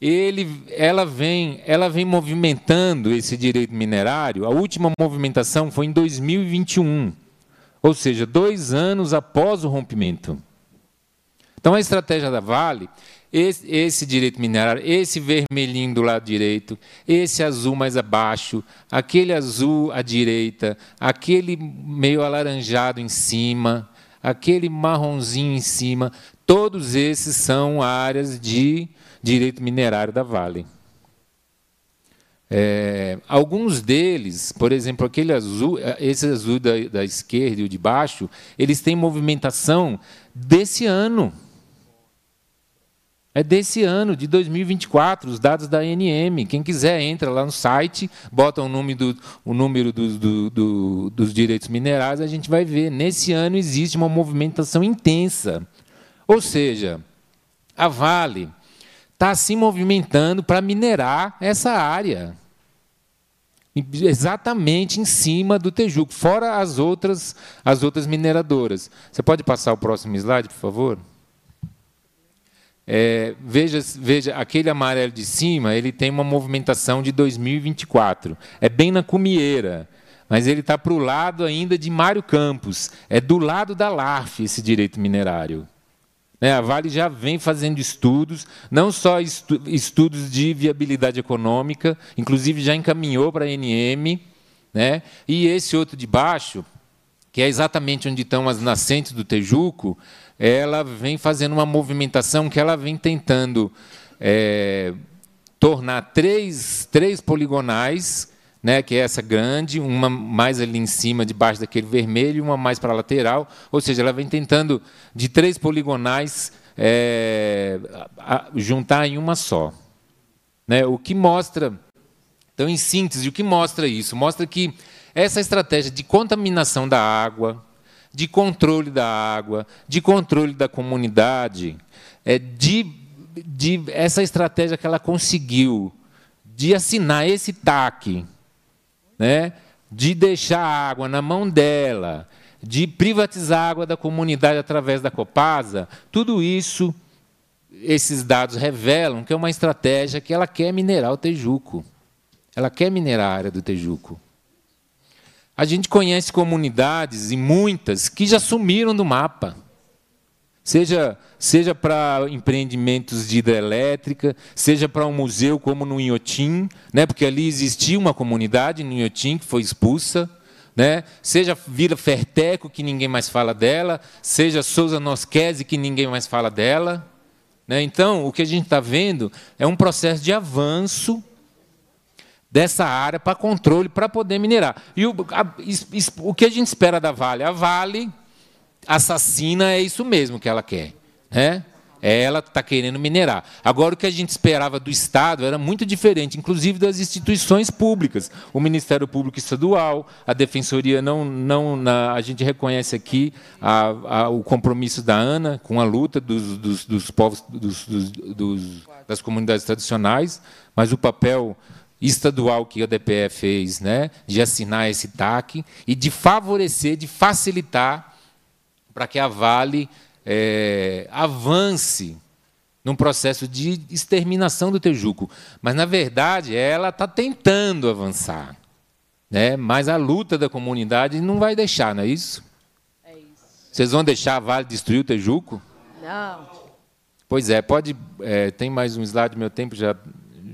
ele, ela vem, ela vem movimentando esse direito minerário. A última movimentação foi em 2021, ou seja, dois anos após o rompimento. Então, a estratégia da Vale esse, esse direito minerário, esse vermelhinho do lado direito, esse azul mais abaixo, aquele azul à direita, aquele meio alaranjado em cima, aquele marronzinho em cima, todos esses são áreas de direito minerário da Vale. É, alguns deles, por exemplo, aquele azul, esse azul da, da esquerda e o de baixo, eles têm movimentação desse ano. É desse ano, de 2024, os dados da ANM. Quem quiser, entra lá no site, bota o número, do, o número do, do, do, dos direitos minerais, a gente vai ver. Nesse ano existe uma movimentação intensa. Ou seja, a Vale está se movimentando para minerar essa área. Exatamente em cima do Tejuco, fora as outras, as outras mineradoras. Você pode passar o próximo slide, por favor? É, veja, veja, aquele amarelo de cima, ele tem uma movimentação de 2024. É bem na cumieira, mas ele está para o lado ainda de Mário Campos. É do lado da LARF esse direito minerário. É, a Vale já vem fazendo estudos, não só estu estudos de viabilidade econômica, inclusive já encaminhou para a NM, né? e esse outro de baixo, que é exatamente onde estão as nascentes do Tejuco, ela vem fazendo uma movimentação que ela vem tentando é, tornar três, três poligonais, né, que é essa grande, uma mais ali em cima, debaixo daquele vermelho, uma mais para a lateral, ou seja, ela vem tentando, de três poligonais, é, a, a, juntar em uma só. Né, o que mostra, então, em síntese, o que mostra isso? Mostra que essa estratégia de contaminação da água, de controle da água, de controle da comunidade, é, de, de essa estratégia que ela conseguiu de assinar esse TAC, né? de deixar a água na mão dela, de privatizar a água da comunidade através da Copasa, tudo isso, esses dados revelam que é uma estratégia que ela quer minerar o Tejuco. Ela quer minerar a área do Tejuco. A gente conhece comunidades, e muitas, que já sumiram do mapa. Seja, seja para empreendimentos de hidrelétrica, seja para um museu como no Inhotim, né, porque ali existia uma comunidade no Inhotim que foi expulsa. Né? Seja Vila Ferteco, que ninguém mais fala dela, seja Souza Nosquese, que ninguém mais fala dela. Né? Então, o que a gente está vendo é um processo de avanço dessa área para controle, para poder minerar. E o, a, o que a gente espera da Vale? A Vale assassina é isso mesmo que ela quer. Né? É, ela está querendo minerar. Agora, o que a gente esperava do Estado era muito diferente, inclusive das instituições públicas. O Ministério Público Estadual, a Defensoria, não, não na, a gente reconhece aqui a, a, o compromisso da ANA com a luta dos, dos, dos povos, dos, das comunidades tradicionais, mas o papel estadual que a DPE fez, né, de assinar esse TAC e de favorecer, de facilitar para que a Vale é, avance num processo de exterminação do Tejuco. Mas, na verdade, ela está tentando avançar. Né? Mas a luta da comunidade não vai deixar, não é isso? É isso. Vocês vão deixar a Vale destruir o Tejuco? Não. Pois é, pode. É, tem mais um slide, meu tempo já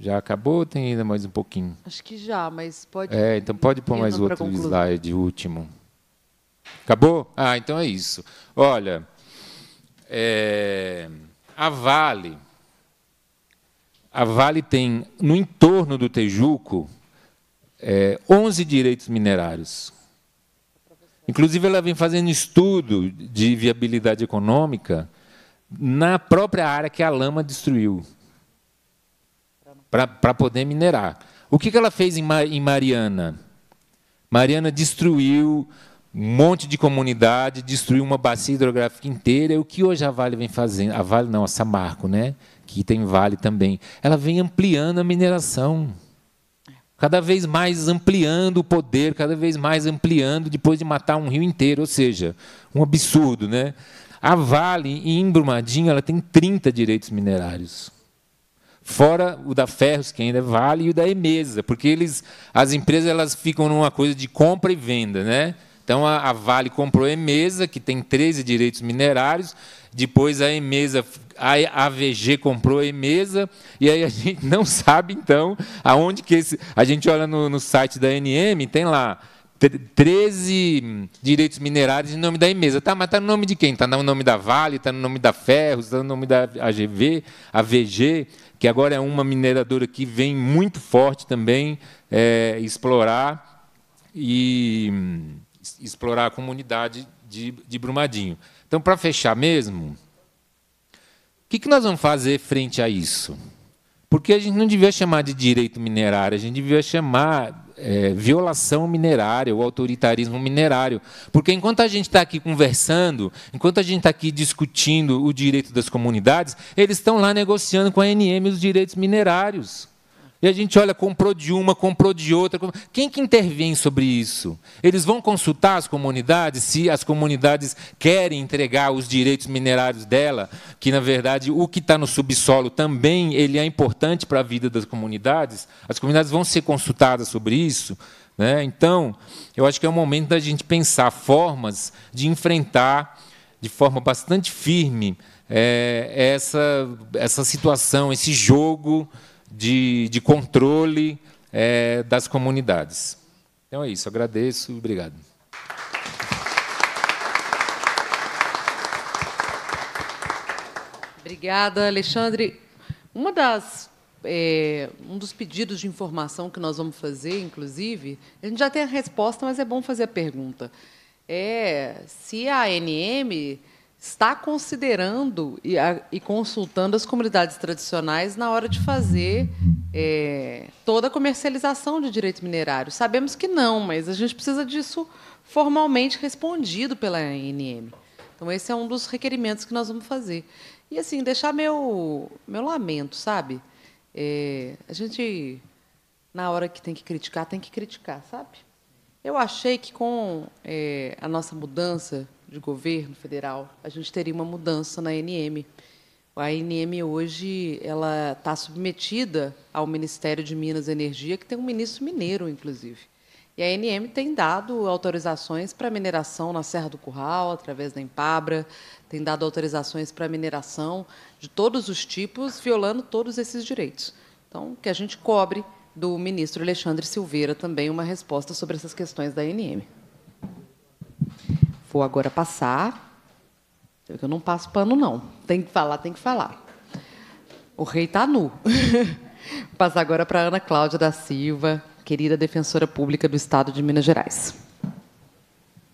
já acabou ou tem ainda mais um pouquinho? Acho que já, mas pode. É, então pode pôr mais outro concluir. slide último. Acabou? Ah, então é isso. Olha, é, a Vale. A Vale tem, no entorno do Tejuco, é, 11 direitos minerários. Inclusive, ela vem fazendo estudo de viabilidade econômica na própria área que a lama destruiu para poder minerar. O que, que ela fez em, em Mariana? Mariana destruiu um monte de comunidade, destruiu uma bacia hidrográfica inteira. o que hoje a Vale vem fazendo? A Vale não, a Samarco, né? que tem Vale também. Ela vem ampliando a mineração cada vez mais ampliando o poder, cada vez mais ampliando depois de matar um rio inteiro, ou seja, um absurdo, né? A Vale em Brumadinho, ela tem 30 direitos minerários. Fora o da Ferros, que ainda vale, e o da Emesa, porque eles, as empresas elas ficam numa coisa de compra e venda. Né? Então, a, a Vale comprou a Emesa, que tem 13 direitos minerários, depois a Emesa, a AVG comprou a Emesa, e aí a gente não sabe, então, aonde que esse... A gente olha no, no site da NM, tem lá 13 direitos minerários em nome da Emesa. Tá, mas está no nome de quem? Está no nome da Vale, está no nome da Ferros, está no nome da AGV, AVG que agora é uma mineradora que vem muito forte também é, explorar e hum, explorar a comunidade de, de Brumadinho. Então, para fechar mesmo, o que, que nós vamos fazer frente a isso? Porque a gente não devia chamar de direito minerário, a gente devia chamar é, violação minerária, o autoritarismo minerário. Porque enquanto a gente está aqui conversando, enquanto a gente está aqui discutindo o direito das comunidades, eles estão lá negociando com a ANM os direitos minerários. E a gente olha, comprou de uma, comprou de outra. Quem que intervém sobre isso? Eles vão consultar as comunidades se as comunidades querem entregar os direitos minerários dela, que na verdade o que está no subsolo também ele é importante para a vida das comunidades. As comunidades vão ser consultadas sobre isso. Né? Então, eu acho que é o momento da gente pensar formas de enfrentar de forma bastante firme é, essa, essa situação, esse jogo de, de controle é, das comunidades. Então é isso, agradeço, obrigado. Obrigada, Alexandre. Uma das é, um dos pedidos de informação que nós vamos fazer, inclusive, a gente já tem a resposta, mas é bom fazer a pergunta. É se a ANM está considerando e, a, e, consultando as comunidades tradicionais na hora de fazer é, toda a comercialização de direito minerário. Sabemos que não, mas a gente precisa disso formalmente respondido pela ANM. Então, esse é um dos requerimentos que nós vamos fazer. E, assim, deixar meu, meu lamento, sabe? É, a gente, na hora que tem que criticar, tem que criticar, sabe? Eu achei que com é, a nossa mudança de governo federal, a gente teria uma mudança na ANM. A ANM hoje ela está submetida ao Ministério de Minas e Energia, que tem um ministro mineiro, inclusive. E a ANM tem dado autorizações para mineração na Serra do Curral, através da Empabra, tem dado autorizações para mineração de todos os tipos, violando todos esses direitos. Então, que a gente cobre do ministro Alexandre Silveira também uma resposta sobre essas questões da ANM. Vou agora passar. Eu não passo pano, não. Tem que falar, tem que falar. O rei está nu. Vou passar agora para Ana Cláudia da Silva, querida defensora pública do Estado de Minas Gerais.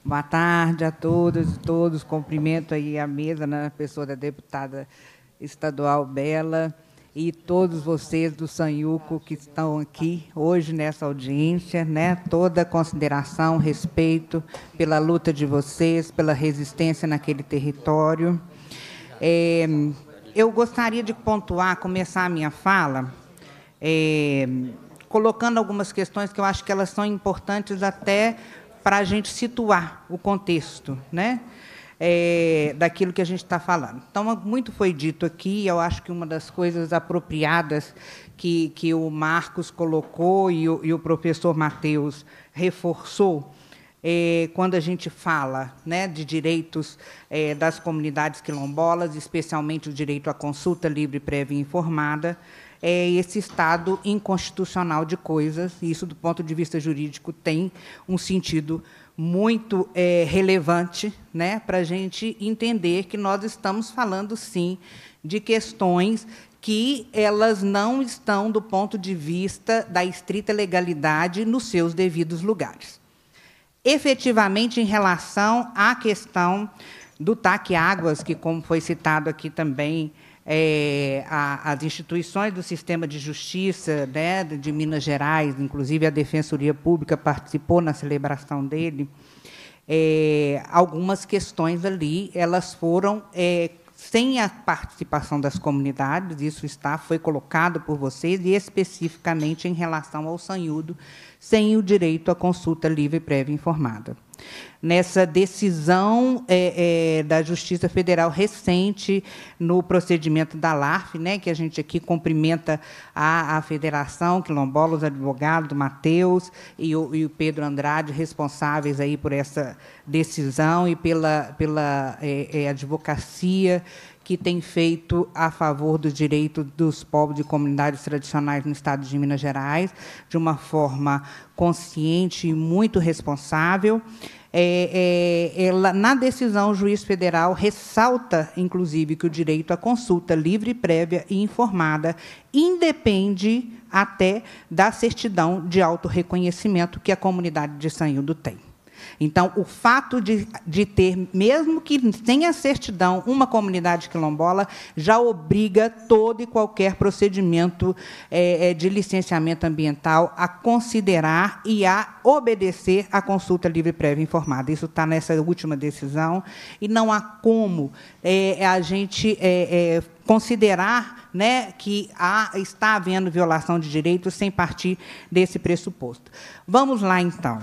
Boa tarde a todas e todos. Cumprimento aí a mesa na né, pessoa da deputada estadual Bela e todos vocês do Sanhuco que estão aqui hoje nessa audiência, né? Toda consideração, respeito pela luta de vocês, pela resistência naquele território. É, eu gostaria de pontuar, começar a minha fala, é, colocando algumas questões que eu acho que elas são importantes até para a gente situar o contexto, né? é, daquilo que a gente está falando. Então, muito foi dito aqui, eu acho que uma das coisas apropriadas que, que o Marcos colocou e o, e o professor Matheus reforçou, é, quando a gente fala né, de direitos é, das comunidades quilombolas, especialmente o direito à consulta livre, prévia e informada, é esse estado inconstitucional de coisas, e isso, do ponto de vista jurídico, tem um sentido muito é, relevante né, para a gente entender que nós estamos falando, sim, de questões que elas não estão do ponto de vista da estrita legalidade nos seus devidos lugares. Efetivamente, em relação à questão do TAC Águas, que, como foi citado aqui também, é, a, as instituições do sistema de justiça né, de Minas Gerais, inclusive a Defensoria Pública participou na celebração dele, é, algumas questões ali elas foram é, sem a participação das comunidades, isso está foi colocado por vocês e especificamente em relação ao Sanhudo, sem o direito à consulta livre, prévia e informada. Nessa decisão é, é, da Justiça Federal recente no procedimento da LARF, né, que a gente aqui cumprimenta a, a Federação, Quilombolos, advogado Matheus e, e o, Pedro Andrade, responsáveis aí por essa decisão e pela, pela é, é advocacia que tem feito a favor do direito dos povos e comunidades tradicionais no estado de Minas Gerais, de uma forma consciente e muito responsável. É, é, ela, na decisão, o juiz federal ressalta, inclusive, que o direito à consulta livre, prévia e informada independe até da certidão de autorreconhecimento que a comunidade de Sanhudo tem. Então, o fato de, de ter, mesmo que tenha certidão, uma comunidade quilombola já obriga todo e qualquer procedimento é, é de licenciamento ambiental a considerar e a obedecer à consulta livre, prévia informada. Isso está nessa última decisão e não há como é, é a gente é, é, considerar né, que há, está havendo violação de direitos sem partir desse pressuposto. Vamos lá, então.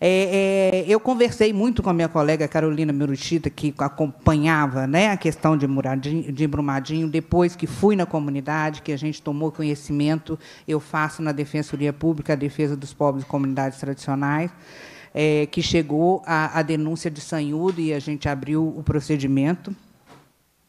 É, é, eu conversei muito com a minha colega Carolina Mirutita, que acompanhava né, a questão de, de, Brumadinho. Depois que fui na comunidade, que a gente tomou conhecimento, eu faço na Defensoria Pública a defesa dos pobres e comunidades tradicionais, é, que chegou a, a denúncia de Sanhudo e a gente abriu o procedimento.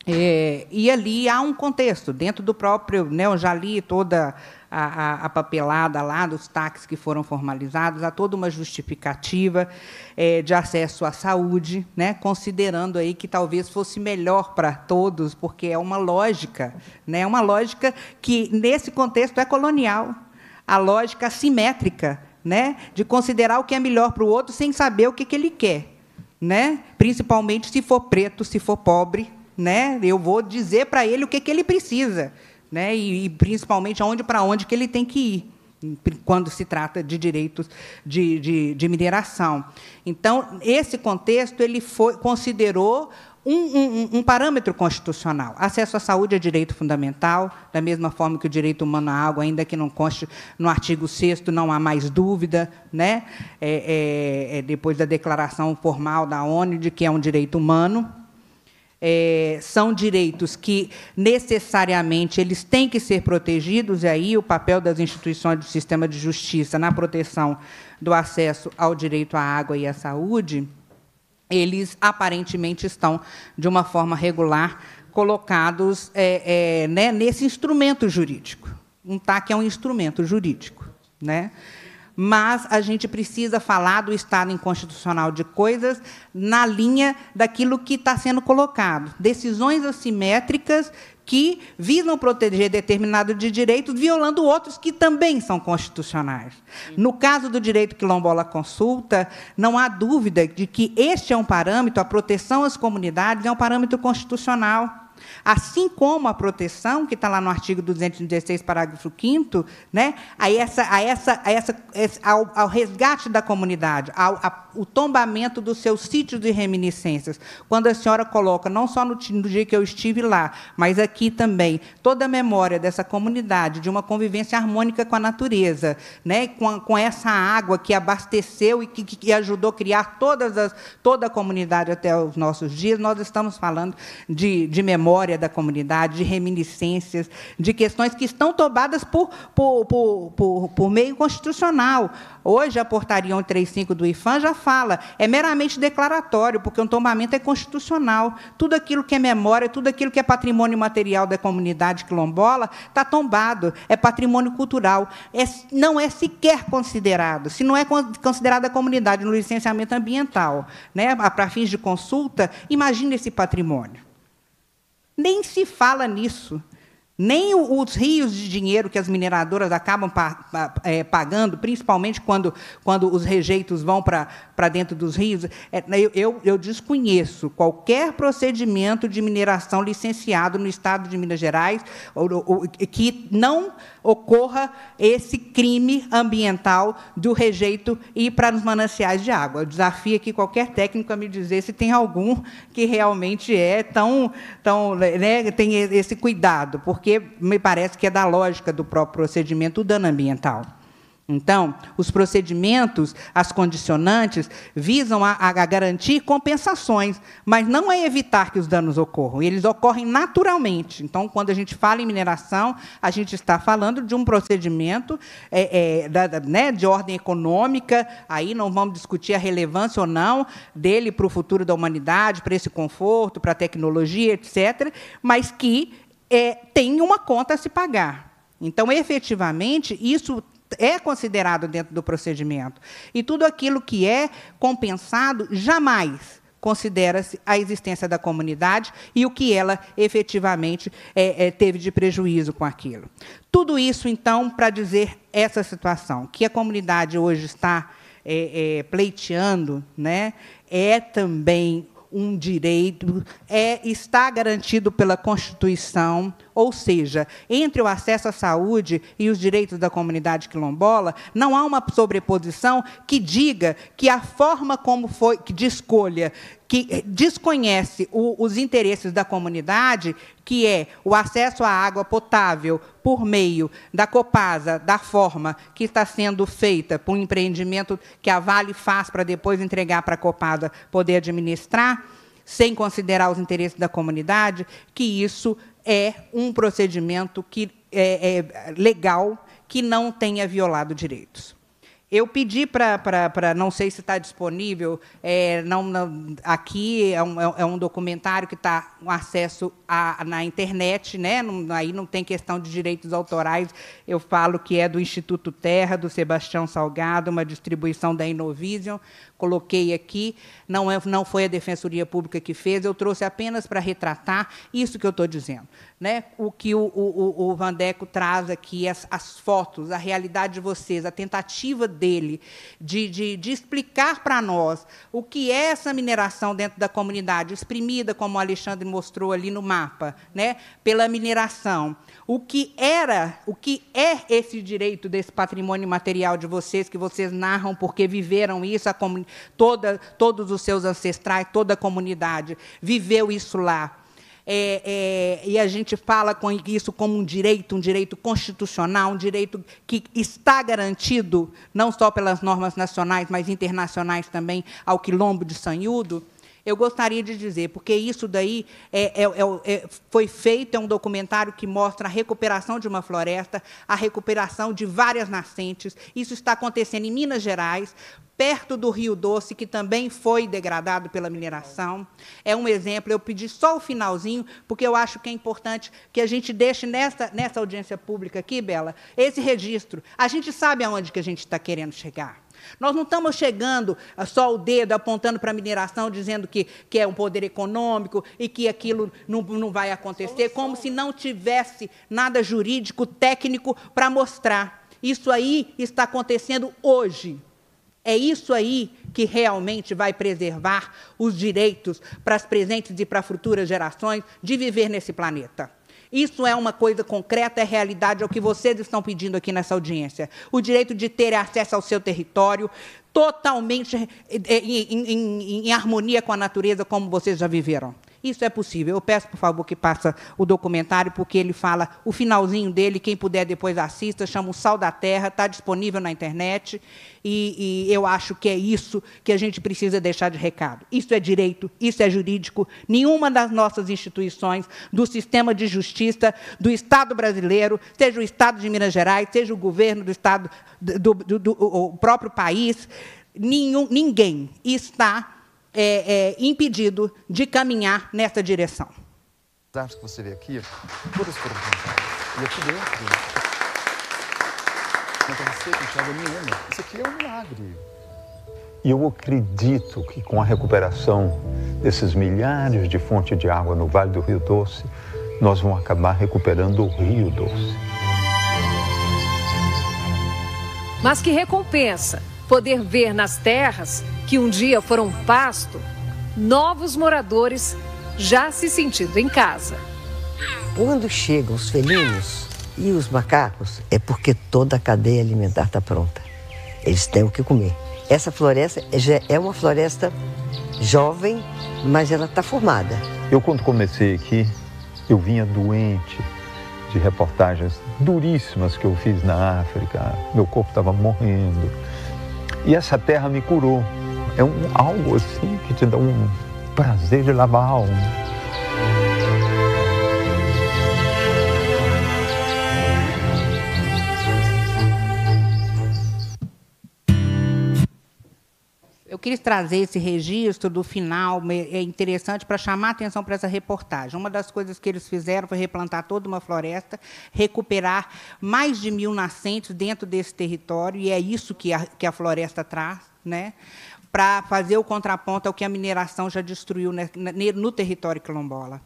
É, e ali há um contexto, dentro do próprio, né, eu já li toda a, a, a papelada lá dos taxas que foram formalizados, há toda uma justificativa é, de acesso à saúde, né, considerando aí que talvez fosse melhor para todos, porque é uma lógica, né, uma lógica que, nesse contexto, é colonial, a lógica simétrica né, de considerar o que é melhor para o outro sem saber o que, que ele quer. Né? Principalmente se for preto, se for pobre, né? Eu vou dizer para ele o que, que ele precisa né? e, e principalmente aonde para onde que ele tem que ir quando se trata de direitos de, de, de mineração. Então, esse contexto ele foi, considerou um, um, um, parâmetro constitucional. Acesso à saúde é direito fundamental, da mesma forma que o direito humano à água, ainda que não conste no artigo 6 não há mais dúvida, né? É, é, é depois da declaração formal da ONU de que é um direito humano é, são direitos que necessariamente eles têm que ser protegidos, e aí o papel das instituições do sistema de justiça na proteção do acesso ao direito à água e à saúde, eles aparentemente estão, de uma forma regular, colocados é, é, né, nesse instrumento jurídico. Um TAC é um instrumento jurídico. Né? mas a gente precisa falar do estado inconstitucional de coisas na linha daquilo que está sendo colocado. Decisões assimétricas que visam proteger determinado de direito, violando outros que também são constitucionais. No caso do direito quilombola consulta, não há dúvida de que este é um parâmetro, a proteção às comunidades é um parâmetro constitucional assim como a proteção, que está lá no artigo 216, parágrafo 5 né, a essa, a essa, a essa, ao, ao resgate da comunidade, ao a, o tombamento dos seus sítios de reminiscências. Quando a senhora coloca, não só no, no dia que eu estive lá, mas aqui também, toda a memória dessa comunidade, de uma convivência harmônica com a natureza, né, com, a, com essa água que abasteceu e que, que ajudou a criar todas as, toda a comunidade até os nossos dias, nós estamos falando de, de memória memória da comunidade, de reminiscências, de questões que estão tomadas por, por, por, por, por meio constitucional. Hoje, a portaria 135 do IFAM já fala, é meramente declaratório, porque um tombamento é constitucional. Tudo aquilo que é memória, tudo aquilo que é patrimônio material da comunidade quilombola está tombado, é patrimônio cultural. É, não é sequer considerado, se não é considerada a comunidade no licenciamento ambiental, né, para fins de consulta, imagine esse patrimônio. Nem se fala nisso. Nem os rios de dinheiro que as mineradoras acabam é, pagando, principalmente quando, quando os rejeitos vão para dentro dos rios, é, né, eu, eu, eu, desconheço qualquer procedimento de mineração licenciado no estado de Minas Gerais que não ocorra esse crime ambiental do rejeito ir para os mananciais de água. Eu desafio aqui qualquer técnico a me dizer se tem algum que realmente é tão, tão né, tem esse cuidado, porque me parece que é da lógica do próprio procedimento o dano ambiental. Então, os procedimentos, as condicionantes, visam a, a, garantir compensações, mas não é evitar que os danos ocorram. Eles ocorrem naturalmente. Então, quando a gente fala em mineração, a gente está falando de um procedimento é, é, da, da, né, de ordem econômica. Aí não vamos discutir a relevância ou não dele para o futuro da humanidade, para esse conforto, para a tecnologia, etc. Mas que é, tem uma conta a se pagar. Então, efetivamente, isso é considerado dentro do procedimento. E tudo aquilo que é compensado jamais considera-se a existência da comunidade e o que ela efetivamente é, é, teve de prejuízo com aquilo. Tudo isso, então, para dizer essa situação, que a comunidade hoje está é, é pleiteando, né, é também um direito, é, está garantido pela Constituição, ou seja, entre o acesso à saúde e os direitos da comunidade quilombola, não há uma sobreposição que diga que a forma como foi de escolha que eh, desconhece o, os interesses da comunidade, que é o acesso à água potável por meio da Copasa, da forma que está sendo feita por um empreendimento que a Vale faz para depois entregar para a Copasa poder administrar, sem considerar os interesses da comunidade, que isso é um procedimento que é, é legal que não tenha violado direitos. Eu pedi para, não sei se está disponível, é, não, não, aqui é um, é, é um documentário que está com acesso a, na internet, né? Não, aí não tem questão de direitos autorais. Eu falo que é do Instituto Terra, do Sebastião Salgado, uma distribuição da Inovision. Coloquei aqui, não, é, não foi a Defensoria Pública que fez, eu trouxe apenas para retratar isso que eu estou dizendo. Né? O que o, o, o Vandeco traz aqui, as, as fotos, a realidade de vocês, a tentativa dele, de, de, de explicar para nós o que é essa mineração dentro da comunidade, exprimida, como o Alexandre mostrou ali no mapa, né, pela mineração. O que era, o que é esse direito desse patrimônio material de vocês, que vocês narram porque viveram isso, a toda, todos os seus ancestrais, toda a comunidade viveu isso lá é, é, e a gente fala com isso como um direito, um direito constitucional, um direito que está garantido, não só pelas normas nacionais, mas internacionais também, ao quilombo de Sanhudo eu gostaria de dizer, porque isso daí é, é, é, é, foi feito, é um documentário que mostra a recuperação de uma floresta, a recuperação de várias nascentes. Isso está acontecendo em Minas Gerais, perto do Rio Doce, que também foi degradado pela mineração. É um exemplo. Eu pedi só o finalzinho, porque eu acho que é importante que a gente deixe nessa, nessa audiência pública aqui, Bela, esse registro. A gente sabe aonde que a gente está querendo chegar. Nós não estamos chegando ah, só o dedo apontando para a mineração, dizendo que, que é um poder econômico e que aquilo não, não vai acontecer, como se não tivesse nada jurídico, técnico para mostrar. Isso aí está acontecendo hoje. É isso aí que realmente vai preservar os direitos para as presentes e para futuras gerações de viver nesse planeta. Isso é uma coisa concreta, é realidade, é o que vocês estão pedindo aqui nessa audiência. O direito de ter acesso ao seu território, totalmente eh, em, em, em, em harmonia com a natureza, como vocês já viveram. Isso é possível. Eu peço, por favor, que passa o documentário, porque ele fala o finalzinho dele. Quem puder depois assista, chama O Sal da Terra, está disponível na internet. E, e eu acho que é isso que a gente precisa deixar de recado. Isso é direito, isso é jurídico. Nenhuma das nossas instituições, do sistema de justiça, do Estado brasileiro, seja o Estado de Minas Gerais, seja o governo do Estado, do, do, do, do o próprio país, nenhum, ninguém está é, é, impedido de caminhar nessa direção. As que você vê aqui, todas foram plantadas. E aqui dentro, não Você receita, não tem nenhuma. Isso aqui é um milagre. E eu acredito que com a recuperação desses milhares de fontes de água no Vale do Rio Doce, nós vamos acabar recuperando o Rio Doce. Mas que recompensa poder ver nas terras que um dia foram pasto, novos moradores já se sentindo em casa. Quando chegam os felinos e os macacos, é porque toda a cadeia alimentar está pronta. Eles têm o que comer. Essa floresta é já é uma floresta jovem, mas ela está formada. Eu, quando comecei aqui, eu vinha doente de reportagens duríssimas que eu fiz na África. Meu corpo estava morrendo. E essa terra me curou é um, algo assim que te dá um prazer de lavar a alma. eu queria trazer esse registro do final, é interessante para chamar a atenção para essa reportagem. Uma das coisas que eles fizeram foi replantar toda uma floresta, recuperar mais de mil nascentes dentro desse território, e é isso que a, que a floresta traz. Né? para fazer o contraponto ao que a mineração já destruiu no território quilombola.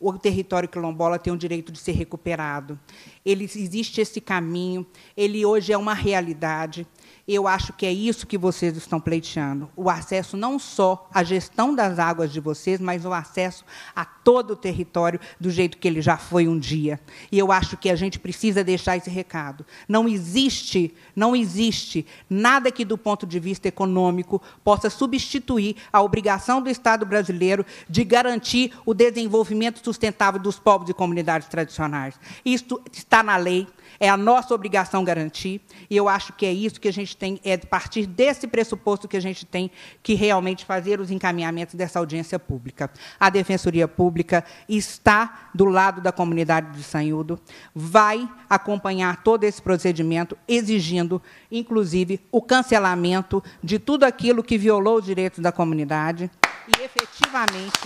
O território quilombola tem o direito de ser recuperado. Ele existe esse caminho, ele hoje é uma realidade. Eu acho que é isso que vocês estão pleiteando: o acesso não só à gestão das águas de vocês, mas o acesso a todo o território do jeito que ele já foi um dia. E eu acho que a gente precisa deixar esse recado. Não existe, não existe nada que do ponto de vista econômico possa substituir a obrigação do Estado brasileiro de garantir o desenvolvimento sustentável dos povos e comunidades tradicionais. Isto está na lei, é a nossa obrigação garantir, e eu acho que é isso que a gente tem, é a partir desse pressuposto que a gente tem que realmente fazer os encaminhamentos dessa audiência pública. A Defensoria Pública está do lado da comunidade de Sanhudo, vai acompanhar todo esse procedimento, exigindo, inclusive, o cancelamento de tudo aquilo que violou os direitos da comunidade e, efetivamente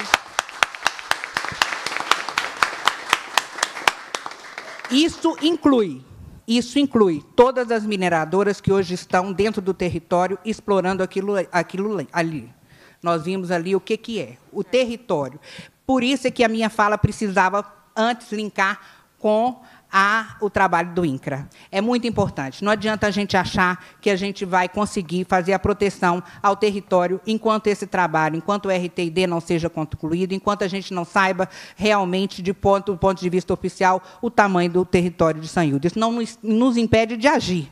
Isso inclui, isso inclui todas as mineradoras que hoje estão dentro do território explorando aquilo, aquilo ali. Nós vimos ali o que, que é, o território. Por isso é que a minha fala precisava antes linkar com há o trabalho do INCRA. É muito importante. Não adianta a gente achar que a gente vai conseguir fazer a proteção ao território enquanto esse trabalho, enquanto o RTD não seja concluído, enquanto a gente não saiba realmente, de ponto, do ponto de vista oficial, o tamanho do território de Sanhúdo. Isso não nos impede de agir.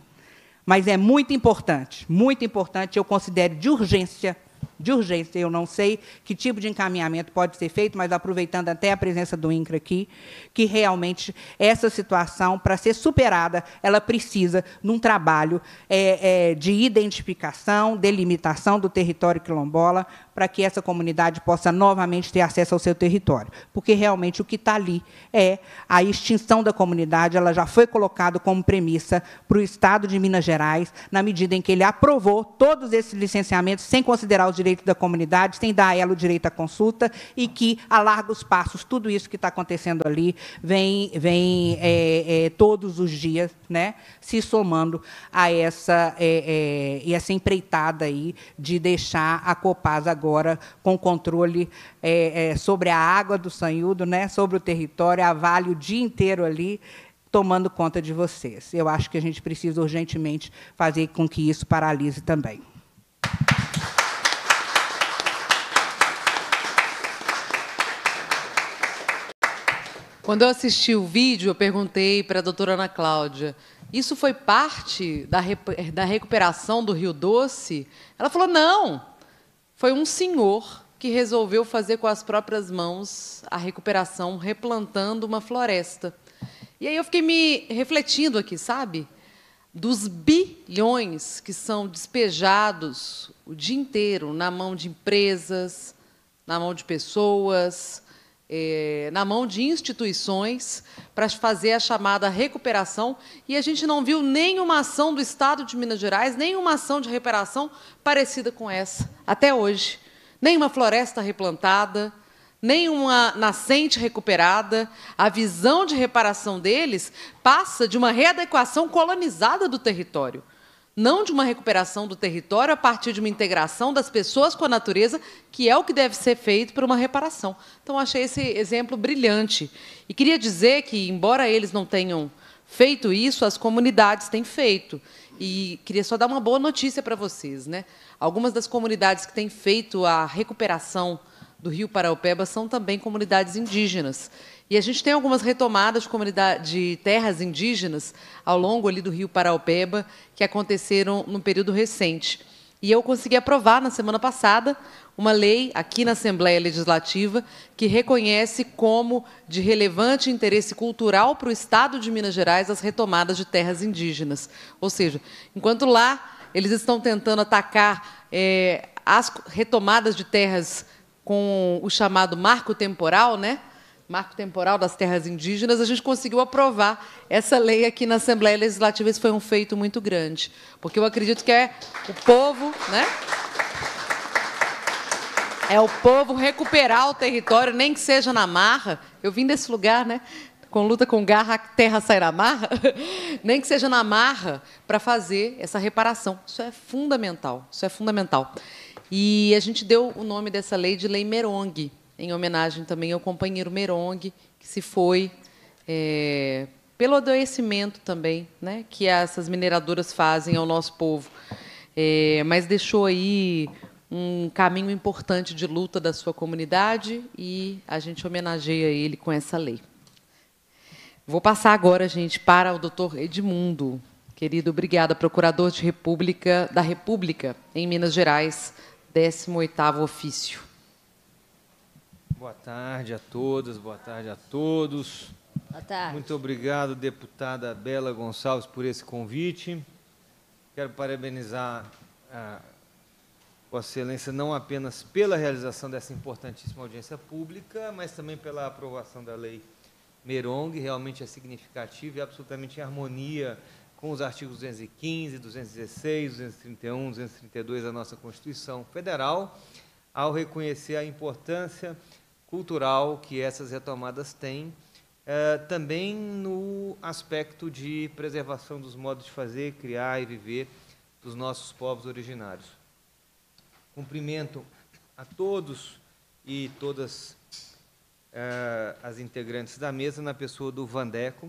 Mas é muito importante, muito importante, eu considero de urgência de urgência. Eu não sei que tipo de encaminhamento pode ser feito, mas aproveitando até a presença do INCRA aqui, que realmente essa situação, para ser superada, ela precisa de um trabalho é, é, de identificação, delimitação do território quilombola, para que essa comunidade possa novamente ter acesso ao seu território. Porque realmente o que está ali é a extinção da comunidade, ela já foi colocada como premissa para o Estado de Minas Gerais, na medida em que ele aprovou todos esses licenciamentos sem considerar os direitos direito da comunidade, sem dar a ela o direito à consulta e que alarga os passos. Tudo isso que está acontecendo ali vem, vem é, é, todos os dias né, se somando a essa, é, é essa empreitada aí de deixar a Copasa agora com controle é, é, sobre a água do Sanhudo, né, sobre o território, a Vale o dia inteiro ali tomando conta de vocês. Eu acho que a gente precisa urgentemente fazer com que isso paralise também. Quando eu assisti o vídeo, eu perguntei para a doutora Ana Cláudia, isso foi parte da, da recuperação do Rio Doce? Ela falou, não, foi um senhor que resolveu fazer com as próprias mãos a recuperação, replantando uma floresta. E aí eu fiquei me refletindo aqui, sabe? Dos bilhões que são despejados o dia inteiro na mão de empresas, na mão de pessoas, é, na mão de instituições para fazer a chamada recuperação e a gente não viu nenhuma ação do Estado de Minas Gerais, nenhuma ação de reparação parecida com essa até hoje. Nenhuma floresta replantada, nenhuma nascente recuperada. A visão de reparação deles passa de uma readequação colonizada do território não de uma recuperação do território a partir de uma integração das pessoas com a natureza, que é o que deve ser feito para uma reparação. Então, achei esse exemplo brilhante. E queria dizer que, embora eles não tenham feito isso, as comunidades têm feito. E queria só dar uma boa notícia para vocês. Né? Algumas das comunidades que têm feito a recuperação do Rio Paraupeba são também comunidades indígenas. E a gente tem algumas retomadas de, comunidade, de terras indígenas ao longo ali do rio Paraupeba que aconteceram no período recente. E eu consegui aprovar na semana passada uma lei aqui na Assembleia Legislativa que reconhece como de relevante interesse cultural para o Estado de Minas Gerais as retomadas de terras indígenas. Ou seja, enquanto lá eles estão tentando atacar é, as retomadas de terras com o chamado marco temporal, né? marco temporal das terras indígenas, a gente conseguiu aprovar essa lei aqui na Assembleia Legislativa. Isso foi um feito muito grande, porque eu acredito que é o povo, né? É o povo recuperar o território, nem que seja na marra. Eu vim desse lugar, né? Com luta com garra, a terra sai na marra. nem que seja na marra, para fazer essa reparação. Isso é fundamental. Isso é fundamental. E a gente deu o nome dessa lei de Lei Merong, em homenagem também ao companheiro Merong, que se foi é, pelo adoecimento também né, que essas mineradoras fazem ao nosso povo. É, mas deixou aí um caminho importante de luta da sua comunidade e a gente homenageia ele com essa lei. Vou passar agora, gente, para o doutor Edmundo. Querido, obrigada, procurador de República da República em Minas Gerais, 18º ofício. Boa tarde a todas, boa tarde a todos. Boa tarde. Muito obrigado, deputada Bela Gonçalves, por esse convite. Quero parabenizar a ah, Vossa Excelência não apenas pela realização dessa importantíssima audiência pública, mas também pela aprovação da lei Merong, realmente é significativa e absolutamente em harmonia com os artigos 215, 216, 231, 232 da nossa Constituição Federal, ao reconhecer a importância cultural que essas retomadas têm, eh, também no aspecto de preservação dos modos de fazer, criar e viver dos nossos povos originários. Cumprimento a todos e todas eh, as integrantes da mesa na pessoa do Vandeco,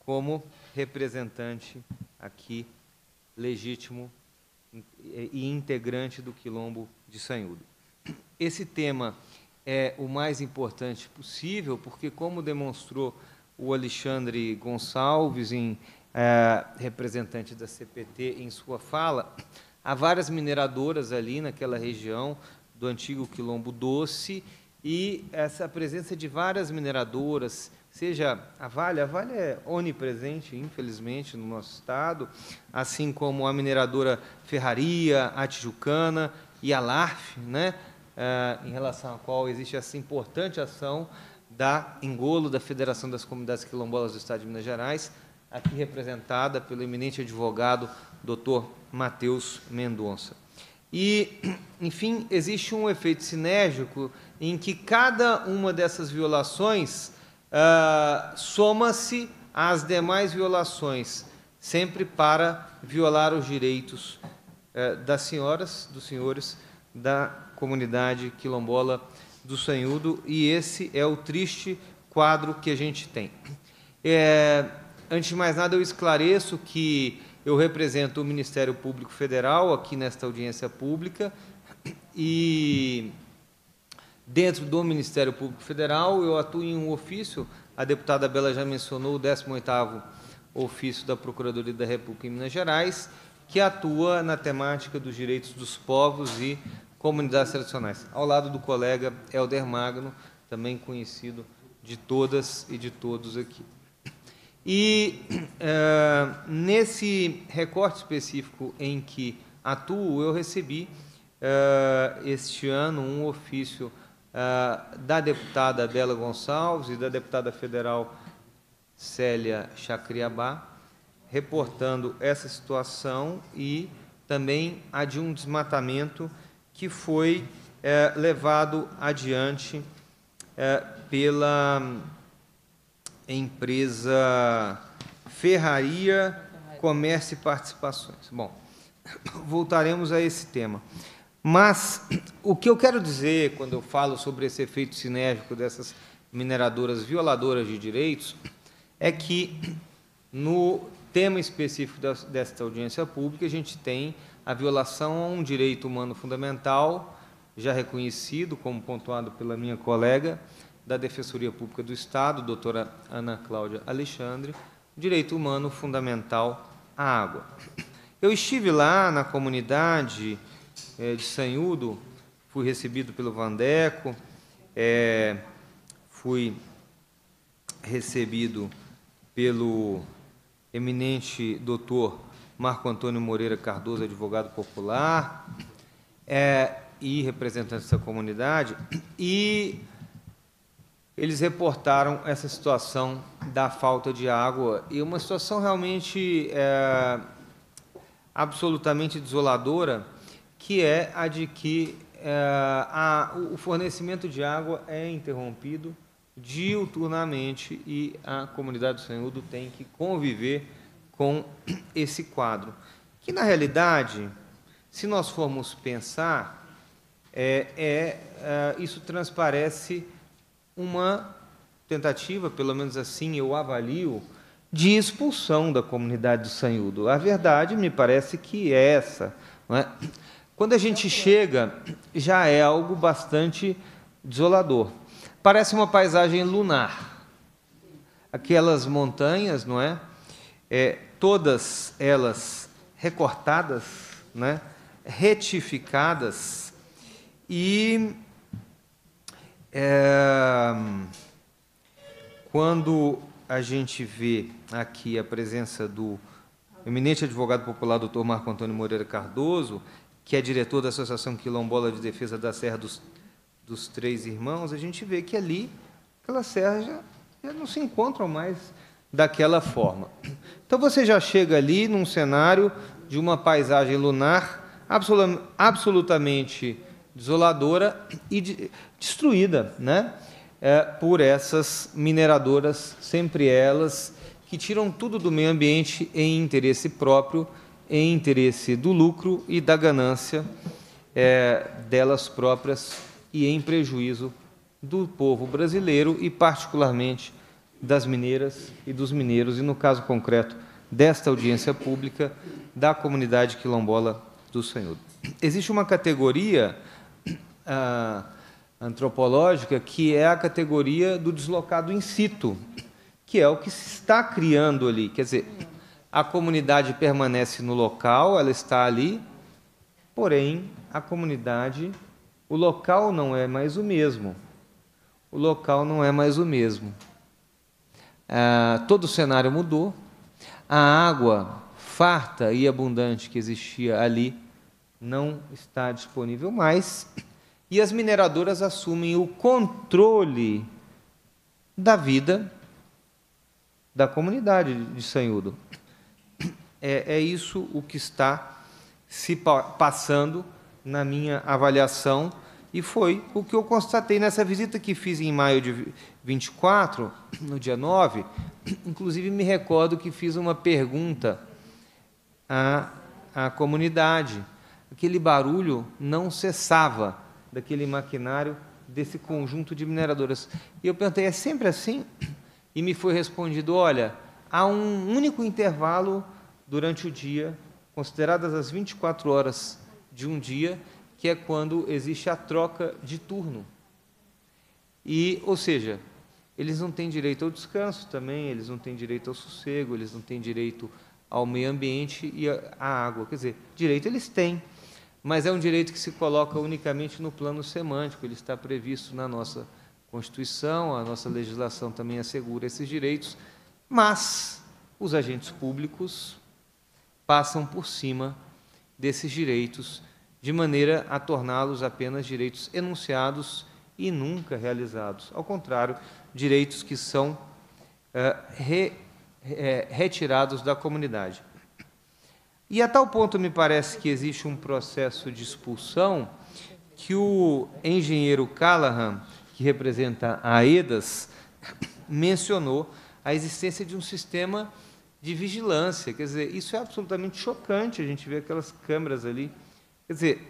como representante aqui legítimo e integrante do Quilombo de Sanhudo. Esse tema é o mais importante possível, porque, como demonstrou o Alexandre Gonçalves, em, é, representante da CPT, em sua fala, há várias mineradoras ali naquela região do antigo Quilombo Doce e essa presença de várias mineradoras, seja a Vale, a Vale é onipresente, infelizmente, no nosso estado, assim como a mineradora Ferraria, a Tijucana e a LARF, né? Ah, em relação à qual existe essa importante ação da Engolo, da Federação das Comunidades Quilombolas do Estado de Minas Gerais, aqui representada pelo eminente advogado Dr. Matheus Mendonça. E, enfim, existe um efeito sinérgico em que cada uma dessas violações ah, soma-se às demais violações, sempre para violar os direitos eh, das senhoras, dos senhores, da comunidade quilombola do Sanhudo, e esse é o triste quadro que a gente tem. É, antes de mais nada, eu esclareço que eu represento o Ministério Público Federal aqui nesta audiência pública e dentro do Ministério Público Federal eu atuo em um ofício, a deputada Bela já mencionou o 18º ofício da Procuradoria da República em Minas Gerais, que atua na temática dos direitos dos povos e comunidades tradicionais, ao lado do colega Helder Magno, também conhecido de todas e de todos aqui. E eh, nesse recorte específico em que atuo, eu recebi eh, este ano um ofício eh, da deputada Adela Gonçalves e da deputada federal Célia Chacriabá, reportando essa situação e também a de um desmatamento que foi é, levado adiante é, pela hum, empresa Ferraria Comércio e Participações. Bom, voltaremos a esse tema. Mas o que eu quero dizer quando eu falo sobre esse efeito sinérgico dessas mineradoras violadoras de direitos é que no tema específico desta audiência pública a gente tem a violação a um direito humano fundamental, já reconhecido, como pontuado pela minha colega da Defensoria Pública do Estado, doutora Ana Cláudia Alexandre, direito humano fundamental à água. Eu estive lá na comunidade é, de Sanhudo, fui recebido pelo Vandeco, é, fui recebido pelo eminente doutor Marco Antônio Moreira Cardoso, advogado popular é, e representante dessa comunidade, e eles reportaram essa situação da falta de água e uma situação realmente é, absolutamente desoladora, que é a de que é, a, o fornecimento de água é interrompido diuturnamente e a comunidade do Senhudo tem que conviver com esse quadro. Que, na realidade, se nós formos pensar, é, é, é, isso transparece uma tentativa, pelo menos assim eu avalio, de expulsão da comunidade do Sanhudo. A verdade me parece que é essa. É? Quando a gente chega, já é algo bastante desolador. Parece uma paisagem lunar. Aquelas montanhas, não é? é todas elas recortadas, né, retificadas e é, quando a gente vê aqui a presença do eminente advogado popular doutor Marco Antônio Moreira Cardoso, que é diretor da Associação Quilombola de Defesa da Serra dos, dos Três Irmãos, a gente vê que ali aquela serra já, já não se encontram mais daquela forma. Então você já chega ali num cenário de uma paisagem lunar absolutamente desoladora e de, destruída, né? É, por essas mineradoras, sempre elas, que tiram tudo do meio ambiente em interesse próprio, em interesse do lucro e da ganância é, delas próprias e em prejuízo do povo brasileiro e, particularmente, das mineiras e dos mineiros, e no caso concreto desta audiência pública, da comunidade quilombola do Senhor. Existe uma categoria ah, antropológica que é a categoria do deslocado in situ, que é o que se está criando ali. Quer dizer, a comunidade permanece no local, ela está ali, porém a comunidade, o local não é mais o mesmo. O local não é mais o mesmo. Ah, todo o cenário mudou, a água farta e abundante que existia ali não está disponível mais, e as mineradoras assumem o controle da vida da comunidade de Sanhudo. É, é isso o que está se passando na minha avaliação e foi o que eu constatei nessa visita que fiz em maio de 24, no dia 9. Inclusive, me recordo que fiz uma pergunta à, à comunidade. Aquele barulho não cessava daquele maquinário, desse conjunto de mineradoras. E eu perguntei: é sempre assim? E me foi respondido: olha, há um único intervalo durante o dia, consideradas as 24 horas de um dia, que é quando existe a troca de turno. E, ou seja, eles não têm direito ao descanso também, eles não têm direito ao sossego, eles não têm direito ao meio ambiente e à água. Quer dizer, direito eles têm, mas é um direito que se coloca unicamente no plano semântico, ele está previsto na nossa Constituição, a nossa legislação também assegura esses direitos, mas os agentes públicos passam por cima desses direitos de maneira a torná-los apenas direitos enunciados e nunca realizados. Ao contrário, direitos que são eh, re, eh, retirados da comunidade. E a tal ponto me parece que existe um processo de expulsão que o engenheiro Callahan, que representa a EDAS, mencionou a existência de um sistema de vigilância. Quer dizer, isso é absolutamente chocante, a gente vê aquelas câmeras ali Quer dizer,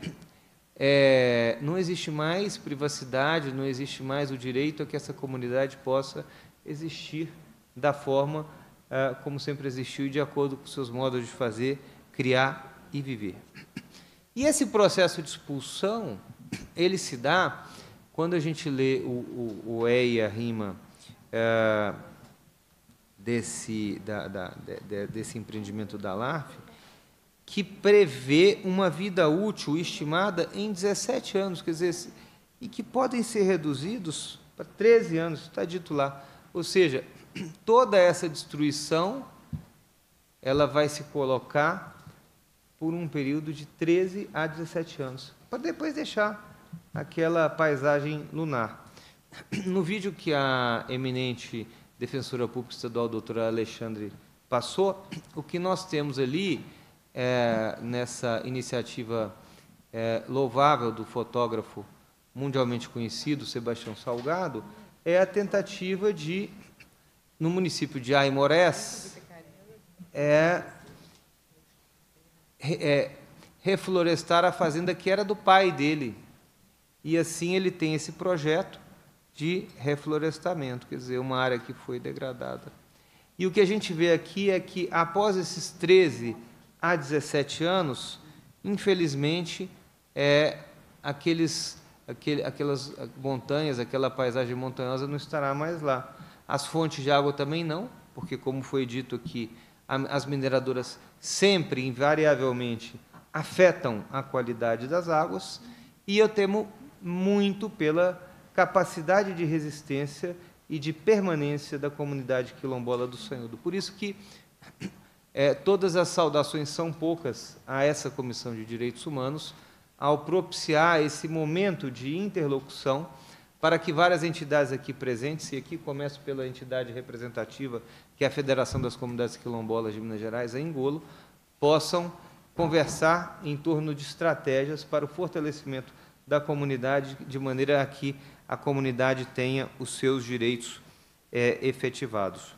é, não existe mais privacidade, não existe mais o direito a que essa comunidade possa existir da forma é, como sempre existiu, e de acordo com seus modos de fazer, criar e viver. E esse processo de expulsão, ele se dá quando a gente lê o, o, o E e a rima é, desse, da, da, de, desse empreendimento da LARF, que prevê uma vida útil estimada em 17 anos, quer dizer, e que podem ser reduzidos para 13 anos, está dito lá. Ou seja, toda essa destruição ela vai se colocar por um período de 13 a 17 anos, para depois deixar aquela paisagem lunar. No vídeo que a eminente defensora pública estadual, doutora Alexandre, passou, o que nós temos ali é, nessa iniciativa é, louvável do fotógrafo mundialmente conhecido, Sebastião Salgado, é a tentativa de, no município de Aimorés, é, é, reflorestar a fazenda que era do pai dele. E assim ele tem esse projeto de reflorestamento, quer dizer, uma área que foi degradada. E o que a gente vê aqui é que, após esses 13 a 17 anos, infelizmente, é, aqueles, aquele, aquelas montanhas, aquela paisagem montanhosa não estará mais lá. As fontes de água também não, porque, como foi dito aqui, as mineradoras sempre, invariavelmente, afetam a qualidade das águas, e eu temo muito pela capacidade de resistência e de permanência da comunidade quilombola do Senhor. Por isso que é, todas as saudações são poucas a essa Comissão de Direitos Humanos, ao propiciar esse momento de interlocução para que várias entidades aqui presentes, e aqui começo pela entidade representativa, que é a Federação das Comunidades Quilombolas de Minas Gerais, a Engolo, possam conversar em torno de estratégias para o fortalecimento da comunidade, de maneira a que a comunidade tenha os seus direitos é, efetivados.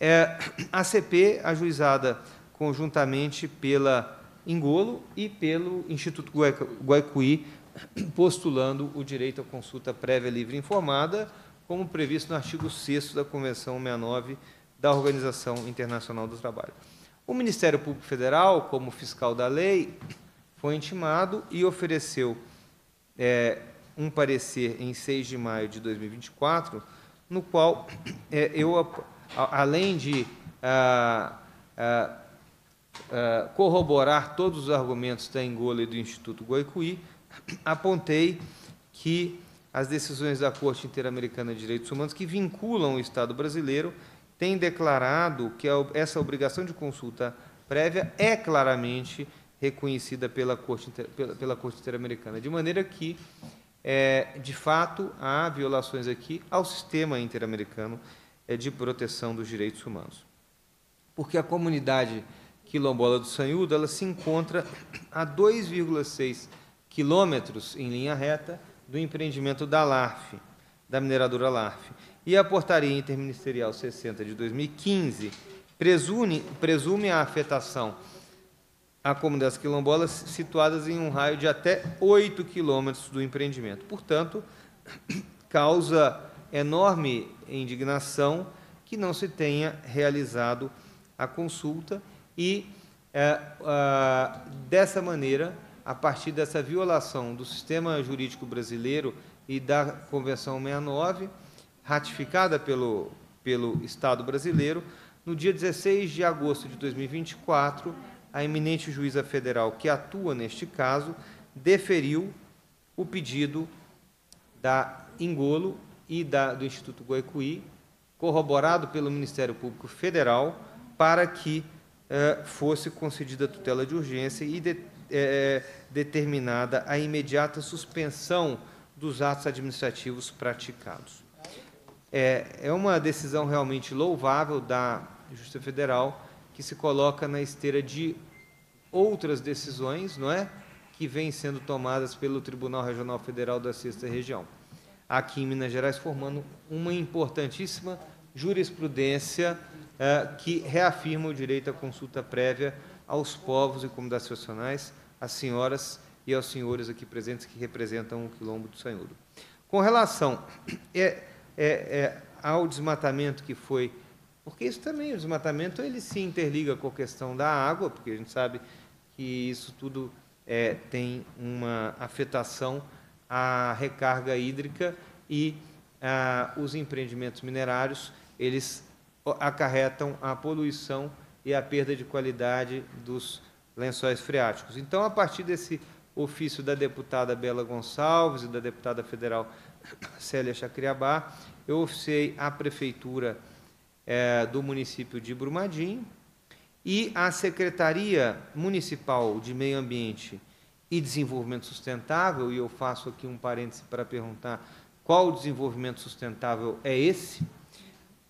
É, a CP ajuizada conjuntamente pela Engolo e pelo Instituto Guaicuí, postulando o direito à consulta prévia, livre e informada, como previsto no artigo 6 da Convenção 69 da Organização Internacional do Trabalho. O Ministério Público Federal, como fiscal da lei, foi intimado e ofereceu é, um parecer em 6 de maio de 2024, no qual é, eu além de ah, ah, ah, corroborar todos os argumentos da Engola e do Instituto Goicuí, apontei que as decisões da Corte Interamericana de Direitos Humanos que vinculam o Estado brasileiro têm declarado que essa obrigação de consulta prévia é claramente reconhecida pela Corte, pela, pela Corte Interamericana, de maneira que, é, de fato, há violações aqui ao sistema interamericano é de proteção dos direitos humanos. Porque a comunidade quilombola do Sanhudo ela se encontra a 2,6 quilômetros em linha reta do empreendimento da LARF, da mineradora LARF. E a Portaria Interministerial 60 de 2015 presume, presume a afetação a comunidades quilombolas situadas em um raio de até 8 quilômetros do empreendimento. Portanto, causa enorme indignação que não se tenha realizado a consulta e, é, é, dessa maneira, a partir dessa violação do sistema jurídico brasileiro e da Convenção 69, ratificada pelo, pelo Estado brasileiro, no dia 16 de agosto de 2024, a eminente juíza federal que atua neste caso deferiu o pedido da Engolo e da, do Instituto Goicuí, corroborado pelo Ministério Público Federal, para que eh, fosse concedida tutela de urgência e de, eh, eh, determinada a imediata suspensão dos atos administrativos praticados. É, é uma decisão realmente louvável da Justiça Federal, que se coloca na esteira de outras decisões, não é? Que vêm sendo tomadas pelo Tribunal Regional Federal da Sexta Região aqui em Minas Gerais, formando uma importantíssima jurisprudência eh, que reafirma o direito à consulta prévia aos povos e comunidades tradicionais, às senhoras e aos senhores aqui presentes que representam o Quilombo do Sanhudo. Com relação é, é, é, ao desmatamento que foi, porque isso também, o desmatamento, ele se interliga com a questão da água, porque a gente sabe que isso tudo é, tem uma afetação a recarga hídrica e ah, os empreendimentos minerários, eles acarretam a poluição e a perda de qualidade dos lençóis freáticos. Então, a partir desse ofício da deputada Bela Gonçalves e da deputada federal Célia Chacriabá, eu oficiei à prefeitura eh, do município de Brumadinho e à Secretaria Municipal de Meio Ambiente e desenvolvimento sustentável, e eu faço aqui um parêntese para perguntar qual desenvolvimento sustentável é esse?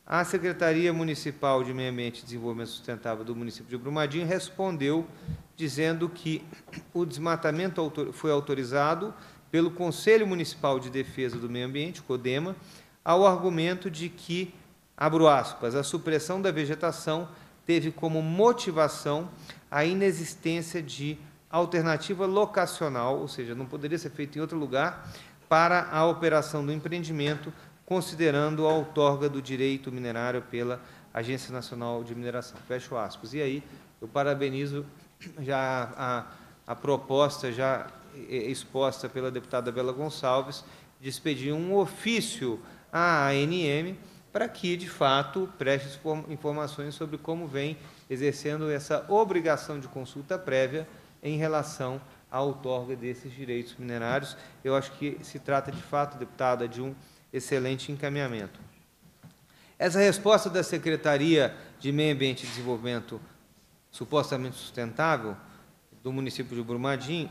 A Secretaria Municipal de Meio Ambiente e Desenvolvimento Sustentável do município de Brumadinho respondeu dizendo que o desmatamento foi autorizado pelo Conselho Municipal de Defesa do Meio Ambiente, CODEMA, ao argumento de que, abro aspas, a supressão da vegetação teve como motivação a inexistência de alternativa locacional, ou seja, não poderia ser feito em outro lugar, para a operação do empreendimento, considerando a outorga do direito minerário pela Agência Nacional de Mineração. Fecho aspas. E aí, eu parabenizo já a, a proposta já exposta pela deputada Bela Gonçalves de expedir um ofício à ANM para que, de fato, preste informações sobre como vem exercendo essa obrigação de consulta prévia em relação à outorga desses direitos minerários. Eu acho que se trata, de fato, deputada, de um excelente encaminhamento. Essa resposta da Secretaria de Meio Ambiente e Desenvolvimento supostamente sustentável do município de Brumadinho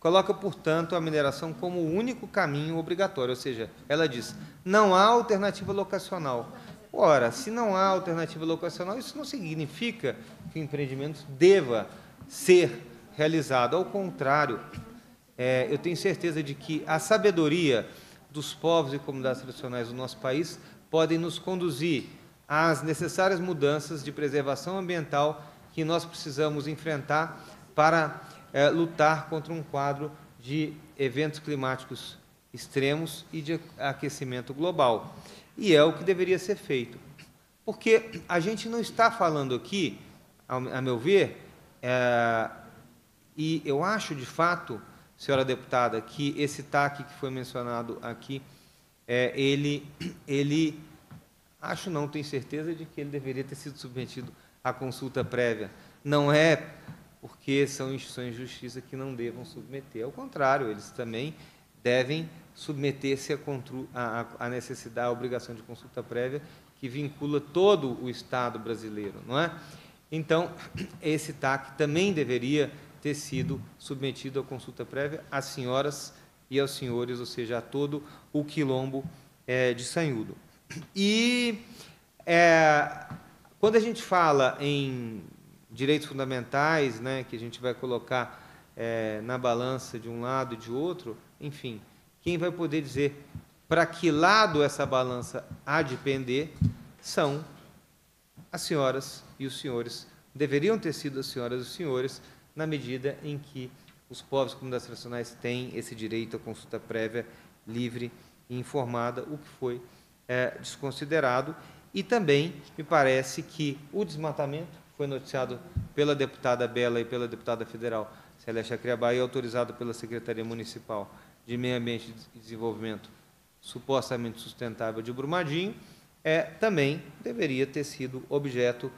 coloca, portanto, a mineração como o único caminho obrigatório, ou seja, ela diz, não há alternativa locacional. Ora, se não há alternativa locacional, isso não significa que o empreendimento deva ser realizado. Ao contrário, é, eu tenho certeza de que a sabedoria dos povos e comunidades tradicionais do nosso país podem nos conduzir às necessárias mudanças de preservação ambiental que nós precisamos enfrentar para é, lutar contra um quadro de eventos climáticos extremos e de aquecimento global. E é o que deveria ser feito. Porque a gente não está falando aqui, a meu ver, é, e eu acho, de fato, senhora deputada, que esse TAC que foi mencionado aqui, é, ele, ele, acho não, tenho certeza de que ele deveria ter sido submetido à consulta prévia. Não é porque são instituições de justiça que não devam submeter, ao contrário, eles também devem submeter-se à a, a, a necessidade, à obrigação de consulta prévia que vincula todo o Estado brasileiro, não é? Então, esse TAC também deveria ter sido submetido à consulta prévia às senhoras e aos senhores, ou seja, a todo o quilombo é, de Sanhudo. E é, quando a gente fala em direitos fundamentais, né, que a gente vai colocar é, na balança de um lado e de outro, enfim, quem vai poder dizer para que lado essa balança há de pender são as senhoras e os senhores. Deveriam ter sido as senhoras e os senhores, na medida em que os povos comunidades tradicionais têm esse direito à consulta prévia livre e informada, o que foi é, desconsiderado. E também me parece que o desmatamento foi noticiado pela deputada Bela e pela deputada federal Celeste Acriabá e autorizado pela Secretaria Municipal de Meio Ambiente e Desenvolvimento supostamente sustentável de Brumadinho, é, também deveria ter sido objeto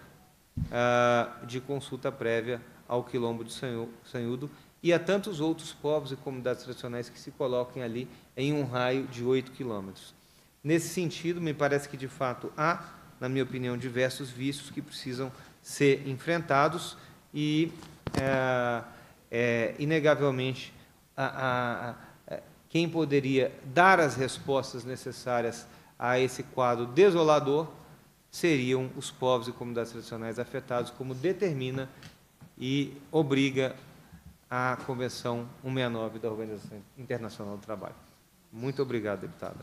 ah, de consulta prévia ao quilombo do Sanhudo e a tantos outros povos e comunidades tradicionais que se coloquem ali em um raio de 8 quilômetros. Nesse sentido, me parece que de fato há, na minha opinião, diversos vícios que precisam ser enfrentados e, é, é, inegavelmente, a, a, a, quem poderia dar as respostas necessárias a esse quadro desolador seriam os povos e comunidades tradicionais afetados, como determina e obriga a Convenção 169 da Organização Internacional do Trabalho. Muito obrigado, deputada.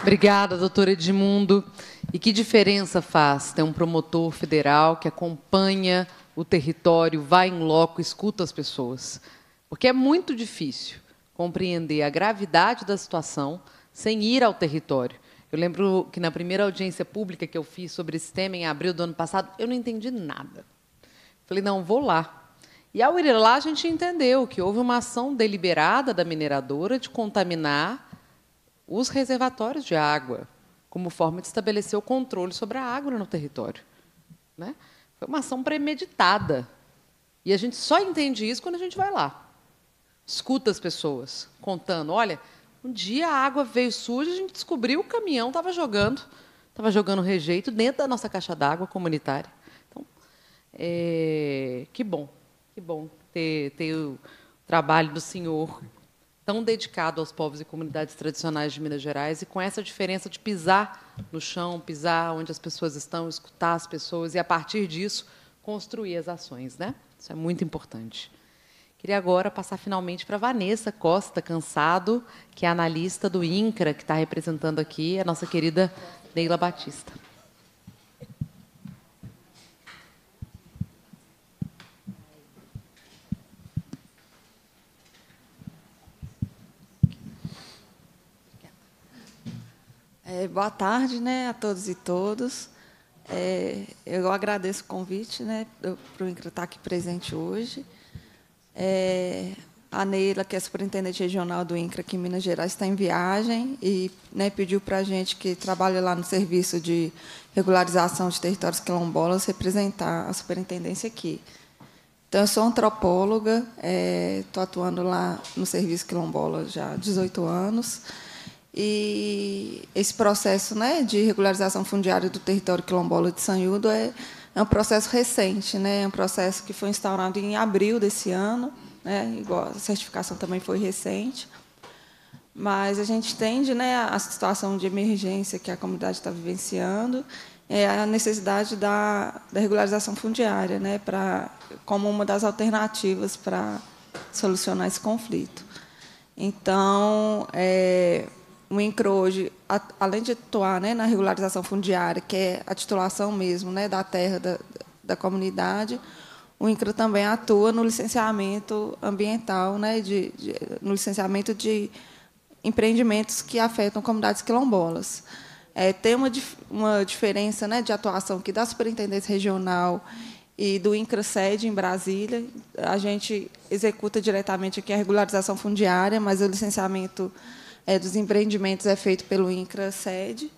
Obrigada, doutora Edmundo. E que diferença faz ter um promotor federal que acompanha o território, vai em loco, escuta as pessoas? Porque é muito difícil compreender a gravidade da situação sem ir ao território. Eu lembro que na primeira audiência pública que eu fiz sobre esse tema, em abril do ano passado, eu não entendi nada. Falei, não, vou lá. E ao ir lá, a gente entendeu que houve uma ação deliberada da mineradora de contaminar os reservatórios de água, como forma de estabelecer o controle sobre a água no território. Né? Foi uma ação premeditada. E a gente só entende isso quando a gente vai lá. Escuta as pessoas contando: olha, um dia a água veio suja, a gente descobriu que o caminhão estava jogando, estava jogando rejeito dentro da nossa caixa d'água comunitária. Então, é, que bom, que bom ter, ter o trabalho do senhor tão dedicado aos povos e comunidades tradicionais de Minas Gerais e com essa diferença de pisar no chão, pisar onde as pessoas estão, escutar as pessoas e a partir disso construir as ações, né? Isso é muito importante. Queria agora passar finalmente para Vanessa Costa Cansado, que é analista do INCRA, que está representando aqui a nossa querida Neila Batista. É, boa tarde né, a todos e todos. É, eu agradeço o convite né, para o INCRA estar aqui presente hoje. É, a Neila, que é superintendente regional do INCRA aqui em Minas Gerais, está em viagem e né, pediu para a gente que trabalha lá no serviço de regularização de territórios quilombolas representar a superintendência aqui. Então, eu sou antropóloga, estou é, atuando lá no serviço quilombola já há 18 anos. E esse processo né, de regularização fundiária do território quilombola de Sanhudo é é um processo recente, né? é um processo que foi instaurado em abril desse ano, né? igual a certificação também foi recente. Mas a gente entende né, a situação de emergência que a comunidade está vivenciando é a necessidade da, da regularização fundiária né, pra, como uma das alternativas para solucionar esse conflito. Então, é, o INCRO hoje a, além de atuar né, na regularização fundiária, que é a titulação mesmo né, da terra da, da comunidade, o INCRA também atua no licenciamento ambiental, né, de, de, no licenciamento de empreendimentos que afetam comunidades quilombolas. É, tem uma, uma diferença né, de atuação aqui da Superintendência Regional e do INCRA sede em Brasília. A gente executa diretamente aqui a regularização fundiária, mas o licenciamento é, dos empreendimentos é feito pelo INCRA sede.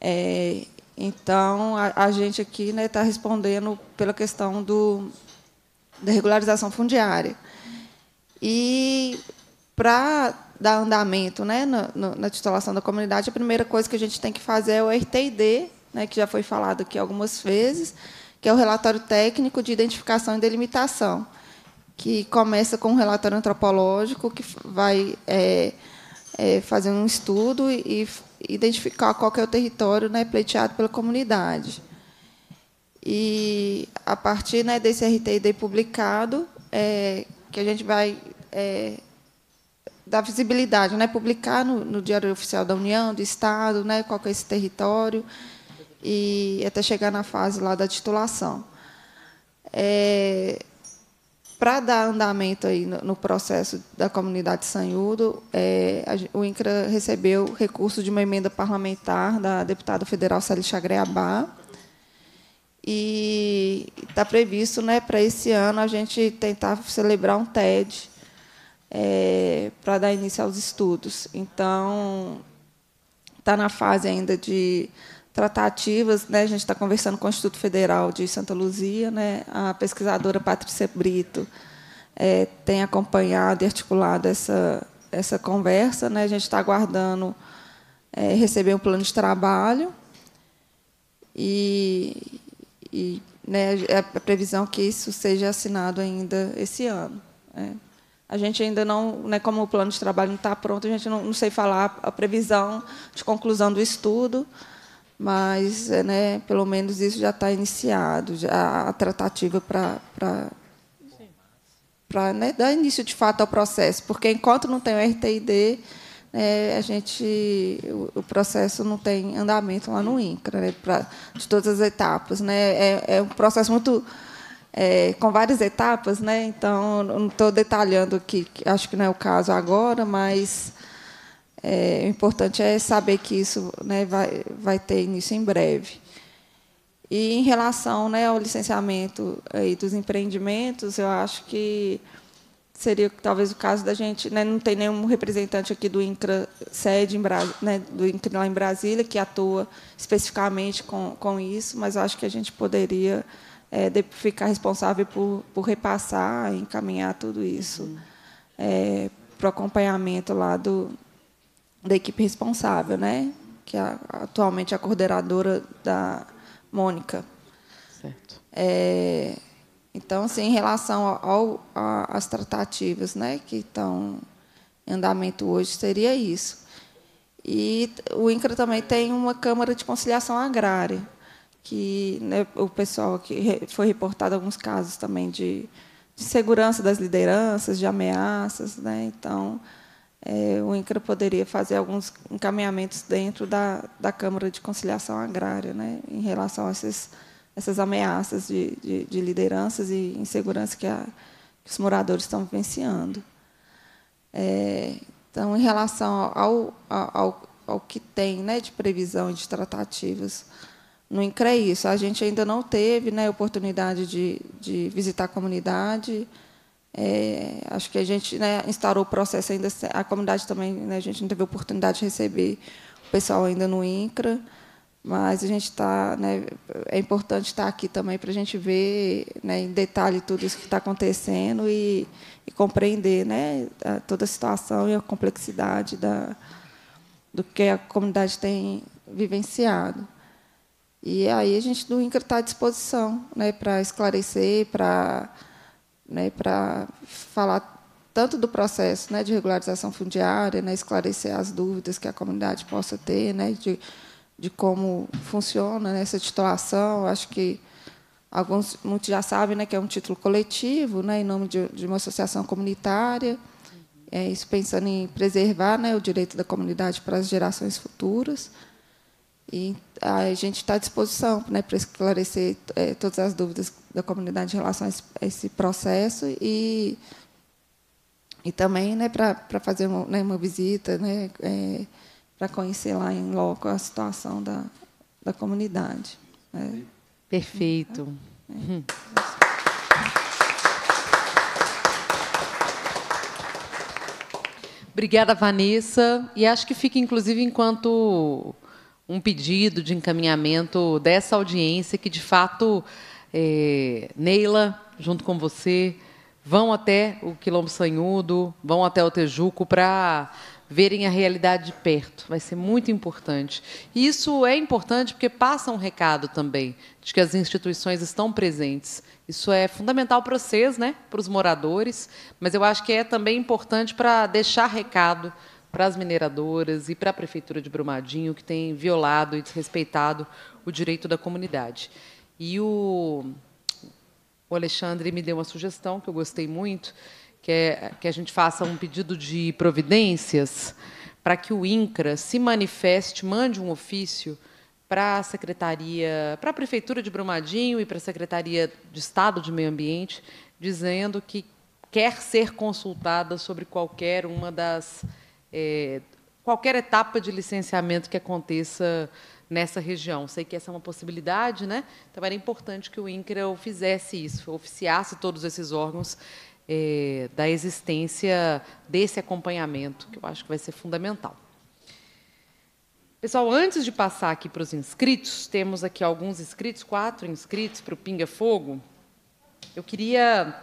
É, então, a, a, gente aqui está né, tá respondendo pela questão do, da regularização fundiária. E, para dar andamento né, na, na, titulação da comunidade, a primeira coisa que a gente tem que fazer é o RTID, né, que já foi falado aqui algumas vezes, que é o relatório técnico de identificação e delimitação, que começa com um relatório antropológico que vai é, é, fazer um estudo e identificar qual é o território né, pleiteado pela comunidade. E, a partir né, desse RTID publicado, é, que a gente vai é, dar visibilidade, né, publicar no, no, Diário Oficial da União, do Estado, né, qual é esse território, e até chegar na fase lá da titulação. É, para dar andamento aí no, no, processo da comunidade Sanhudo, é, a, o INCRA recebeu recurso de uma emenda parlamentar da deputada federal Célia Chagreabá. E está previsto né, para esse ano a gente tentar celebrar um TED é, para dar início aos estudos. Então, está na fase ainda de tratativas, né, a gente está conversando com o Instituto Federal de Santa Luzia, né, a pesquisadora Patrícia Brito é, tem acompanhado e articulado essa, essa conversa. Né, a gente está aguardando é, receber um plano de trabalho e, e né, é a previsão que isso seja assinado ainda esse ano. Né. A gente ainda não, né, como o plano de trabalho não está pronto, a gente não, não sei falar a previsão de conclusão do estudo, mas é, né, pelo menos isso já está iniciado, já a tratativa para para né, dar início de fato ao processo, porque enquanto não tem o RTID, né, a gente o, o, processo não tem andamento lá no INCRA, né, pra, de todas as etapas, né, é, é um processo muito é, com várias etapas, né, então não estou detalhando aqui, acho que não é o caso agora, mas é, o importante é saber que isso né, vai, vai ter início em breve. E em relação né, ao licenciamento aí dos empreendimentos, eu acho que seria talvez o caso da gente, né, não tem nenhum representante aqui do INCRA sede em né, do INCRA lá em Brasília que atua especificamente com, com isso, mas acho que a gente poderia é, de, ficar responsável por, por repassar, encaminhar tudo isso uhum. é, para o acompanhamento lá do, da equipe responsável, né? que é atualmente a coordenadora da Mônica. Certo. É, então, assim, em relação ao, às tratativas né, que estão em andamento hoje, seria isso. E o INCRA também tem uma Câmara de Conciliação Agrária, que né, o pessoal que foi reportado alguns casos também de, de segurança das lideranças, de ameaças. Né, então, é, o INCRA poderia fazer alguns encaminhamentos dentro da, da Câmara de Conciliação Agrária, né, em relação a esses, essas ameaças de, de, de lideranças e insegurança que, a, que os moradores estão vivenciando. É, então, em relação ao, ao, ao que tem né, de previsão e de tratativas no é isso, a gente ainda não teve né, oportunidade de, de visitar a comunidade, é, acho que a gente né, instaurou o processo ainda, a comunidade também, né, a gente não teve oportunidade de receber o pessoal ainda no INCRA, mas a gente está, né, é importante estar tá aqui também para a gente ver né, em detalhe tudo isso que está acontecendo e, e compreender né, toda a situação e a complexidade da, do que a comunidade tem vivenciado. E aí a gente do INCRA está à disposição né, para esclarecer, para né, para falar tanto do processo né, de regularização fundiária, né, esclarecer as dúvidas que a comunidade possa ter, né, de, de como funciona né, essa titulação. Acho que alguns muitos já sabem né, que é um título coletivo, né, em nome de, de uma associação comunitária. É, isso pensando em preservar né, o direito da comunidade para as gerações futuras. E a gente está à disposição né, para esclarecer é, todas as dúvidas da comunidade em relação a esse, a esse processo e, e também né, para fazer uma, né, uma visita, né, é, para conhecer lá em loco a situação da, da comunidade. Né. Perfeito. É. Obrigada, Vanessa. E acho que fica, inclusive, enquanto um pedido de encaminhamento dessa audiência que, de fato, é, Neila, junto com você, vão até o Quilombo Sanhudo, vão até o Tejuco para verem a realidade de perto. Vai ser muito importante. E isso é importante porque passa um recado também de que as instituições estão presentes. Isso é fundamental para vocês, né? para os moradores, mas eu acho que é também importante para deixar recado para as mineradoras e para a Prefeitura de Brumadinho, que tem violado e desrespeitado o direito da comunidade. E o, o Alexandre me deu uma sugestão que eu gostei muito, que é que a gente faça um pedido de providências para que o INCRA se manifeste, mande um ofício para a Secretaria, para a Prefeitura de Brumadinho e para a Secretaria de Estado de Meio Ambiente, dizendo que quer ser consultada sobre qualquer uma das. É, qualquer etapa de licenciamento que aconteça nessa região. Sei que essa é uma possibilidade, né? Então era importante que o INCRA fizesse isso, oficiasse todos esses órgãos é, da existência desse acompanhamento, que eu acho que vai ser fundamental. Pessoal, antes de passar aqui para os inscritos, temos aqui alguns inscritos, quatro inscritos para o Pinga Fogo. Eu queria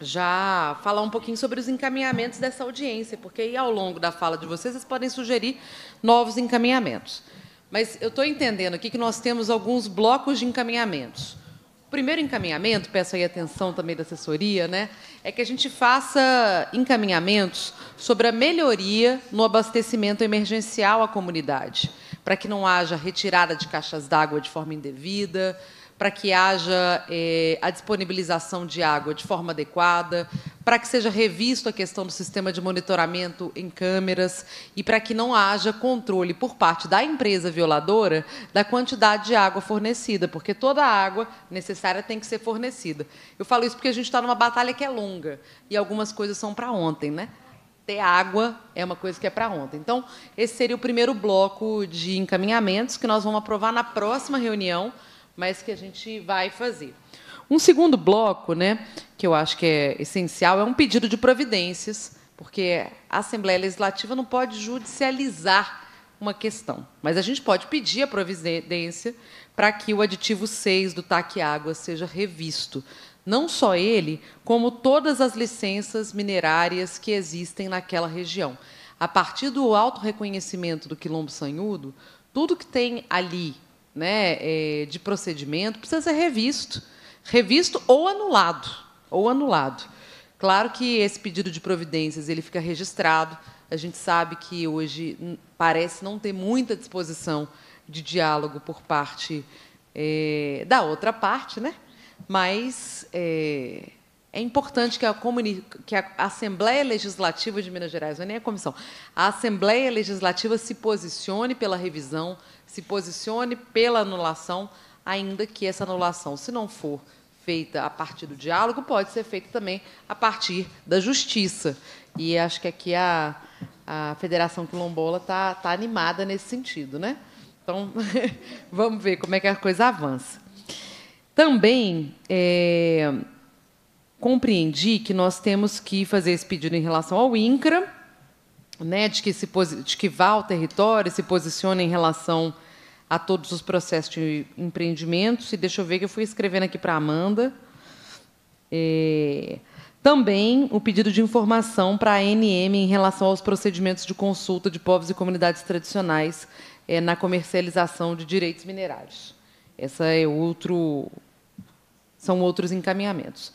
já falar um pouquinho sobre os encaminhamentos dessa audiência, porque aí, ao longo da fala de vocês, vocês podem sugerir novos encaminhamentos. Mas eu estou entendendo aqui que nós temos alguns blocos de encaminhamentos. O primeiro encaminhamento, peço aí atenção também da assessoria, né, é que a gente faça encaminhamentos sobre a melhoria no abastecimento emergencial à comunidade, para que não haja retirada de caixas d'água de forma indevida, para que haja eh, a disponibilização de água de forma adequada, para que seja revisto a questão do sistema de monitoramento em câmeras e para que não haja controle por parte da empresa violadora da quantidade de água fornecida, porque toda a água necessária tem que ser fornecida. Eu falo isso porque a gente está numa batalha que é longa e algumas coisas são para ontem, né? ter água é uma coisa que é para ontem. Então, esse seria o primeiro bloco de encaminhamentos que nós vamos aprovar na próxima reunião mas que a gente vai fazer. Um segundo bloco, né, que eu acho que é essencial, é um pedido de providências, porque a Assembleia Legislativa não pode judicializar uma questão, mas a gente pode pedir a providência para que o aditivo 6 do TAC Água seja revisto. Não só ele, como todas as licenças minerárias que existem naquela região. A partir do auto reconhecimento do quilombo sanhudo, tudo que tem ali né, é, de procedimento precisa ser revisto, revisto ou anulado, ou anulado. Claro que esse pedido de providências ele fica registrado. A gente sabe que hoje parece não ter muita disposição de diálogo por parte é, da outra parte, né? Mas é, é importante que a, que a, Assembleia Legislativa de Minas Gerais, não é nem a comissão, a Assembleia Legislativa se posicione pela revisão se posicione pela anulação, ainda que essa anulação, se não for feita a partir do diálogo, pode ser feita também a partir da justiça. E acho que aqui a, a Federação Quilombola está tá animada nesse sentido, né? Então, vamos ver como é que a coisa avança. Também é, compreendi que nós temos que fazer esse pedido em relação ao INCRA Tipo, né, de, que se, de que vá ao território, se posicione em relação a todos os processos de empreendimentos. E deixa eu ver que eu fui escrevendo aqui para a Amanda. É, também o pedido de informação para a ANM em relação aos procedimentos de consulta de povos e comunidades tradicionais é, na comercialização de direitos minerários. Essa é outro, são outros encaminhamentos.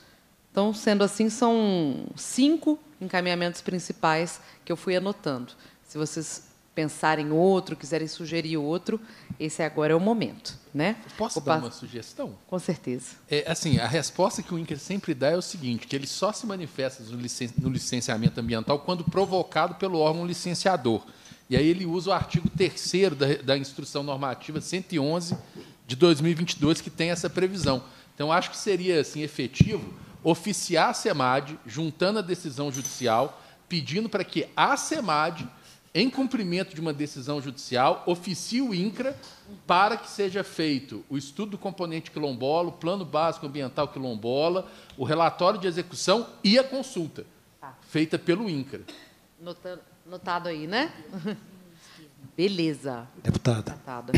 Então, sendo assim, são cinco encaminhamentos principais que eu fui anotando. Se vocês pensarem outro, quiserem sugerir outro, esse agora é o momento, né? Posso Opa. dar uma sugestão? Com certeza. É, assim, a resposta que o INCRA sempre dá é o seguinte, que ele só se manifesta no, licen no licenciamento ambiental quando provocado pelo órgão licenciador. E aí ele usa o artigo 3 da, da Instrução Normativa 111 de 2022, que tem essa previsão. Então, acho que seria assim efetivo oficiar a SEMAD, juntando a decisão judicial, pedindo para que a SEMAD, em cumprimento de uma decisão judicial, oficie o INCRA para que seja feito o estudo do componente quilombola, o plano básico ambiental quilombola, o relatório de execução e a consulta, tá. feita pelo INCRA. Notando, notado aí, né? Beleza. Deputada. Deputada.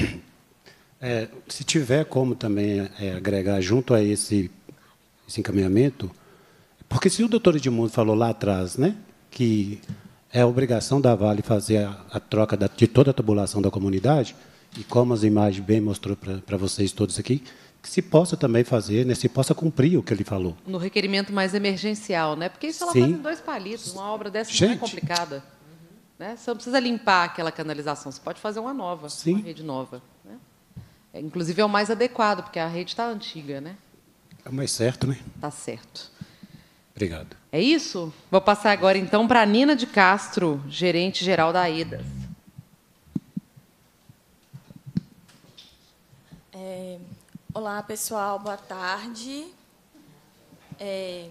É, se tiver como também é, agregar junto a esse esse encaminhamento, porque se o doutor Edmundo falou lá atrás né, que é a obrigação da Vale fazer a, a troca da, de toda a tubulação da comunidade, e como as imagens bem mostrou para vocês todos aqui, que se possa também fazer, né, se possa cumprir o que ele falou. No requerimento mais emergencial, né? Porque isso ela é Sim. faz em dois palitos, uma obra dessa Gente. não é complicada. Uhum. Né? Você não precisa limpar aquela canalização, você pode fazer uma nova, Sim. uma rede nova. Né? É, inclusive é o mais adequado, porque a rede está antiga, né? É mais certo, né? Tá certo. Obrigado. É isso? Vou passar agora então para Nina de Castro, gerente geral da AIDAS. É, olá, pessoal, boa tarde. É,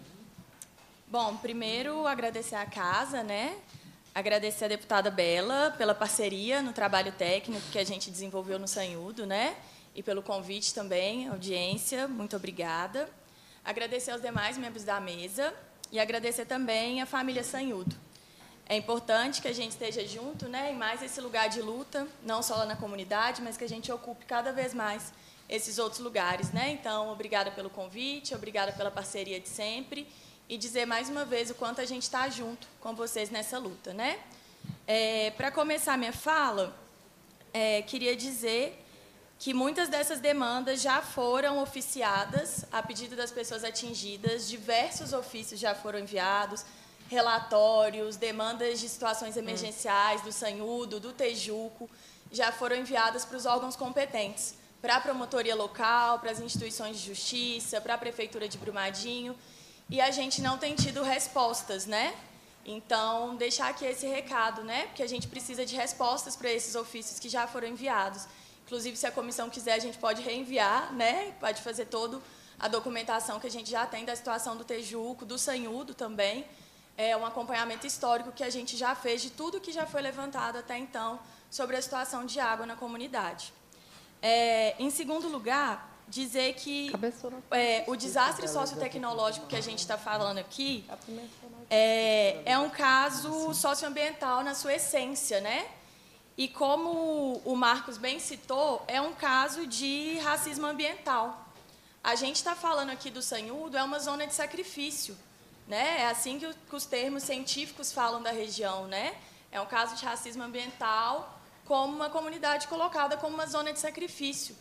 bom, primeiro agradecer a casa, né? Agradecer a deputada Bela pela parceria no trabalho técnico que a gente desenvolveu no Sanhudo, né? e pelo convite também, audiência, muito obrigada. Agradecer aos demais membros da mesa e agradecer também à família Sanhudo. É importante que a gente esteja junto, né, em mais esse lugar de luta, não só lá na comunidade, mas que a gente ocupe cada vez mais esses outros lugares, né? Então, obrigada pelo convite, obrigada pela parceria de sempre e dizer mais uma vez o quanto a gente está junto com vocês nessa luta, né? É, Para começar minha fala, é, queria dizer que muitas dessas demandas já foram oficiadas a pedido das pessoas atingidas, diversos ofícios já foram enviados, relatórios, demandas de situações emergenciais do Sanhudo, do Tejuco, já foram enviadas para os órgãos competentes, para a promotoria local, para as instituições de justiça, para a prefeitura de Brumadinho, e a gente não tem tido respostas, né? Então, deixar aqui esse recado, né? Porque a gente precisa de respostas para esses ofícios que já foram enviados. Inclusive, se a comissão quiser, a gente pode reenviar, né? Pode fazer toda a documentação que a gente já tem da situação do Tejuco, do Sanhudo também. É um acompanhamento histórico que a gente já fez de tudo que já foi levantado até então sobre a situação de água na comunidade. É, em segundo lugar, dizer que é, o desastre sociotecnológico que a gente está falando aqui é, é um caso socioambiental na sua essência, né? E como o Marcos bem citou, é um caso de racismo ambiental. A gente está falando aqui do sanhudo, é uma zona de sacrifício. Né? É assim que os termos científicos falam da região. Né? É um caso de racismo ambiental como uma comunidade colocada como uma zona de sacrifício.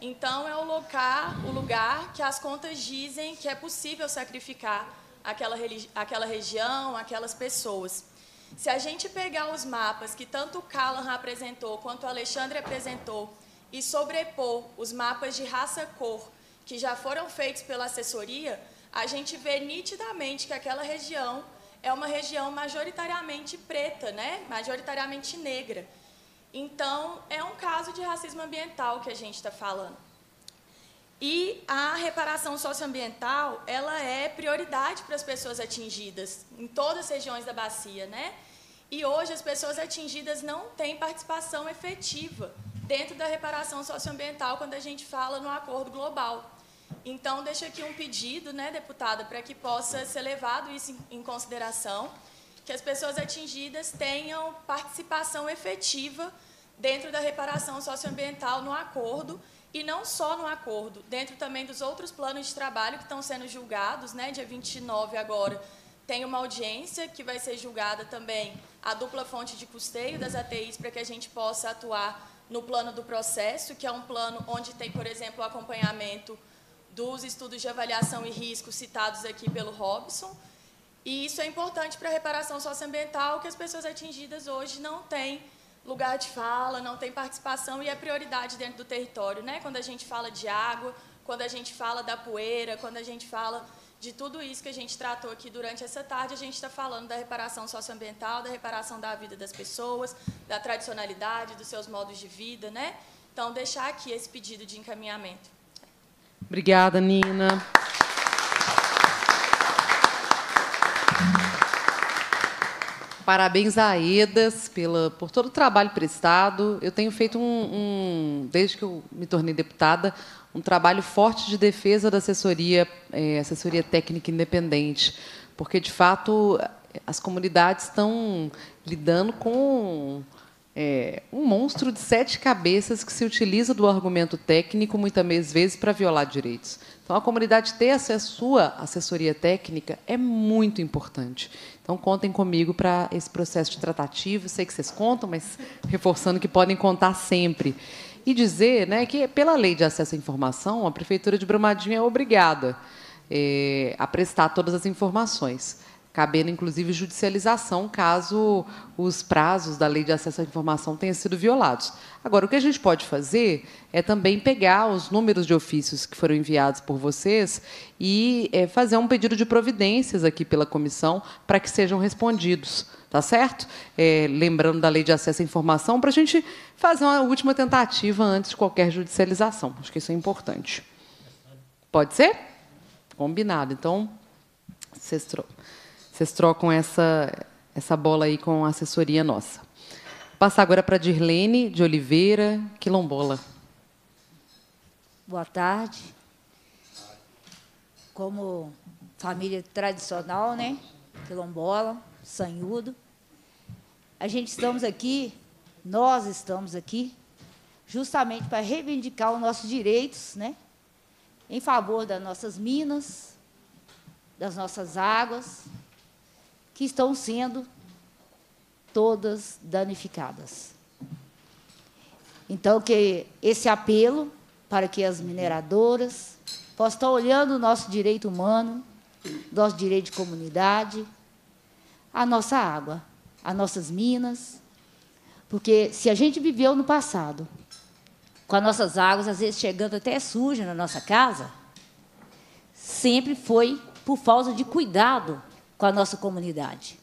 Então, é o lugar, o lugar que as contas dizem que é possível sacrificar aquela, aquela região, aquelas pessoas. Se a gente pegar os mapas que tanto o Callahan apresentou quanto o Alexandre apresentou e sobrepor os mapas de raça-cor que já foram feitos pela assessoria, a gente vê nitidamente que aquela região é uma região majoritariamente preta, né? majoritariamente negra. Então, é um caso de racismo ambiental que a gente está falando. E a reparação socioambiental, ela é prioridade para as pessoas atingidas em todas as regiões da bacia, né? E hoje as pessoas atingidas não têm participação efetiva dentro da reparação socioambiental quando a gente fala no acordo global. Então, deixo aqui um pedido, né, deputada, para que possa ser levado isso em consideração, que as pessoas atingidas tenham participação efetiva dentro da reparação socioambiental no acordo e não só no acordo, dentro também dos outros planos de trabalho que estão sendo julgados, né, dia 29 agora, tem uma audiência que vai ser julgada também a dupla fonte de custeio das ATIs para que a gente possa atuar no plano do processo, que é um plano onde tem, por exemplo, o acompanhamento dos estudos de avaliação e risco citados aqui pelo Robson. E isso é importante para a reparação socioambiental que as pessoas atingidas hoje não têm lugar de fala, não tem participação e é prioridade dentro do território, né? Quando a gente fala de água, quando a gente fala da poeira, quando a gente fala de tudo isso que a gente tratou aqui durante essa tarde, a gente está falando da reparação socioambiental, da reparação da vida das pessoas, da tradicionalidade, dos seus modos de vida, né? Então, deixar aqui esse pedido de encaminhamento. Obrigada, Nina. Parabéns a Edas pela, por todo o trabalho prestado. Eu tenho feito um, um, desde que eu me tornei deputada, um trabalho forte de defesa da assessoria, é, assessoria técnica independente, porque de fato as comunidades estão lidando com é, um monstro de sete cabeças que se utiliza do argumento técnico muitas vezes para violar direitos. Então, a comunidade ter a sua assessoria técnica é muito importante. Então, contem comigo para esse processo de tratativo. Sei que vocês contam, mas reforçando que podem contar sempre. E dizer né, que, pela lei de acesso à informação, a Prefeitura de Brumadinho é obrigada eh, a prestar todas as informações cabendo inclusive judicialização caso os prazos da Lei de Acesso à Informação tenham sido violados. Agora, o que a gente pode fazer é também pegar os números de ofícios que foram enviados por vocês e é, fazer um pedido de providências aqui pela comissão para que sejam respondidos. Tá certo? É, lembrando da lei de acesso à informação, para a gente fazer uma última tentativa antes de qualquer judicialização. Acho que isso é importante. Pode ser? Combinado. Então, sextou vocês trocam essa, essa bola aí com a assessoria nossa. Vou passar agora para a Dirlene de Oliveira, quilombola. Boa tarde. Como família tradicional, né? Quilombola, sanhudo. A gente estamos aqui, nós estamos aqui, justamente para reivindicar os nossos direitos, né? Em favor das nossas minas, das nossas águas, que estão sendo todas danificadas. Então, que esse apelo para que as mineradoras possam estar olhando o nosso direito humano, nosso direito de comunidade, a nossa água, as nossas minas, porque se a gente viveu no passado, com as nossas águas, às vezes chegando até suja na nossa casa, sempre foi por falta de cuidado com a nossa comunidade.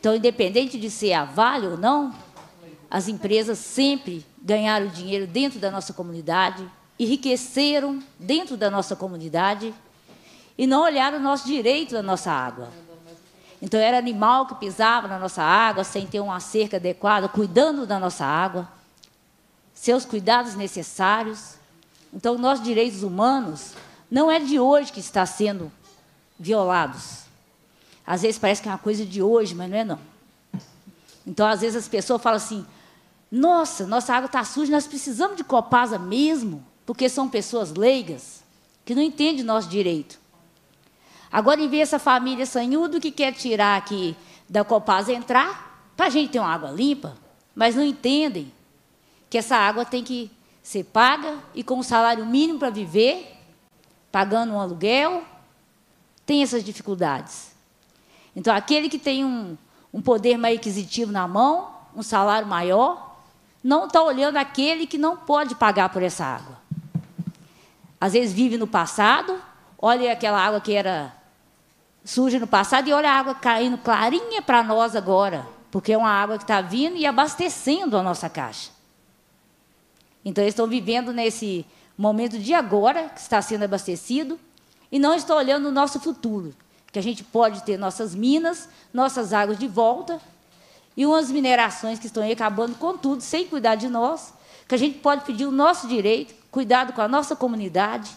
Então, independente de ser a Vale ou não, as empresas sempre ganharam dinheiro dentro da nossa comunidade, enriqueceram dentro da nossa comunidade e não olharam o nosso direito à nossa água. Então, era animal que pisava na nossa água sem ter uma cerca adequada, cuidando da nossa água, seus cuidados necessários. Então, nossos direitos humanos não é de hoje que está sendo violados. Às vezes parece que é uma coisa de hoje, mas não é não. Então, às vezes, as pessoas falam assim, nossa, nossa água está suja, nós precisamos de Copasa mesmo, porque são pessoas leigas que não entendem nosso direito. Agora, em vez essa família sanhudo que quer tirar aqui da Copasa entrar, para a gente ter uma água limpa, mas não entendem que essa água tem que ser paga e com um salário mínimo para viver, pagando um aluguel, tem essas dificuldades. Então, aquele que tem um, um poder mais aquisitivo na mão, um salário maior, não está olhando aquele que não pode pagar por essa água. Às vezes vive no passado, olha aquela água que era suja no passado e olha a água caindo clarinha para nós agora, porque é uma água que está vindo e abastecendo a nossa caixa. Então, eles estão vivendo nesse momento de agora, que está sendo abastecido, e não estão olhando o nosso futuro que a gente pode ter nossas minas, nossas águas de volta e umas minerações que estão aí acabando com tudo, sem cuidar de nós, que a gente pode pedir o nosso direito, cuidado com a nossa comunidade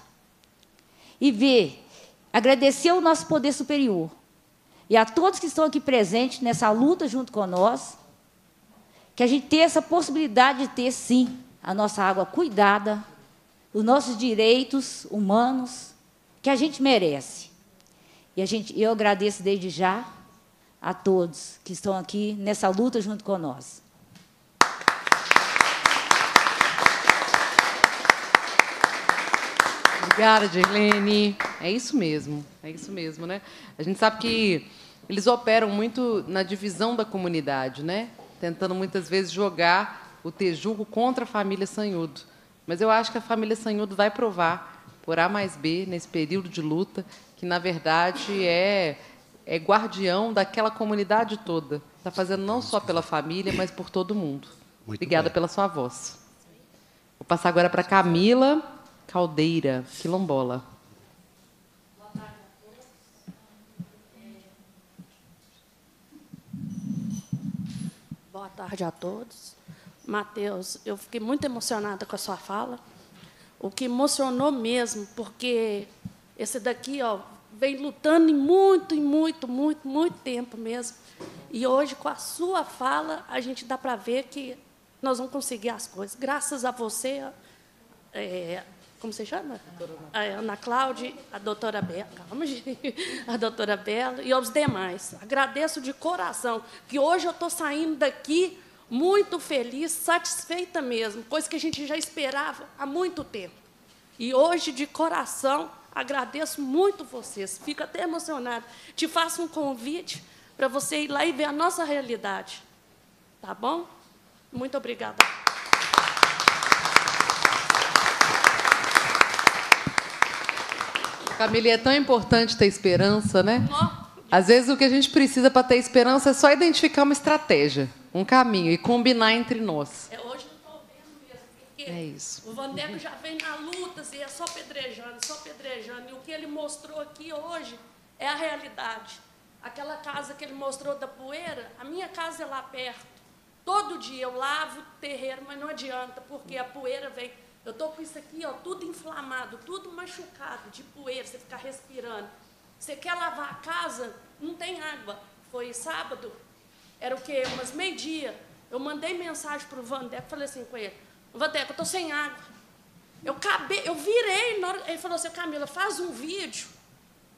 e ver, agradecer ao nosso poder superior e a todos que estão aqui presentes nessa luta junto com nós, que a gente tenha essa possibilidade de ter, sim, a nossa água cuidada, os nossos direitos humanos que a gente merece. E a gente, eu agradeço desde já a todos que estão aqui nessa luta junto com nós. Obrigada, Gerlene. É isso mesmo, é isso mesmo, né? A gente sabe que eles operam muito na divisão da comunidade, né? Tentando muitas vezes jogar o Tejugo contra a família Sanhudo. Mas eu acho que a família Sanhudo vai provar, por A mais B, nesse período de luta, que na verdade é, é guardião daquela comunidade toda. Está fazendo não só pela família, mas por todo mundo. Muito Obrigada bem. pela sua voz. Vou passar agora para Camila Caldeira, quilombola. Boa tarde a todos. Mateus, eu fiquei muito emocionada com a sua fala. O que emocionou mesmo, porque esse daqui, ó, vem lutando em muito, em muito, muito, muito tempo mesmo. E hoje, com a sua fala, a gente dá para ver que nós vamos conseguir as coisas. Graças a você, é, como se chama? A é, Ana Cláudia, a doutora Bela, calma, a doutora Bela e aos demais. Agradeço de coração, que hoje eu estou saindo daqui muito feliz, satisfeita mesmo, coisa que a gente já esperava há muito tempo. E hoje, de coração, Agradeço muito vocês, fico até emocionado. Te faço um convite para você ir lá e ver a nossa realidade. Tá bom? Muito obrigada. Camille é tão importante ter esperança, né? Às vezes o que a gente precisa para ter esperança é só identificar uma estratégia, um caminho e combinar entre nós. É porque é o Vandeco já vem na luta, assim, é só pedrejando, só pedrejando. E o que ele mostrou aqui hoje é a realidade. Aquela casa que ele mostrou da poeira, a minha casa é lá perto. Todo dia eu lavo o terreiro, mas não adianta, porque a poeira vem. Eu estou com isso aqui, ó, tudo inflamado, tudo machucado de poeira, você ficar respirando. Você quer lavar a casa? Não tem água. Foi sábado, era o quê? Umas meio-dia. Eu mandei mensagem para o Vandeco, falei assim com ele, Vandeco, eu estou sem água. Eu, eu virei, na hora, ele falou assim, Camila, faz um vídeo,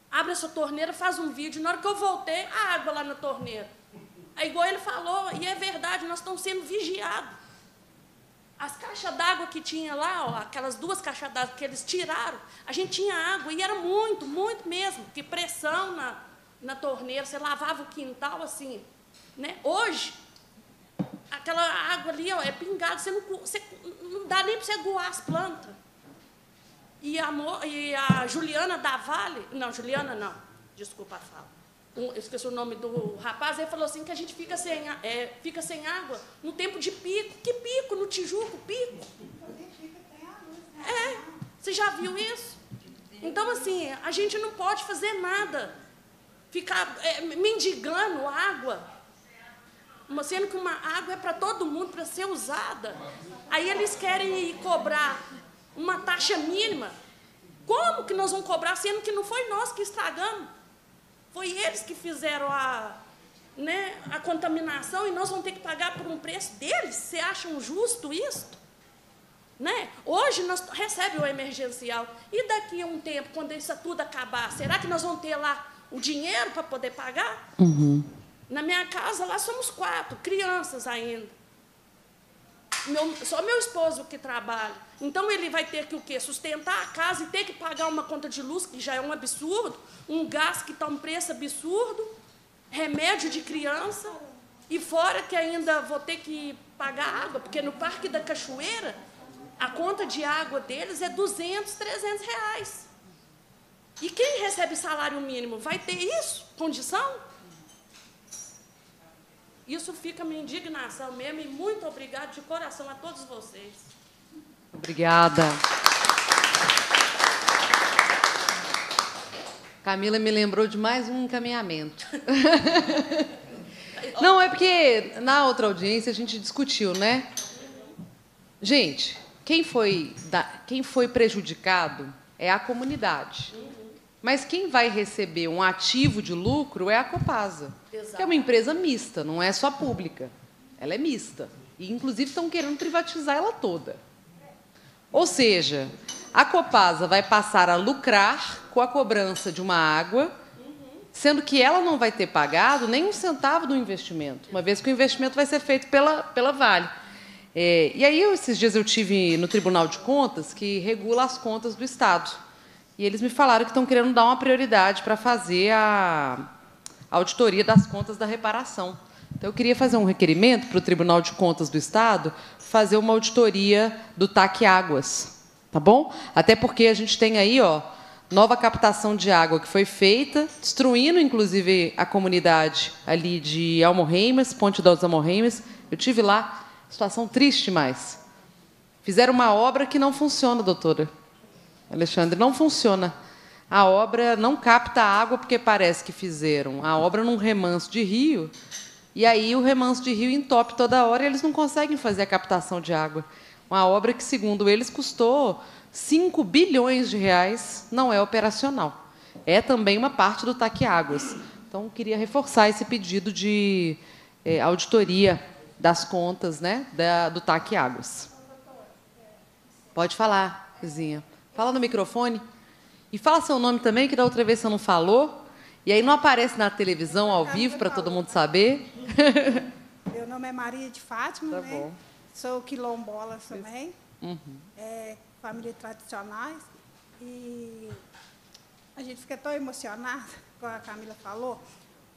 abre essa torneira, faz um vídeo. Na hora que eu voltei, a água lá na torneira. É igual ele falou, e é verdade, nós estamos sendo vigiados. As caixas d'água que tinha lá, ó, aquelas duas caixas d'água que eles tiraram, a gente tinha água, e era muito, muito mesmo, que pressão na, na torneira, você lavava o quintal assim. Né? Hoje, aquela água ali ó, é pingada, você não, você não dá nem para você goar as plantas. E a, e a Juliana da Vale, não, Juliana não, desculpa a fala, um, eu esqueci o nome do rapaz, ele falou assim que a gente fica sem, é, fica sem água no tempo de pico. Que pico? No Tijuco, pico? É, você já viu isso? Então, assim, a gente não pode fazer nada, ficar é, mendigando água sendo que uma água é para todo mundo, para ser usada. Aí eles querem cobrar uma taxa mínima. Como que nós vamos cobrar, sendo que não foi nós que estragamos? Foi eles que fizeram a, né, a contaminação e nós vamos ter que pagar por um preço deles? Você acham justo isso? Né? Hoje nós recebemos o emergencial. E daqui a um tempo, quando isso tudo acabar, será que nós vamos ter lá o dinheiro para poder pagar? Uhum. Na minha casa, lá somos quatro, crianças ainda. Meu, só meu esposo que trabalha. Então ele vai ter que o quê? Sustentar a casa e ter que pagar uma conta de luz, que já é um absurdo, um gás que está um preço absurdo, remédio de criança, e fora que ainda vou ter que pagar água, porque no Parque da Cachoeira, a conta de água deles é 200, 300 reais. E quem recebe salário mínimo vai ter isso? Condição? Isso fica minha indignação mesmo e muito obrigado de coração a todos vocês. Obrigada. Camila me lembrou de mais um encaminhamento. Não, é porque na outra audiência a gente discutiu, né? Gente, quem foi, da, quem foi prejudicado é a comunidade. Mas quem vai receber um ativo de lucro é a Copasa, Exato. que é uma empresa mista, não é só pública. Ela é mista. E, inclusive, estão querendo privatizar ela toda. Ou seja, a Copasa vai passar a lucrar com a cobrança de uma água, sendo que ela não vai ter pagado nem um centavo do investimento, uma vez que o investimento vai ser feito pela, pela Vale. É, e aí, esses dias, eu tive no Tribunal de Contas, que regula as contas do Estado. E eles me falaram que estão querendo dar uma prioridade para fazer a auditoria das contas da reparação. Então, eu queria fazer um requerimento para o Tribunal de Contas do Estado fazer uma auditoria do TAC Águas, tá bom? Até porque a gente tem aí, ó, nova captação de água que foi feita, destruindo, inclusive, a comunidade ali de Almorreimas, Ponte dos Almorreimas. Eu tive lá, situação triste mais. Fizeram uma obra que não funciona, doutora. Alexandre, não funciona. A obra não capta água porque parece que fizeram. A obra num remanso de rio, e aí o remanso de rio entope toda hora e eles não conseguem fazer a captação de água. Uma obra que, segundo eles, custou 5 bilhões de reais, não é operacional. É também uma parte do Taque Águas. Então, queria reforçar esse pedido de é, auditoria das contas né, da, do TAC Águas. Pode falar, vizinha. Fala no microfone. E fala seu nome também, que da outra vez você não falou. E aí não aparece na televisão ao vivo para todo mundo saber. Meu nome é Maria de Fátima, tá né? Bom. Sou quilombola também. Uhum. É, família tradicionais. E a gente fica tão emocionada, como a Camila falou.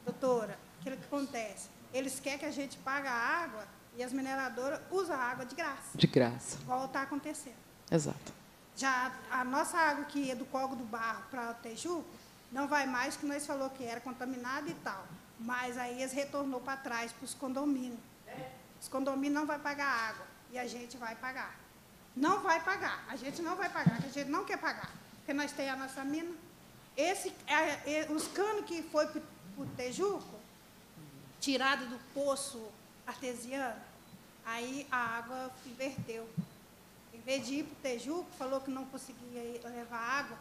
Doutora, aquilo que acontece? Eles querem que a gente pague a água e as mineradoras usam a água de graça. De graça. Volta a acontecer. Exato. Já a nossa água que ia do Cogo do Barro para Tejuco não vai mais, que nós falou que era contaminada e tal. Mas aí eles retornou para trás para os condomínios. Os condomínios não vai pagar água e a gente vai pagar. Não vai pagar, a gente não vai pagar, porque a gente não quer pagar, porque nós temos a nossa mina. Esse, é, é, os canos que foi para o Tejuco, tirado do poço artesiano, aí a água inverteu vez de ir para o Tejuco, falou que não conseguia levar água,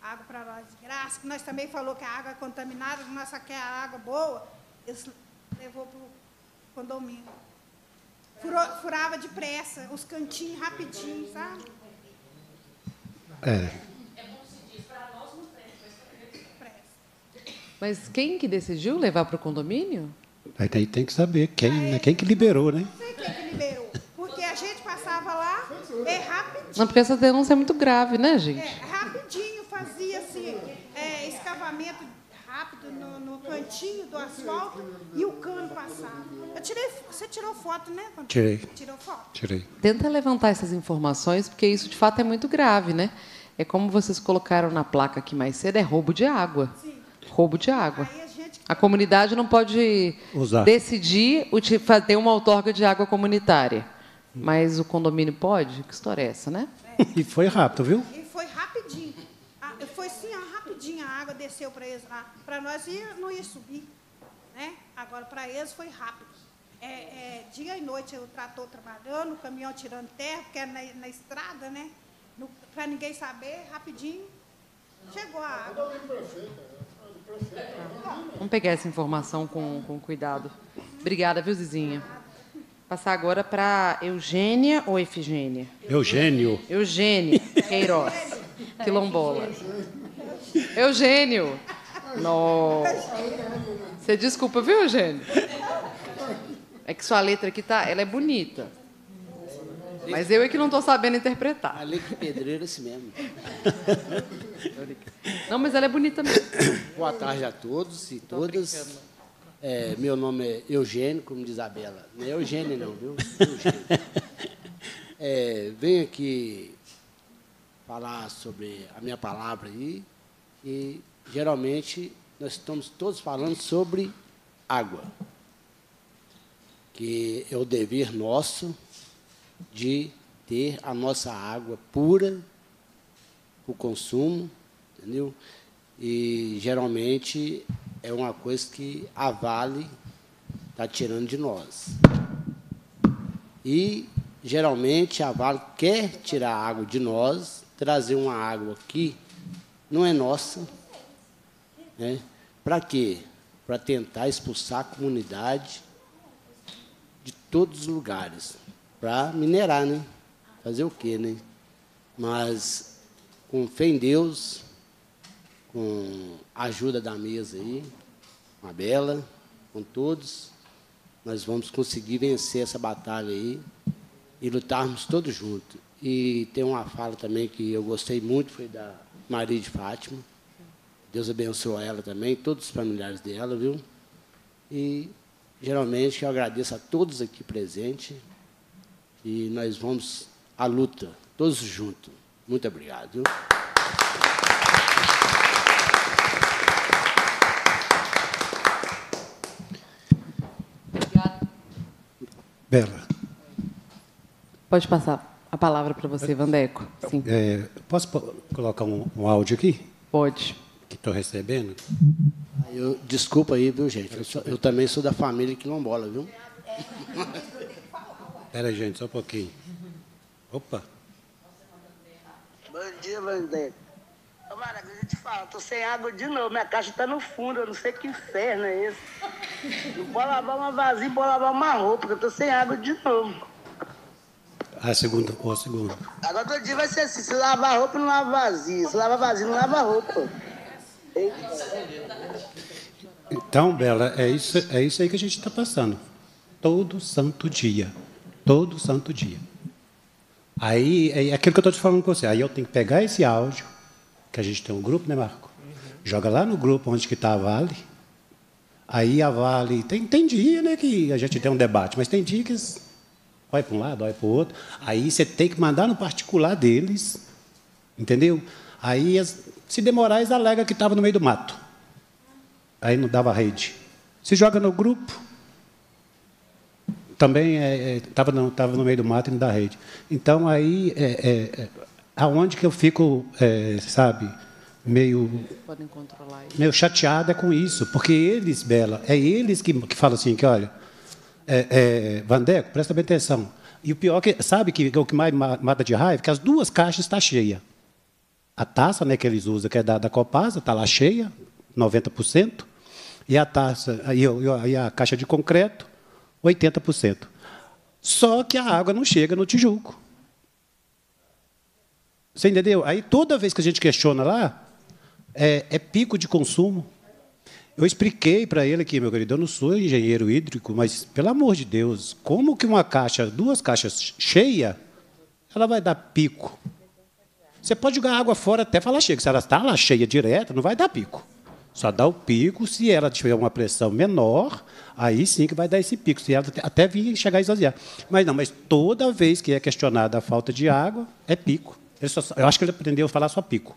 água para nós de graça, que nós também falou que a água é contaminada, que nós só quer a água boa, eles levou para o condomínio. Furou, furava depressa, os cantinhos rapidinho, sabe? É. é mas quem que decidiu levar para o condomínio? Aí tem, tem que saber quem, ah, é? né? quem que liberou, né? Não sei quem que liberou. É, é rapidinho. Não, porque essa denúncia é muito grave, né, gente? É, é, rapidinho fazia assim, é, escavamento rápido no, no, cantinho do asfalto e o cano passava. Eu tirei, você tirou foto, né? Tirei. Tirou foto? Tirei. Tenta levantar essas informações, porque isso de fato é muito grave, né? É como vocês colocaram na placa aqui mais cedo, é roubo de água. Sim. Roubo de água. Aí a a comunidade não pode Usar. decidir ter uma outorga de água comunitária. Mas o condomínio pode? Que história é essa, né? É. E foi rápido, viu? E foi rapidinho. Ah, foi sim, ó, rapidinho. A água desceu para eles lá. Para nós ia, não ia subir. Né? Agora, para eles foi rápido. É, é, dia e noite o trator trabalhando, o caminhão tirando terra, porque era na, na estrada, né? Para ninguém saber, rapidinho. Chegou a água. Vamos pegar essa informação com, com cuidado. Obrigada, viu, Zizinha? passar agora para Eugênia ou Efigênia? Eugênio. Eugênio Queiroz, quilombola. Eugênio. Nossa. Você desculpa, viu, Eugênio? É que sua letra aqui tá, ela é bonita. Mas eu é que não estou sabendo interpretar. A letra é pedreira é assim mesmo. Não, mas ela é bonita mesmo. Boa tarde a todos e todas. É, meu nome é Eugênio, como diz a Bela. Não é Eugênio, não, viu? Eugênio. É, venho aqui falar sobre a minha palavra aí. E geralmente nós estamos todos falando sobre água, que é o dever nosso de ter a nossa água pura, o consumo, entendeu? E geralmente é uma coisa que a Vale está tirando de nós. E, geralmente, a Vale quer tirar água de nós, trazer uma água que não é nossa. Né? Para quê? Para tentar expulsar a comunidade de todos os lugares. Para minerar, né? Fazer o quê, né? Mas, com fé em Deus, com ajuda da mesa aí, uma bela, com todos, nós vamos conseguir vencer essa batalha aí e lutarmos todos juntos. E tem uma fala também que eu gostei muito, foi da Maria de Fátima. Deus abençoe ela também, todos os familiares dela, viu? E geralmente eu agradeço a todos aqui presentes e nós vamos à luta, todos juntos. Muito obrigado. Viu? Bela. Pode passar a palavra para você, Vandeco. Sim. É, posso colocar um, um, áudio aqui? Pode. Que estou recebendo. Ah, eu, desculpa aí, viu, gente? Eu, sou, eu, também sou da família quilombola, viu? Espera, gente, só um pouquinho. Opa. Bom dia, Vandeco. Maravilha, eu te falo, Estou sem água de novo, minha caixa está no fundo, eu não sei que inferno é esse. Eu vou lavar uma vasilha, vou lavar uma roupa, porque eu tô sem água de novo. A segunda, a segunda. Agora todo dia vai ser assim, se lavar roupa, não lava vazia. Se lava vazia, não lava roupa. Então, Bela, é isso, é isso aí que a gente está passando. Todo santo dia. Todo santo dia. Aí é, é aquilo que eu estou te falando com você. Aí eu tenho que pegar esse áudio, que a gente tem um grupo, né, Marco? Joga lá no grupo onde que está a Vale. Aí a Vale. Tem, tem dia né, que a gente tem um debate, mas tem dia que vai para um lado, vai para o outro. Aí você tem que mandar no particular deles, entendeu? Aí, se demorar, eles alegam que estava no meio do mato. Aí não dava rede. Se joga no grupo, também estava é, é, no, tava no meio do mato e não dava rede. Então, aí, é, é, é, aonde que eu fico, é, sabe? meio meio chateada com isso, porque eles, Bela, é eles que, que falam assim, que olha, é, é, Vandeco, presta bem atenção. E o pior é que sabe que o que mais mata de raiva, é que as duas caixas estão tá cheia. A taça, né, que eles usam, que é da, da Copasa, está lá cheia, 90%, e a taça, e, e a caixa de concreto, 80%. Só que a água não chega no Tijuco. Você entendeu? Aí toda vez que a gente questiona lá, é, é pico de consumo. Eu expliquei para ele aqui, meu querido, eu não sou engenheiro hídrico, mas, pelo amor de Deus, como que uma caixa, duas caixas cheia, ela vai dar pico? Você pode jogar água fora até falar chega. Se ela está lá cheia direta, não vai dar pico. Só dá o pico se ela tiver uma pressão menor, aí sim que vai dar esse pico, se ela até vir chegar a esvaziar. Mas não, mas toda vez que é questionada a falta de água, é pico. Só, eu acho que ele aprendeu a falar só pico.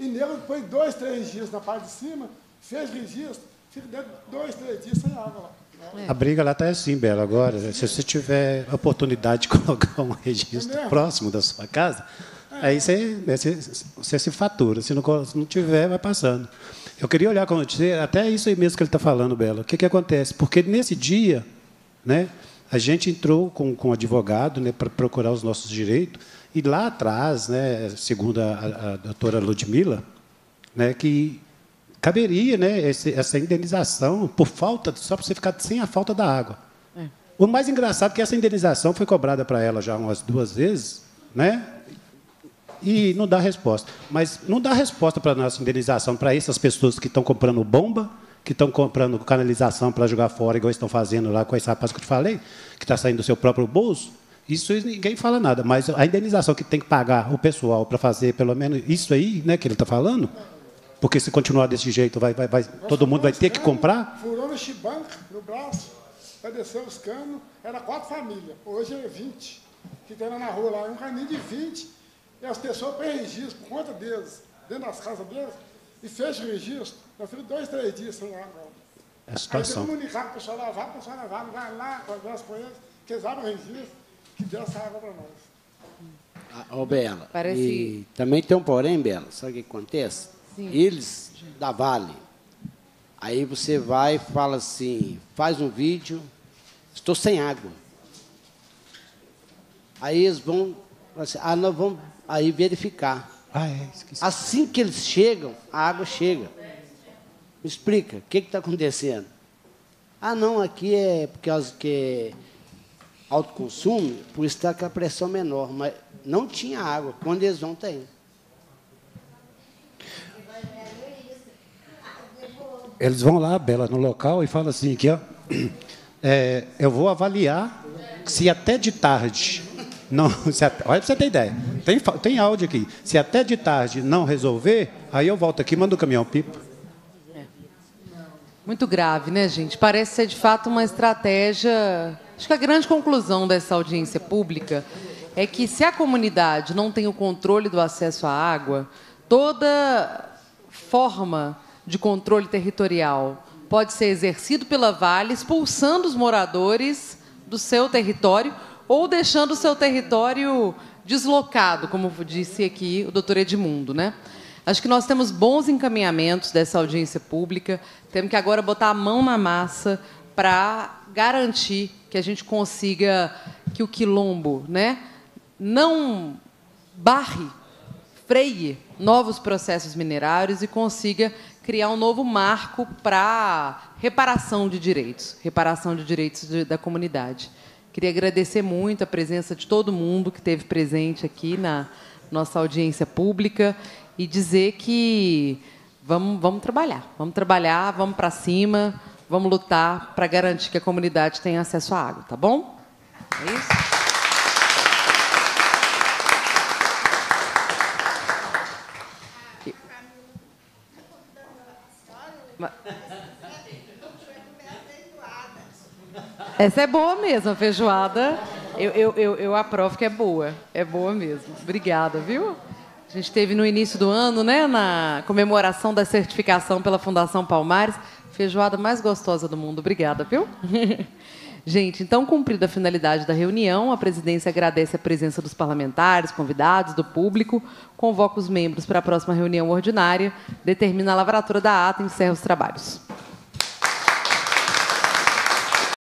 E nego põe dois, três dias na parte de cima, fez registro, fica dentro dois, três dias sem água lá. É. A briga lá está assim, Bela, agora. Se você tiver a oportunidade de colocar um registro é próximo da sua casa, é. aí você, né, você, você, se fatura. Se não, se não tiver, vai passando. Eu queria olhar como você, até isso aí mesmo que ele está falando, Bela. O que, que acontece? Porque nesse dia, né, a gente entrou com, com advogado né, para procurar os nossos direitos, e lá atrás, né, segundo a, a doutora Ludmilla, né, que caberia né, esse, essa indenização por falta, só para você ficar sem a falta da água. É. O mais engraçado é que essa indenização foi cobrada para ela já umas duas vezes, né? E não dá resposta. Mas não dá resposta para a nossa indenização, para essas pessoas que estão comprando bomba, que estão comprando canalização para jogar fora, igual estão fazendo lá com esse rapaz que eu te falei, que está saindo do seu próprio bolso. Isso ninguém fala nada, mas a indenização que tem que pagar o pessoal para fazer pelo menos isso aí, né, que ele está falando, porque se continuar desse jeito, vai, vai, vai todo mundo vai ter cano, que comprar. Furou no chibanco, no braço, para descer os canos, era quatro famílias, hoje é 20, que tem na rua lá, é um caminho de 20, e as pessoas põem registro por conta deles, dentro das casas deles, e fecham o registro, nós ficamos dois, três dias sem lá agora. É a situação. Aí comunicar com o pessoal lá, para o pessoal lá, não vai lá, conversa com eles, que eles abram o registro que essa água para nós. Ah, ô, Bela, Parece... e também tem um porém, Bela, sabe o que acontece? Sim. Eles da Vale, aí você vai e fala assim, faz um vídeo, estou sem água. Aí eles vão, assim, ah, nós vamos aí verificar. Ah, é, esqueci. Assim que eles chegam, a água chega. Me explica, o que está acontecendo? Ah, não, aqui é porque, que autoconsumo por estar tá com a pressão menor, mas não tinha água. Quando eles vão, tem. Eles vão lá, Bela, no local e falam assim, que ó, é, eu vou avaliar se até de tarde não, se, olha para você ter ideia. Tem, tem áudio aqui. Se até de tarde não resolver, aí eu volto aqui e mando o caminhão pipa. É. Muito grave, né, gente? Parece ser de fato uma estratégia Acho que a grande conclusão dessa audiência pública é que se a comunidade não tem o controle do acesso à água, toda forma de controle territorial pode ser exercido pela Vale, expulsando os moradores do seu território ou deixando o seu território deslocado, como disse aqui o doutor Edmundo. Né? Acho que nós temos bons encaminhamentos dessa audiência pública, temos que agora botar a mão na massa para garantir que a gente consiga que o quilombo né, não barre, freie novos processos minerários e consiga criar um novo marco para reparação de direitos, reparação de direitos de, da comunidade. Queria agradecer muito a presença de todo mundo que esteve presente aqui na nossa audiência pública e dizer que vamos, vamos trabalhar, vamos trabalhar, vamos para cima. Vamos lutar para garantir que a comunidade tenha acesso à água, tá bom? É isso. Essa é boa mesmo, a feijoada. Eu, eu, eu, eu aprovo que é boa. É boa mesmo. Obrigada, viu? A gente teve no início do ano, né, na comemoração da certificação pela Fundação Palmares. Feijoada mais gostosa do mundo. Obrigada, viu? Gente, então, cumprida a finalidade da reunião, a presidência agradece a presença dos parlamentares, convidados, do público, convoca os membros para a próxima reunião ordinária, determina a lavratura da ata e encerra os trabalhos.